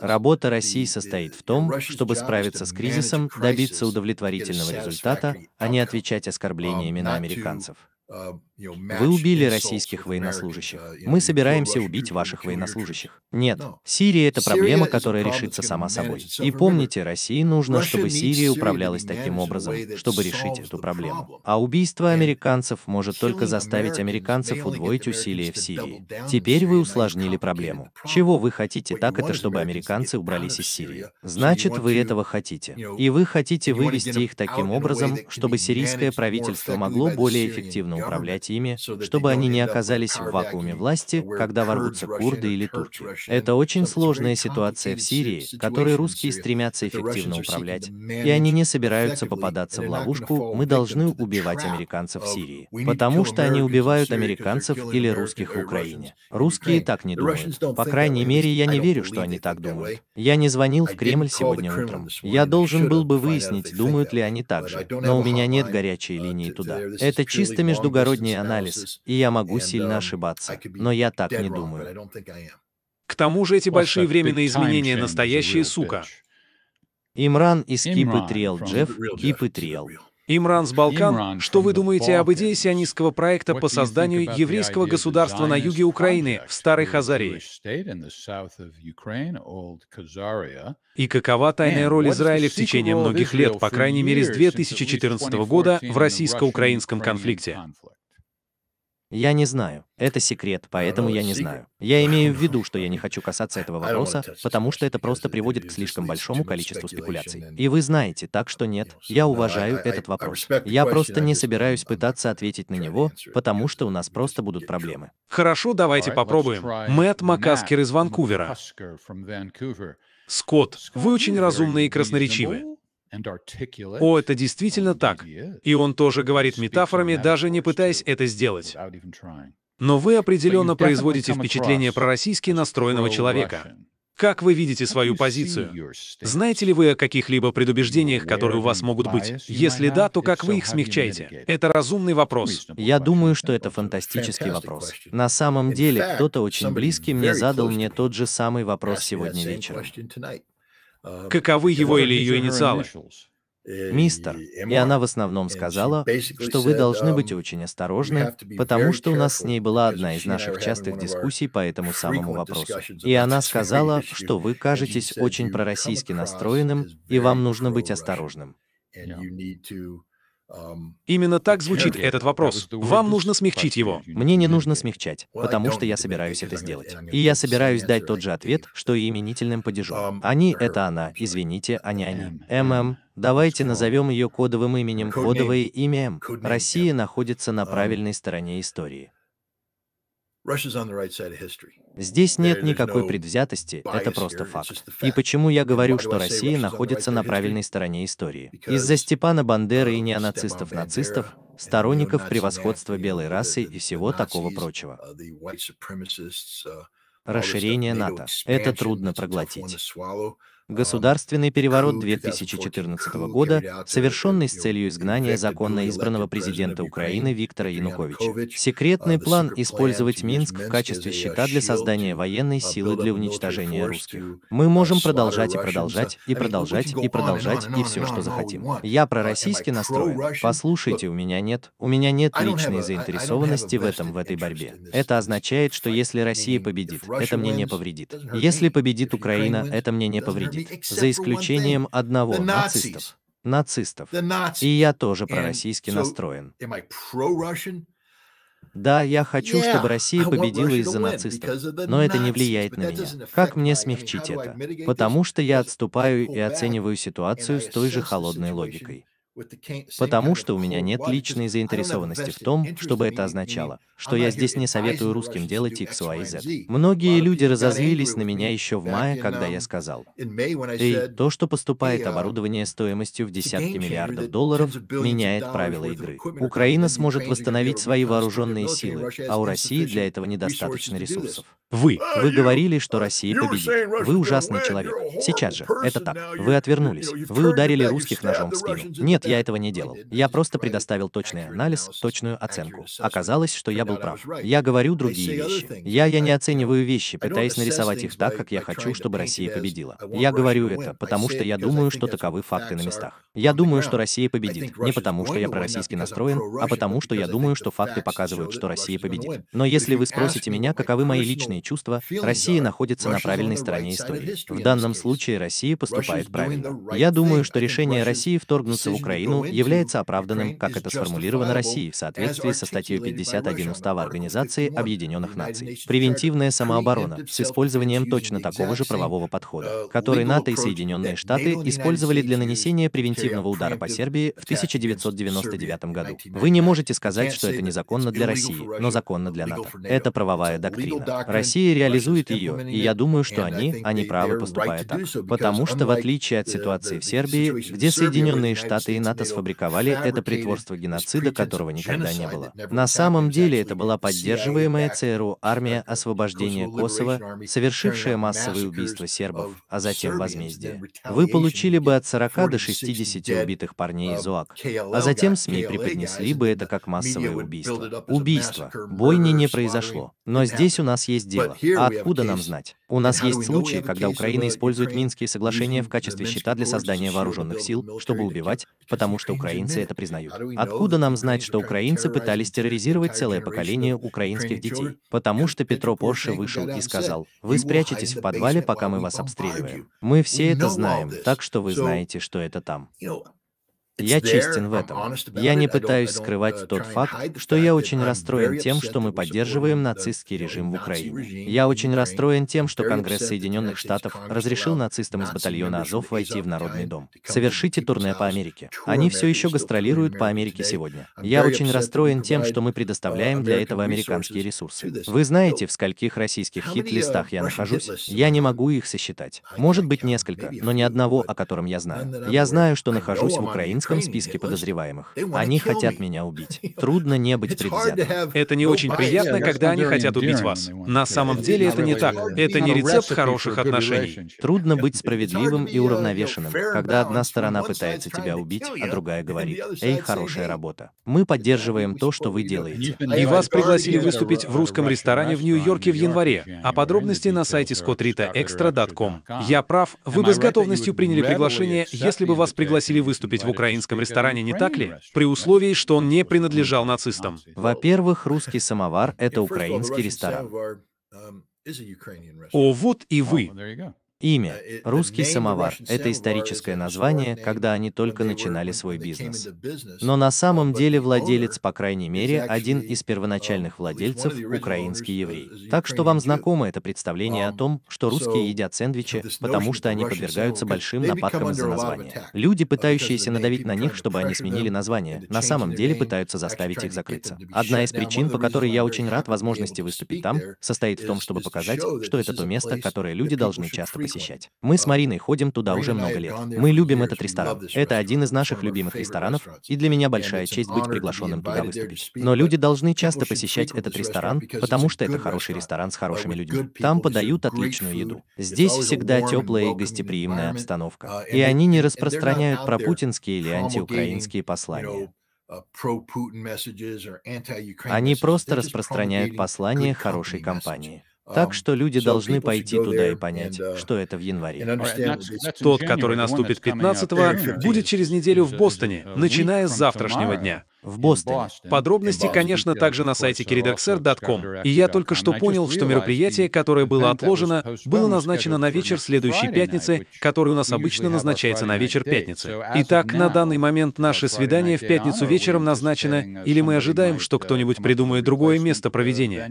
Speaker 1: Работа России состоит в том, чтобы справиться с кризисом, добиться удовлетворительного результата, а не отвечать оскорблениями um, на американцев.
Speaker 4: Uh, вы убили
Speaker 1: российских военнослужащих. Uh, Мы собираемся убить ваших военнослужащих. Нет, Сирия — это проблема, которая решится сама собой. И помните, России нужно, чтобы Сирия управлялась таким образом, чтобы решить эту проблему. А убийство американцев может только заставить американцев удвоить усилия в Сирии. Теперь вы усложнили проблему. Чего вы хотите так, это чтобы американцы убрались из Сирии.
Speaker 3: Значит, вы
Speaker 1: этого хотите. И вы хотите вывести их таким образом, чтобы сирийское правительство могло более эффективно управлять управлять ими, чтобы они не оказались в вакууме власти, когда ворвутся курды или турки. Это очень сложная ситуация в Сирии, которой русские стремятся эффективно управлять, и они не собираются попадаться в ловушку, мы должны убивать американцев в Сирии, потому что они убивают американцев или русских в Украине. Русские так не думают. По крайней мере, я не верю, что они так думают. Я не звонил в Кремль сегодня утром. Я должен был бы выяснить, думают ли они так же, но у меня нет горячей линии туда.
Speaker 3: Это чисто междугородние
Speaker 1: точный анализ, и я могу сильно um, ошибаться, но я так не думаю.
Speaker 3: К тому же эти большие временные изменения настоящие, сука. Имран из Кипы Триэл Джефф, Кипы Триэл. Имран с Балкан, что вы думаете об идее сионистского проекта по созданию еврейского государства на юге Украины, в Старой Хазарии? И какова тайная роль Израиля в течение многих лет, по крайней мере с 2014 года, в российско-украинском конфликте?
Speaker 1: Я не знаю. Это секрет, поэтому я не знаю. Я имею в виду, что я не хочу касаться этого вопроса, потому что это просто приводит к слишком большому количеству спекуляций. И вы знаете, так что нет, я уважаю этот вопрос. Я просто не собираюсь пытаться ответить на него, потому что у нас просто будут проблемы.
Speaker 3: Хорошо, давайте попробуем.
Speaker 2: Мэтт Макаскер из Ванкувера.
Speaker 3: Скотт, вы очень разумны и красноречивы. О, это действительно так. И он тоже говорит метафорами, даже не пытаясь это сделать. Но вы определенно производите впечатление пророссийски настроенного человека. Как вы видите свою позицию? Знаете ли вы о каких-либо предубеждениях, которые у вас могут быть? Если да, то как вы их смягчаете? Это разумный вопрос.
Speaker 1: Я думаю, что это фантастический вопрос. На самом деле, кто-то очень близкий мне задал мне тот же самый вопрос сегодня вечером. А, Каковы его или ее инициалы?
Speaker 4: Э, мистер, и она в
Speaker 1: основном сказала, что вы должны um, быть очень осторожны, потому что у нас с ней была одна из наших частых дискуссий по этому самому вопросу. И она сказала, что вы кажетесь очень пророссийски настроенным, и вам нужно быть осторожным. Yeah. Именно так звучит этот вопрос. Вам нужно смягчить его. Мне не нужно смягчать, потому что я собираюсь это сделать. И я собираюсь дать тот же ответ, что и именительным падежом. Um, они — это она, извините, а не они. ММ, давайте назовем ее кодовым именем, кодовое имя М. Россия находится на um, правильной стороне истории. Здесь нет никакой предвзятости, это просто факт. И почему я говорю, что Россия находится на правильной стороне истории? Из-за Степана Бандеры и неонацистов-нацистов, сторонников превосходства белой расы и всего такого прочего.
Speaker 4: Uh, uh,
Speaker 1: Расширение НАТО. Это трудно проглотить. Государственный переворот 2014 года, совершенный с целью изгнания законно избранного президента Украины Виктора Януковича. Секретный план использовать Минск в качестве щита для создания военной а силы для уничтожения русских. Мы можем продолжать и продолжать, и продолжать, и продолжать, и все, что захотим. Я пророссийски настроен. Послушайте, у меня нет, у меня нет личной заинтересованности в этом, в этой борьбе. Это означает, что если Россия победит, это мне не повредит. Если победит Украина, это мне не повредит за исключением одного — нацистов. Нацистов. И я тоже пророссийски настроен. Да, я хочу, чтобы Россия победила из-за нацистов, но это не влияет на меня. Как мне смягчить это? Потому что я отступаю и оцениваю ситуацию с той же холодной логикой. Потому что у меня нет личной заинтересованности в том, чтобы это означало, что я здесь не советую русским делать X, Y, Z. Многие люди разозлились на меня еще в мае, когда я um, сказал,
Speaker 4: «Эй,
Speaker 1: то, что поступает um, оборудование стоимостью в десятки миллиардов долларов, меняет правила игры. Украина сможет восстановить свои вооруженные силы, а у России для этого недостаточно ресурсов». Вы, ah, вы говорили, что Россия победит. Вы ужасный человек. Сейчас же, это так. Вы отвернулись. Вы ударили русских ножом в спину. Нет, я этого не делал. Я просто предоставил точный анализ, точную оценку. Оказалось, что я был прав. Я говорю другие вещи. Я, я не оцениваю вещи, пытаясь нарисовать их так, как я хочу, чтобы Россия победила. Я говорю это, потому что я думаю, что таковы факты на местах. Я думаю, что Россия победит. Не потому, что я пророссийски настроен, а потому, что я думаю, что факты показывают, что Россия победит. Но если вы спросите меня, каковы мои личные чувства, Россия находится на правильной стороне истории. В данном случае Россия поступает правильно. Я думаю, что решение России вторгнуться в Украину Украину является оправданным, как это сформулировано Россией в соответствии со статьей 51 Устава Организации Объединенных Наций. Превентивная самооборона с использованием точно такого же правового подхода, uh, который НАТО и Соединенные Штаты использовали для нанесения превентивного удара по Сербии в 1999 году. Вы не можете сказать, что это незаконно для России, но законно для НАТО. Это правовая доктрина. Россия реализует ее, и я думаю, что они, они правы поступая так. Потому что, в отличие от ситуации в Сербии, где Соединенные Штаты и НАТО сфабриковали это притворство геноцида, которого никогда не было. На самом деле это была поддерживаемая ЦРУ армия освобождения Косово, совершившая массовые убийства сербов, а затем возмездие. Вы получили бы от 40 до 60 убитых парней из УАК, а затем СМИ преподнесли бы это как массовое убийство. Убийство. Бойни не произошло. Но здесь у нас есть дело. А откуда нам знать? У нас есть случаи, когда Украина использует Минские соглашения в качестве счета для создания вооруженных сил, чтобы убивать, потому что украинцы это признают. Откуда нам знать, что украинцы пытались терроризировать целое поколение украинских детей? Потому э, что Петро Порше вышел и сказал, «Вы спрячетесь в подвале, пока мы вас обстреливаем». Мы все это знаем, так что вы знаете, что это там. Я честен в этом. Я не пытаюсь скрывать uh, тот факт, что я очень расстроен тем, что мы поддерживаем нацистский режим в Украине. Я очень расстроен тем, что Конгресс Соединенных Штатов разрешил нацистам из батальона Азов войти в Народный дом. Совершите турне по Америке. Они все еще гастролируют по Америке сегодня. Я очень расстроен тем, что мы предоставляем uh, для этого американские ресурсы. Вы знаете, в скольких российских хит-листах я uh, нахожусь? Я не могу их сосчитать. Может быть несколько, но ни одного, о котором я знаю. Я знаю, что нахожусь в украинском шпионском списке подозреваемых. Они хотят меня убить. Трудно не быть предвзятым.
Speaker 3: Это не очень приятно, когда они хотят убить вас. На самом деле это не так. Это не рецепт хороших отношений.
Speaker 1: Трудно быть справедливым и уравновешенным, когда одна сторона пытается тебя убить, а другая говорит, «Эй, хорошая работа». Мы поддерживаем
Speaker 3: то, что вы делаете. И вас пригласили выступить в русском ресторане в Нью-Йорке в январе, а подробности на сайте scottritaextra.com. Я прав, вы бы с готовностью приняли приглашение, если бы вас пригласили выступить в Украине украинском ресторане, не так ли? При условии, что он не принадлежал нацистам.
Speaker 1: Во-первых, русский самовар — это украинский ресторан. О, вот и вы. Имя uh, – «Русский самовар» – это историческое название, когда они только начинали свой бизнес. Но на самом деле владелец, по крайней мере, один из первоначальных владельцев – украинский еврей. Так что вам знакомо это представление о um, том, что русские едят сэндвичи, потому что они подвергаются большим нападкам из-за названия. Люди, uh, пытающиеся надавить на них, чтобы они сменили название, на самом деле пытаются заставить их закрыться. Одна из причин, по которой я очень рад возможности выступить там, состоит в том, чтобы показать, что это то место, которое люди должны часто посещать. Мы с Мариной ходим туда уже много лет. Мы любим этот ресторан. Это один из наших любимых ресторанов, и для меня большая честь быть приглашенным туда выступить. Но люди должны часто посещать этот ресторан, потому что это хороший ресторан с хорошими людьми. Там подают отличную еду. Здесь всегда теплая и гостеприимная обстановка. Uh, и они не распространяют про-путинские или антиукраинские послания.
Speaker 4: Uh, они просто
Speaker 1: распространяют послание хорошей компании. Так что люди должны пойти туда и понять, что это в январе. Тот, который наступит 15-го, будет
Speaker 3: через неделю в Бостоне, э, начиная с завтрашнего дня в Бостоне. Подробности, конечно, также на сайте kiridxr.com. И я только что понял, что мероприятие, которое было отложено, было назначено на вечер следующей пятницы, который у нас обычно назначается на вечер пятницы. Итак, на данный момент наше свидание в пятницу вечером назначено, или мы ожидаем, что uh, кто-нибудь придумает другое место uh, проведения?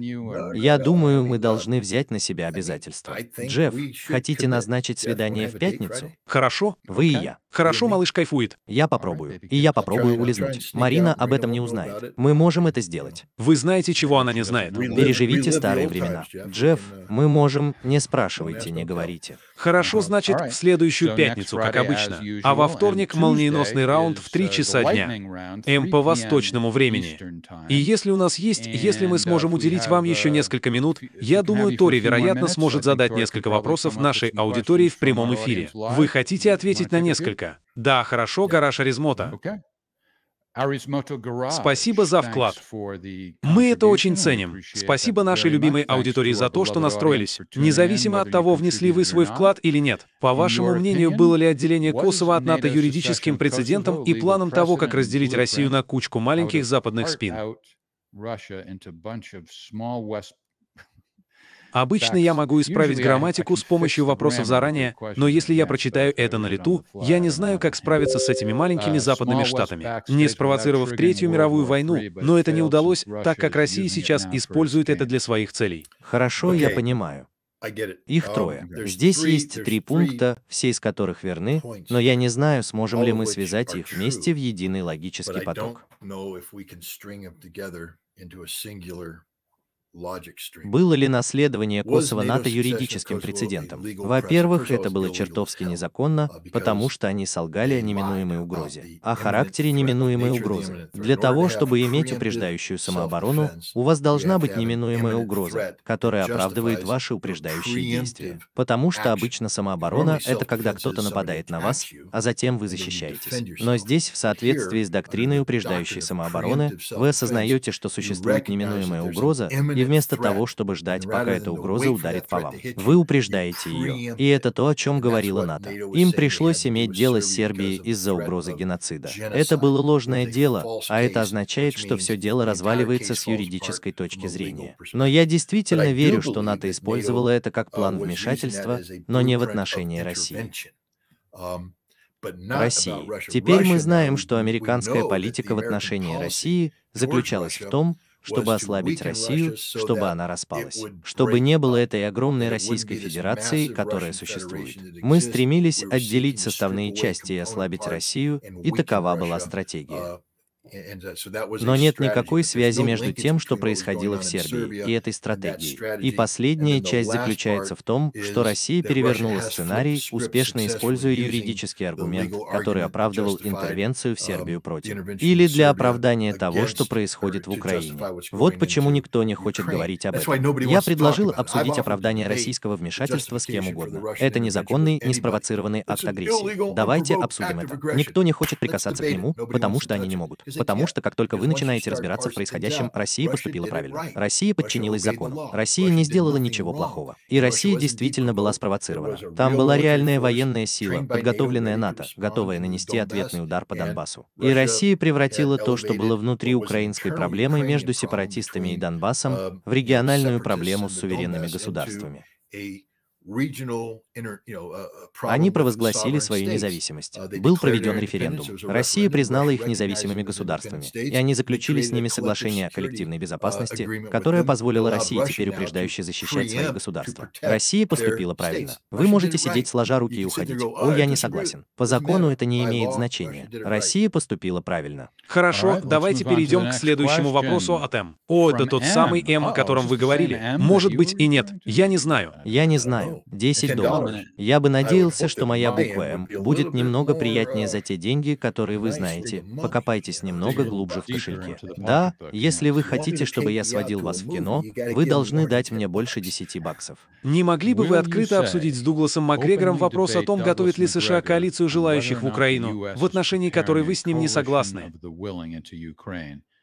Speaker 3: Я думаю, мы должны взять
Speaker 1: на себя обязательства. Джефф, хотите назначить свидание в пятницу? Хорошо. Вы и я.
Speaker 3: Хорошо, малыш кайфует. Я попробую. И я попробую улизнуть. Марина об этом не узнает. Мы можем это сделать. Вы знаете, чего она не знает? Переживите старые времена. Джефф, uh, мы можем... Не спрашивайте, не говорите. Хорошо, значит, в следующую пятницу, как обычно. А во вторник молниеносный раунд в 3 uh, часа дня. М по восточному времени. И если у нас есть, если мы uh, сможем уделить вам еще несколько минут, я думаю, Тори, вероятно, сможет задать несколько вопросов нашей аудитории в прямом эфире. Вы хотите ответить на несколько? Да, хорошо, гараж Аризмота.
Speaker 2: Спасибо за вклад.
Speaker 3: Мы это очень ценим. Спасибо нашей любимой аудитории за то, что настроились. Независимо от того, внесли вы свой вклад или нет. По вашему мнению, было ли отделение Косово от НАТО юридическим прецедентом и планом того, как разделить Россию на кучку маленьких западных спин? Обычно я могу исправить грамматику с помощью вопросов заранее, но если я прочитаю это на лету, я не знаю, как справиться с этими маленькими uh, западными штатами, не спровоцировав Третью мировую войну, но это не удалось, так как Россия сейчас использует это для своих целей. Хорошо, я понимаю.
Speaker 1: Их um, трое. Здесь есть три пункта, все из которых верны, но я не знаю, сможем ли мы связать их вместе в единый логический поток.
Speaker 4: Было ли наследование Косово НАТО юридическим прецедентом? Во-первых,
Speaker 1: это было чертовски незаконно, потому что они солгали о неминуемой угрозе, о характере неминуемой угрозы. Для того, чтобы иметь упреждающую самооборону, у вас должна быть неминуемая угроза, которая оправдывает ваши упреждающие действия. Потому что обычно самооборона — это когда кто-то нападает на вас, а затем вы защищаетесь. Но здесь, в соответствии с доктриной упреждающей самообороны, вы осознаете, что существует неминуемая угроза, и вместо того, чтобы ждать, пока эта угроза ударит по вам. Вы упреждаете ее. И это то, о чем говорила НАТО. Им пришлось иметь дело с Сербией из-за угрозы геноцида. Это было ложное дело, а это означает, что все дело разваливается с юридической точки зрения. Но я действительно верю, что НАТО использовало это как план вмешательства, но не в отношении России. Um, России. Теперь мы знаем, что американская политика в отношении России заключалась в том, чтобы ослабить Россию, чтобы она распалась, чтобы не было этой огромной Российской Федерации, которая существует. Мы стремились отделить составные части и ослабить Россию, и такова была стратегия. Uh,
Speaker 4: Uh, Но нет никакой связи между тем, что происходило в Сербии, и этой стратегией. И последняя
Speaker 1: часть заключается в том, что Россия перевернула сценарий, успешно используя юридический аргумент, который оправдывал интервенцию в um, Сербию против. Или для оправдания того, что происходит в Украине. Вот почему никто не хочет говорить об этом. Я предложил обсудить оправдание российского вмешательства с кем угодно. Это незаконный, неспровоцированный акт агрессии. Давайте обсудим это. Никто не хочет прикасаться к нему, потому что они не могут. Потому что как только вы начинаете разбираться в происходящем, Россия поступила правильно. Россия подчинилась закону. Россия не сделала ничего плохого. И Россия действительно была спровоцирована. Там была реальная военная сила, подготовленная НАТО, готовая нанести ответный удар по Донбассу. И Россия превратила то, что было внутри украинской проблемы между сепаратистами и Донбассом, в региональную проблему с суверенными государствами.
Speaker 4: Uh, uh, они провозгласили свою независимость. Uh, Был проведен референдум. Россия признала их независимыми государствами, и они заключили с ними
Speaker 1: соглашение о коллективной безопасности, которое позволило России теперь упреждающе защищать свои государства. Россия поступила правильно. Вы можете сидеть сложа руки и уходить. О, oh, я не согласен. По закону это не имеет значения. Россия поступила правильно. Хорошо, давайте перейдем к следующему вопросу от М. О, это тот самый М, о котором oh, вы говорили. Может быть и нет. Я не знаю. Я не знаю. 10 ну, долларов. Я бы а надеялся, что моя буква М ну, будет немного ну, э, приятнее за те деньги, которые вы знаете. Покопайтесь немного глубже в кошельке. Да, если вы хотите, чтобы я сводил вас в кино, вы должны дать мне больше 10 баксов.
Speaker 3: Не могли бы вы открыто обсудить с Дугласом Макгрегором вопрос о том, готовит ли США коалицию желающих в Украину, в отношении которой вы с ним не согласны?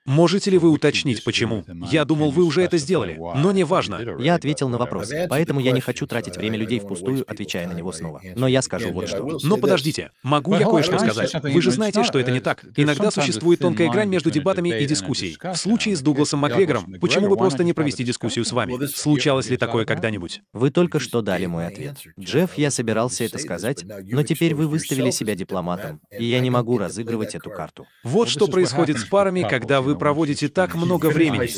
Speaker 3: Можете ли вы уточнить, почему? Я думал, вы уже это сделали, но не важно. Я ответил на вопрос, поэтому
Speaker 1: я не хочу тратить uh, время людей впустую, отвечая на него снова. Но я скажу вот что. Но подождите, могу я кое-что сказать? Вы же знаете, что это не так. Иногда существует тонкая грань между
Speaker 3: дебатами и дискуссией. В случае с Дугласом Макгрегором, почему бы просто не провести дискуссию с вами? Случалось ли такое когда-нибудь?
Speaker 1: Вы только что дали мой ответ. Джефф, я собирался это сказать, но теперь вы выставили себя дипломатом, и я не могу разыгрывать эту карту. Вот что происходит с парами, когда вы вы проводите так много времени.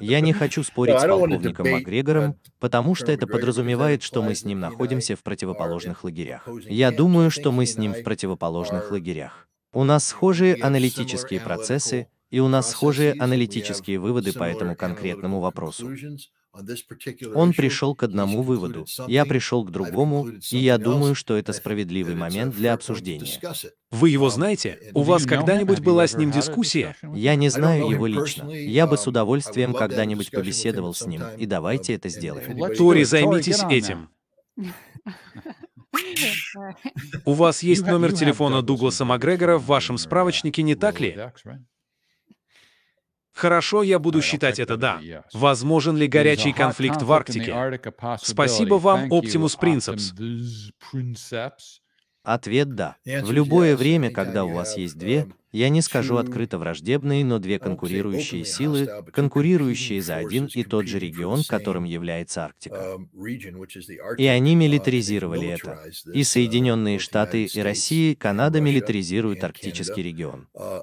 Speaker 1: Я не хочу спорить с полковником Макгрегором, потому что это подразумевает, что мы с ним находимся в противоположных лагерях. Я думаю, что мы с ним в противоположных лагерях. У нас схожие аналитические процессы, и у нас схожие аналитические выводы по этому конкретному вопросу.
Speaker 4: Он пришел
Speaker 1: к одному выводу, я пришел к другому, и я думаю, что это справедливый момент для обсуждения. Вы его um, знаете? У вас когда-нибудь была с ним дискуссия? Я не знаю его лично. Я бы с um, удовольствием когда-нибудь побеседовал с ним, и давайте um, это сделаем. Тори,
Speaker 3: займитесь этим. У вас есть номер телефона Дугласа Макгрегора в вашем справочнике, не так ли? Хорошо, я буду считать это да. Возможен ли горячий конфликт в Арктике? Спасибо вам, Оптимус Принцепс.
Speaker 1: Ответ «да». В любое время, когда у вас есть две, um, я не скажу открыто враждебные, но две конкурирующие силы, конкурирующие за один и тот же регион, которым является Арктика.
Speaker 4: Um, и они милитаризировали это. И uh,
Speaker 1: Соединенные Штаты, и Россия, и Канада милитаризируют арктический регион.
Speaker 4: Uh,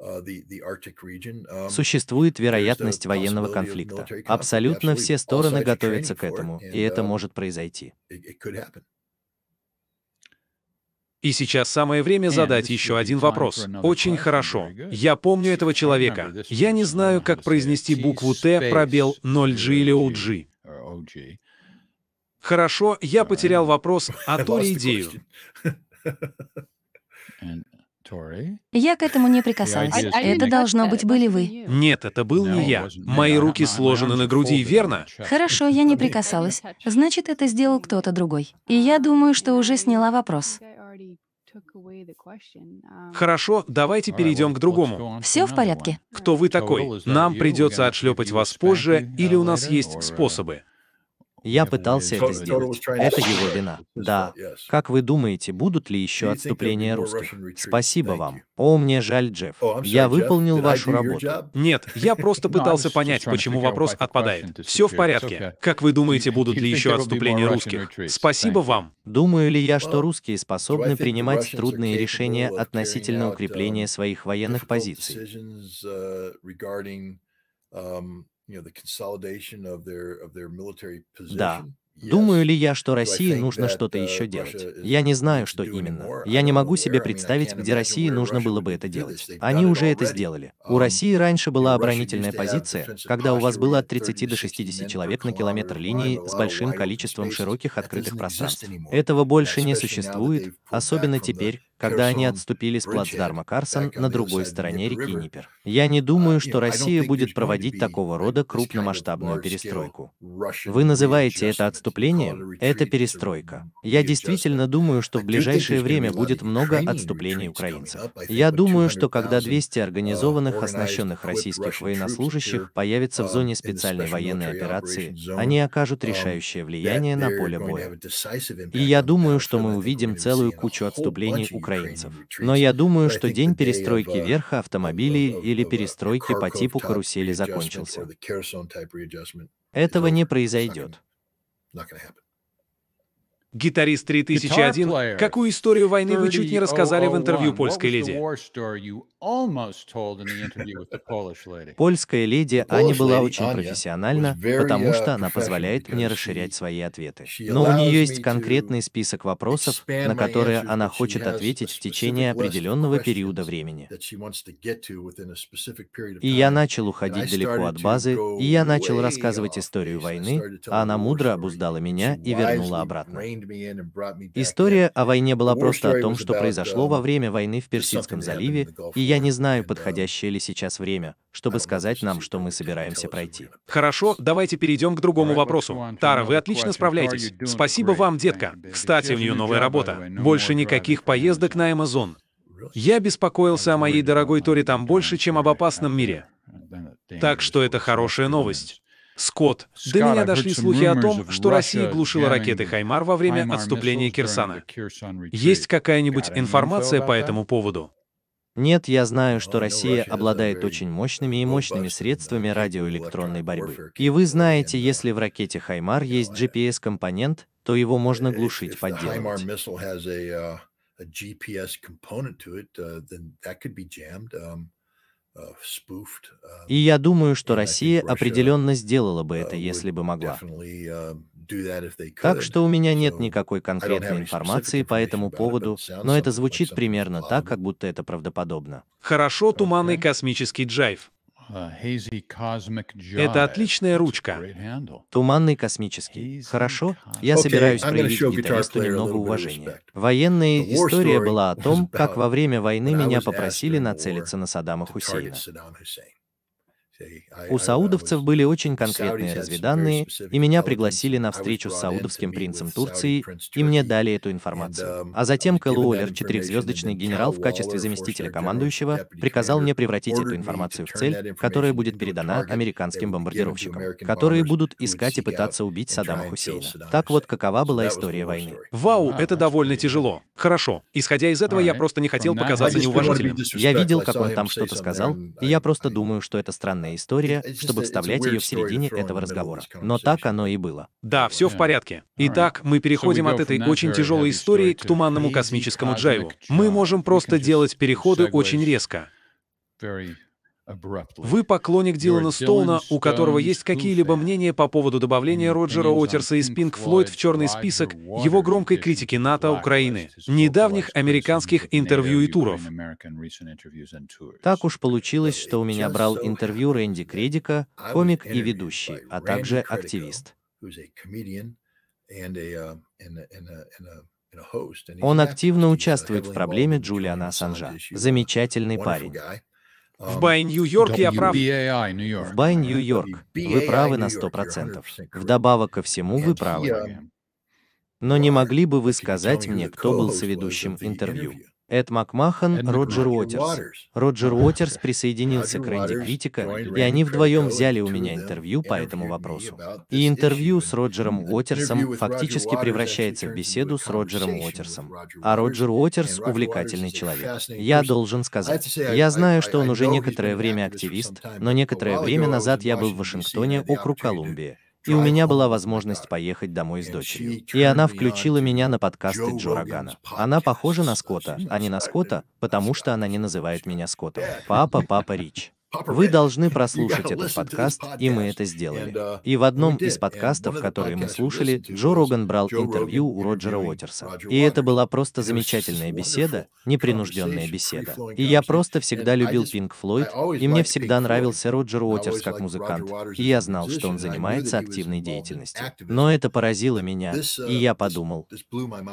Speaker 4: Э, um, Существует вероятность военного конфликта. Абсолютно все
Speaker 1: стороны готовятся к этому, и это um, может произойти.
Speaker 3: И сейчас самое время задать еще один вопрос. Очень хорошо. Я помню этого человека. Я не знаю, как произнести букву Т, пробел 0G или OG. Хорошо, я потерял вопрос, а то идею. Я к этому не прикасалась. А это должно быть были вы. Нет, это был не я. Мои руки сложены на груди, верно? Хорошо, я не прикасалась. Значит, это сделал кто-то другой. И я думаю, что уже сняла вопрос. Хорошо, давайте перейдем к другому. Все в порядке. Кто вы такой? Нам придется отшлепать вас позже, или у нас есть uh, способы? Я пытался это сделать. Это его вина. Да. Как вы
Speaker 1: думаете, будут ли еще отступления русских? Спасибо вам. О, мне жаль, Джефф. Oh, я выполнил вашу работу.
Speaker 3: Нет, я просто ну, пытался понять, почему вопрос отпадает. Все в порядке. Как вы думаете, будут ли еще отступления русских? Спасибо вам. Думаю ли я, что русские
Speaker 1: способны принимать трудные решения относительно укрепления um, своих военных позиций? Да. Думаю ли я, что России нужно что-то еще uh, делать? Я не знаю, что именно. Я не могу себе представить, где России нужно было бы это делать. Они уже это сделали. У um, России раньше была оборонительная позиция, когда у вас было от 30 до 60 человек на километр линии с большим количеством широких открытых пространств. Этого больше не существует, особенно теперь, когда они отступили с плацдарма Карсон на другой стороне реки Ниппер. Я не думаю, uh, что Россия будет проводить такого рода крупномасштабную перестройку. Вы называете это отступлением? Это перестройка. Я действительно думаю, что в ближайшее время будет много отступлений украинцев. Я думаю, что когда 200 организованных, uh, оснащенных российских военнослужащих появятся в uh, зоне специальной военной операции, они окажут um, решающее влияние на поле боя. И я думаю, что мы увидим целую кучу отступлений украинцев украинцев. Но я думаю, что день перестройки uh, верха автомобилей или uh, перестройки по типу карусели закончился. Этого не
Speaker 3: произойдет. Гитарист 3001, какую историю войны вы чуть не рассказали в интервью oh польской леди?
Speaker 2: Польская
Speaker 1: леди Аня была очень профессиональна, потому uh, что она позволяет мне расширять свои ответы. Но у нее есть конкретный список вопросов, на которые она хочет ответить в течение определенного периода времени.
Speaker 4: И я начал уходить далеко от базы, и я начал
Speaker 1: рассказывать историю войны, а она мудро обуздала меня и вернула обратно. История о войне была просто о том, что произошло во um, время войны в Персидском заливе, и я не знаю, подходящее ли сейчас время, чтобы сказать нам, что мы собираемся пройти.
Speaker 3: Хорошо, давайте перейдем к другому вопросу. Тара, вы отлично справляетесь. Спасибо вам, детка. Кстати, у нее новая работа. Больше никаких поездок на Amazon. Я беспокоился о моей дорогой Торе там больше, чем об опасном мире. Так что это хорошая новость. Скотт, до меня дошли слухи о том, что Россия глушила ракеты «Хаймар» во время отступления Кирсана.
Speaker 1: Есть какая-нибудь информация по этому поводу? Нет, я знаю, что Россия обладает очень мощными и мощными средствами радиоэлектронной борьбы. И вы знаете, если в ракете «Хаймар» есть GPS-компонент, то его можно глушить, подделывать.
Speaker 4: Uh, uh, um, uh, um,
Speaker 1: и я думаю, что Россия определенно сделала бы это, если бы могла. Так что у меня нет никакой конкретной информации по этому поводу, но это звучит примерно так, как будто это правдоподобно.
Speaker 3: Хорошо, туманный космический джайв. Uh, это
Speaker 1: отличная ручка. Туманный космический. Хорошо? Я собираюсь проявить гитаристу немного уважения. Военная история была о том, как во время войны меня попросили нацелиться на Саддама Хусейна. У саудовцев были очень конкретные разведанные, и меня пригласили на встречу с саудовским принцем Турции, и мне дали эту информацию. А затем Кэл Уоллер, четырехзвездочный генерал в качестве заместителя командующего, приказал мне превратить эту информацию в цель, которая будет передана американским бомбардировщикам, которые будут искать и пытаться убить Саддама Хусейна. Так вот, какова была история войны. Вау, а, это довольно тяжело. Хорошо.
Speaker 3: Исходя из этого, я просто не хотел показаться неуважительным. Я видел, как он там что-то сказал,
Speaker 1: и я просто думаю, что это странно странная история, чтобы вставлять ее в середине этого разговора. Но так оно
Speaker 3: и было. Да, все в порядке. Итак, мы переходим от этой очень тяжелой истории к туманному космическому джайву. Мы можем просто делать переходы очень резко. Вы поклонник Дилана Стоуна, у которого есть какие-либо мнения по поводу добавления Роджера Отерса и Pink Floyd в черный список, его громкой критики НАТО, Украины,
Speaker 2: недавних американских интервью и туров.
Speaker 1: Так уж получилось, что у меня брал интервью Рэнди Кредика, комик и ведущий, а также активист.
Speaker 4: Он активно uh, участвует в проблеме
Speaker 1: Джулиана Ассанжа. Замечательный парень. В Buy Нью-Йорк я прав. В Buy Нью-Йорк вы правы на 100%. Вдобавок ко всему вы правы. Но не могли бы вы сказать мне, кто был соведущим интервью? Эд Макмахан, Роджер Уотерс. Роджер Уотерс присоединился к Рэнди Критика, и они вдвоем взяли у меня интервью по этому вопросу. И интервью с Роджером Уотерсом фактически превращается в беседу с Роджером Уотерсом. А Роджер Уотерс — увлекательный человек. Я должен сказать. Я знаю, что он уже некоторое время активист, но некоторое время назад я был в Вашингтоне, округ Колумбия и у меня была возможность поехать домой с дочерью. И она включила меня на подкасты Джо Рогана. Она похожа на Скотта, а не на Скотта, потому что она не называет меня Скоттом. Папа, папа Рич. Вы должны прослушать этот подкаст, и мы это сделали. И в одном из подкастов, которые мы слушали, Джо Роган брал интервью у Роджера Уотерса. И это была просто замечательная беседа, непринужденная беседа. И я просто всегда любил Пинк Флойд, и мне всегда нравился Роджер Уотерс как музыкант, и я знал, что он занимается активной деятельностью. Но это поразило меня, и uh, я подумал,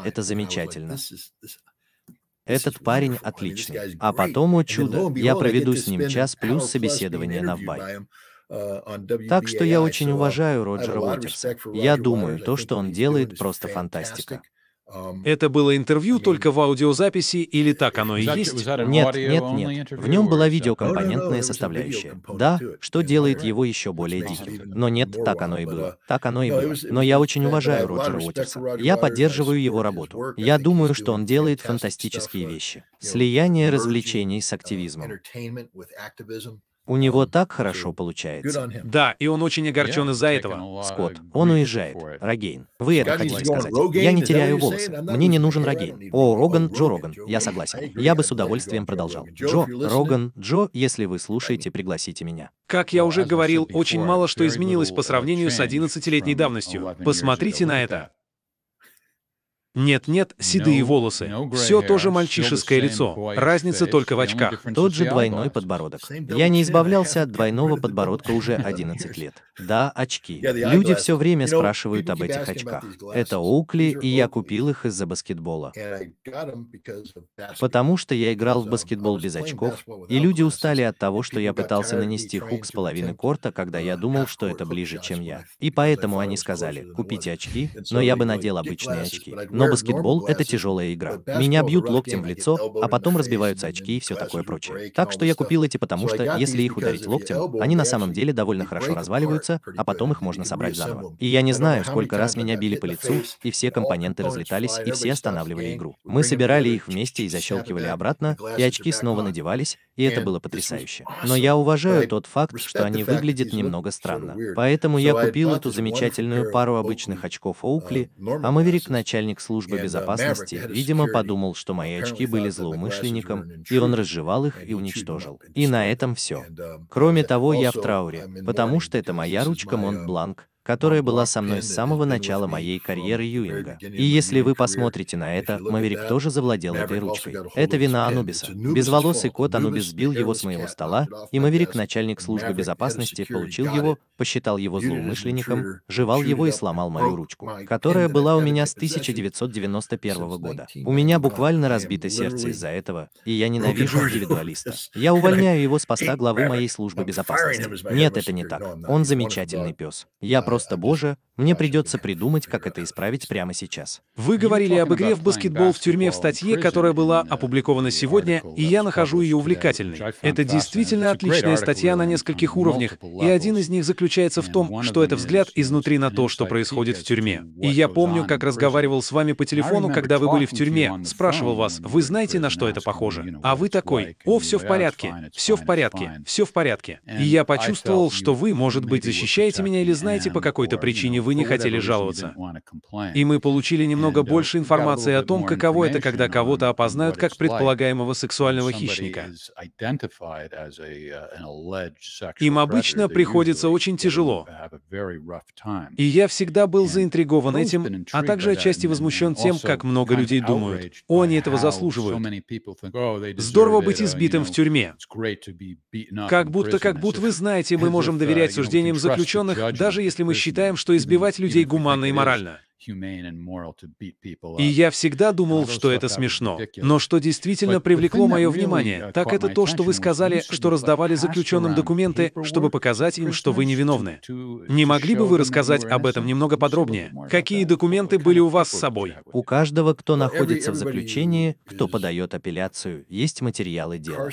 Speaker 1: это замечательно. Этот парень отличный. А потом, о чудо, я проведу с ним час плюс собеседование на бай. Uh, так что я очень uh, уважаю Роджера Уотерса. Я думаю, то, что он делает, просто фантастика.
Speaker 3: Это было интервью только в аудиозаписи или так оно и есть? Нет, нет, нет. В
Speaker 1: нем была видеокомпонентная составляющая. Да, что делает его еще более диким. Но нет, так оно и было. Так оно и было. Но я очень уважаю Роджера Уотерса. Я поддерживаю его работу. Я думаю, что он делает фантастические вещи. Слияние развлечений с uh, активизмом. У него так хорошо получается.
Speaker 3: Да, и он очень огорчен из-за этого. Скотт,
Speaker 1: он уезжает. Рогейн. Вы это хотите сказать? Я не теряю волосы. Мне не нужен Рогейн. О, Роган, Джо Роган. Я согласен. Я бы с удовольствием продолжал. Джо, Роган, Джо, если вы слушаете, пригласите меня.
Speaker 3: Как я уже говорил, очень мало что изменилось по сравнению uh, с 11-летней давностью. Посмотрите на это. Нет-нет, седые волосы. Все тоже мальчишеское лицо. Разница только в очках. Тот же двойной подбородок. Я
Speaker 1: не избавлялся от двойного подбородка уже 11 лет. Да, очки. Люди все время спрашивают об этих очках. Это Оукли, и я купил их из-за баскетбола. Потому что я играл в баскетбол без очков, и люди устали от того, что я пытался нанести хук с половины корта, когда я думал, что это ближе, чем я. И поэтому они сказали, купите очки, но я бы надел обычные очки. Но но баскетбол — это тяжелая игра. Меня бьют локтем в лицо, а потом разбиваются очки и все такое прочее. Так что я купил эти потому, что если их ударить локтем, они на самом деле довольно хорошо разваливаются, а потом их можно собрать заново. И я не знаю, сколько раз меня били по лицу, и все компоненты разлетались, и все останавливали игру. Мы собирали их вместе и защелкивали обратно, и очки снова надевались, и это было потрясающе. Но я уважаю тот факт, что они выглядят немного странно. Поэтому я купил эту замечательную пару обычных очков Оукли, uh, а Маверик, начальник службы uh, безопасности, видимо, подумал, что мои очки были злоумышленником, и он разжевал их и уничтожил. И на этом все. Um, Кроме того, я в трауре, потому что это моя ручка Монт-Бланк, которая была со мной с самого начала моей карьеры Юинга. И если вы посмотрите на это, Маверик тоже завладел этой ручкой. Это вина Анубиса. Безволосый кот Анубис сбил его с моего стола, и Маверик, начальник службы безопасности, получил его, посчитал его злоумышленником, жевал его и сломал мою ручку, которая была у меня с 1991 года. У меня буквально разбито сердце из-за этого, и я ненавижу индивидуалиста. Я увольняю его с поста главы моей службы безопасности. Нет, это не так. Он замечательный пес. Я просто Просто Боже, мне придется придумать, как это исправить прямо сейчас.
Speaker 3: Вы говорили об игре в баскетбол в тюрьме в статье, которая была uh, опубликована сегодня, и я нахожу ее увлекательной. Это действительно отличная статья на нескольких уровнях, и один из них заключается в том, что это взгляд изнутри на то, что происходит в тюрьме. И я помню, как разговаривал с вами по телефону, когда вы были в тюрьме, спрашивал вас, вы знаете, на что это похоже? А вы такой, о, все в порядке, все в порядке, все в порядке. И я почувствовал, что вы, может быть, защищаете меня или знаете, по какой-то причине вы не хотели жаловаться. И мы получили немного uh, больше информации о том, каково это, когда кого-то опознают как предполагаемого сексуального хищника. Uh, Им обычно приходится очень тяжело. И я всегда был заинтригован этим, а также отчасти возмущен тем, как много людей думают. О, они этого заслуживают. Oh, Здорово быть uh, избитым в тюрьме.
Speaker 2: Как будто, как будто
Speaker 3: вы знаете, мы можем доверять суждениям заключенных, даже если мы считаем, что избивать людей гуманно и морально.
Speaker 2: И я всегда думал, что это смешно. Но что действительно привлекло мое uh, внимание, так это то, что вы
Speaker 3: сказали, что раздавали заключенным документы, чтобы показать им, что вы невиновны. Не могли бы вы рассказать об этом немного подробнее? Какие документы были у вас с собой? У каждого, кто находится в заключении,
Speaker 1: кто подает апелляцию, есть материалы дела.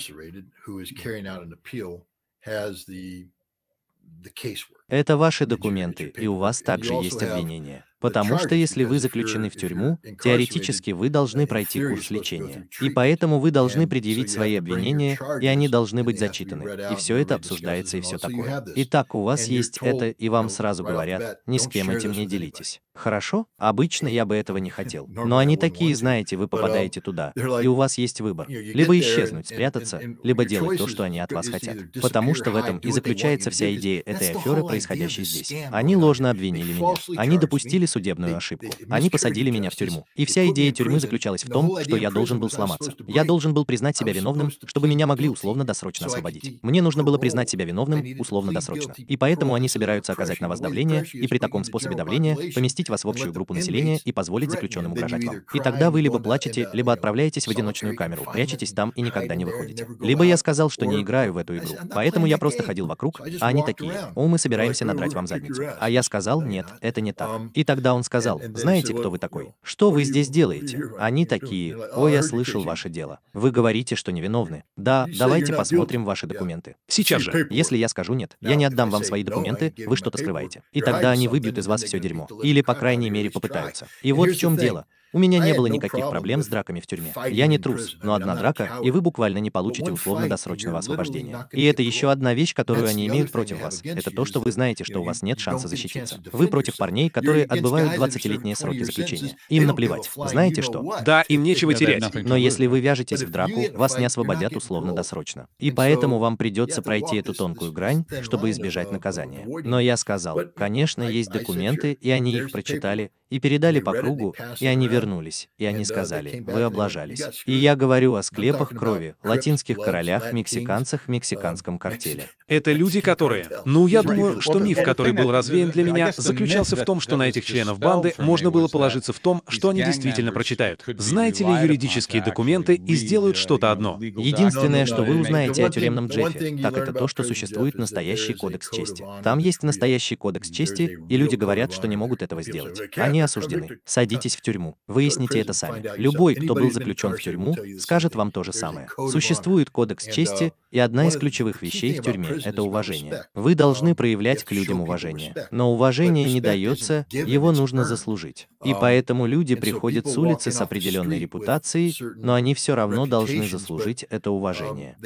Speaker 1: Это ваши документы, и у вас также есть обвинение. Потому что если вы заключены в тюрьму, теоретически вы должны пройти курс лечения. И поэтому вы должны предъявить свои обвинения, и они должны быть зачитаны. И все это обсуждается и все такое. Итак, у вас есть это, и вам сразу говорят, ни с кем этим не делитесь. Хорошо, обычно я бы этого не хотел. Но они такие, знаете, вы попадаете um, туда, и у вас есть выбор. Либо исчезнуть, спрятаться, либо делать то, что они от вас хотят. Потому что в этом и заключается вся идея этой аферы, происходящей здесь. Они ложно обвинили меня. Они допустили судебную ошибку. Они посадили меня в тюрьму. И вся идея тюрьмы заключалась в том, что я должен был сломаться. Я должен был признать себя виновным, чтобы меня могли условно-досрочно освободить. Мне нужно было признать себя виновным условно-досрочно. И поэтому они собираются оказать на вас давление, и при таком способе давления поместить впустить вас в общую группу населения и позволить заключенным угрожать вам. И тогда вы либо плачете, либо отправляетесь в одиночную камеру, прячетесь там и никогда не выходите. Либо я сказал, что не играю в эту игру, поэтому я просто ходил вокруг, а они такие, о, мы собираемся надрать вам задницу. А я сказал, нет, это не так. Um, и тогда он сказал, знаете, кто вы такой? Что вы здесь делаете? Они такие, о, я oh, слышал ваше дело. Вы говорите, что невиновны. Да, давайте посмотрим ваши документы. Сейчас же. Если я скажу нет, я не отдам вам свои документы, вы что-то скрываете. И тогда они выбьют из вас все дерьмо. Или по крайней мере, попытаются. И вот в чем дело. У меня не было никаких проблем с драками в тюрьме. Я не трус, но одна драка, и вы буквально не получите условно-досрочного освобождения. И это еще одна вещь, которую они имеют против вас. Это то, что вы знаете, что у вас нет шанса защититься. Вы против парней, которые отбывают 20-летние сроки заключения. Им наплевать. Знаете что? Да, им нечего терять. Но если вы вяжетесь в драку, вас не освободят условно-досрочно. И поэтому вам придется пройти эту тонкую грань, чтобы избежать uh, наказания. Но я сказал, конечно, есть документы, и они их прочитали, и передали по кругу, и они вернулись вернулись, и они сказали, вы облажались. И я говорю о ну склепах крови, латинских королях, мексиканцах мексиканском картеле.
Speaker 3: Это люди, которые... Ну, я думаю, что миф, который был развеян для меня, заключался в том, что на этих членов банды можно было положиться в том, что они действительно прочитают. Знаете ли юридические документы и сделают что-то одно. Единственное, что вы узнаете о тюремном Джеффе, так это то, что
Speaker 1: существует настоящий кодекс чести. Там есть настоящий кодекс чести, и люди говорят, что не могут этого сделать. Они осуждены. Садитесь в тюрьму. Выясните это сами. Любой, кто был заключен в тюрьму, скажет вам то же самое. Существует кодекс uh, чести, и одна из ключевых вещей в тюрьме — это уважение. Вы должны uh, проявлять к людям уважение. Но уважение не дается, его нужно заслужить. И um, поэтому люди приходят с улицы с определенной репутацией, но они все равно должны заслужить это um, уважение.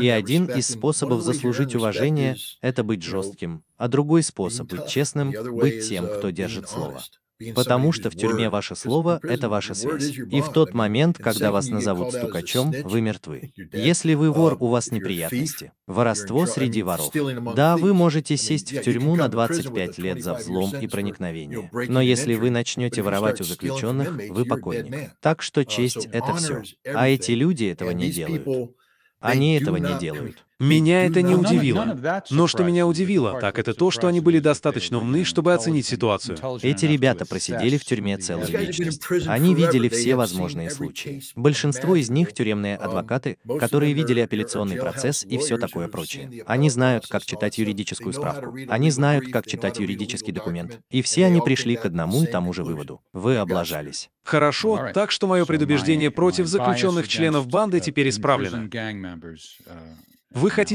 Speaker 4: И один из способов заслужить уважение
Speaker 1: — это быть жестким, а другой способ — быть честным, быть тем, uh, кто держит слово. Потому что в тюрьме ваше слово — это ваша связь. И в тот момент, когда вас назовут стукачом, вы мертвы. Если вы uh, вор, у вас неприятности. Воровство среди uh, воров. Да, вы можете сесть в тюрьму на 25 лет за взлом и проникновение. Но если вы начнете воровать у заключенных, вы покойник. Так что uh, честь — это все. А эти люди этого не делают. Они этого не делают.
Speaker 3: Меня это не удивило. Но что меня удивило, так это то, что они были достаточно умны, чтобы оценить ситуацию. Эти ребята просидели в тюрьме целую вечность.
Speaker 4: Они видели все возможные случаи. Большинство
Speaker 1: из них — тюремные адвокаты, которые видели апелляционный процесс и все такое прочее. Они знают, как читать юридическую справку. Они знают, как читать юридический документ. И все они пришли к одному и тому же выводу. Вы облажались.
Speaker 3: Хорошо, так что мое предубеждение против заключенных членов банды теперь исправлено.
Speaker 1: Вы хотите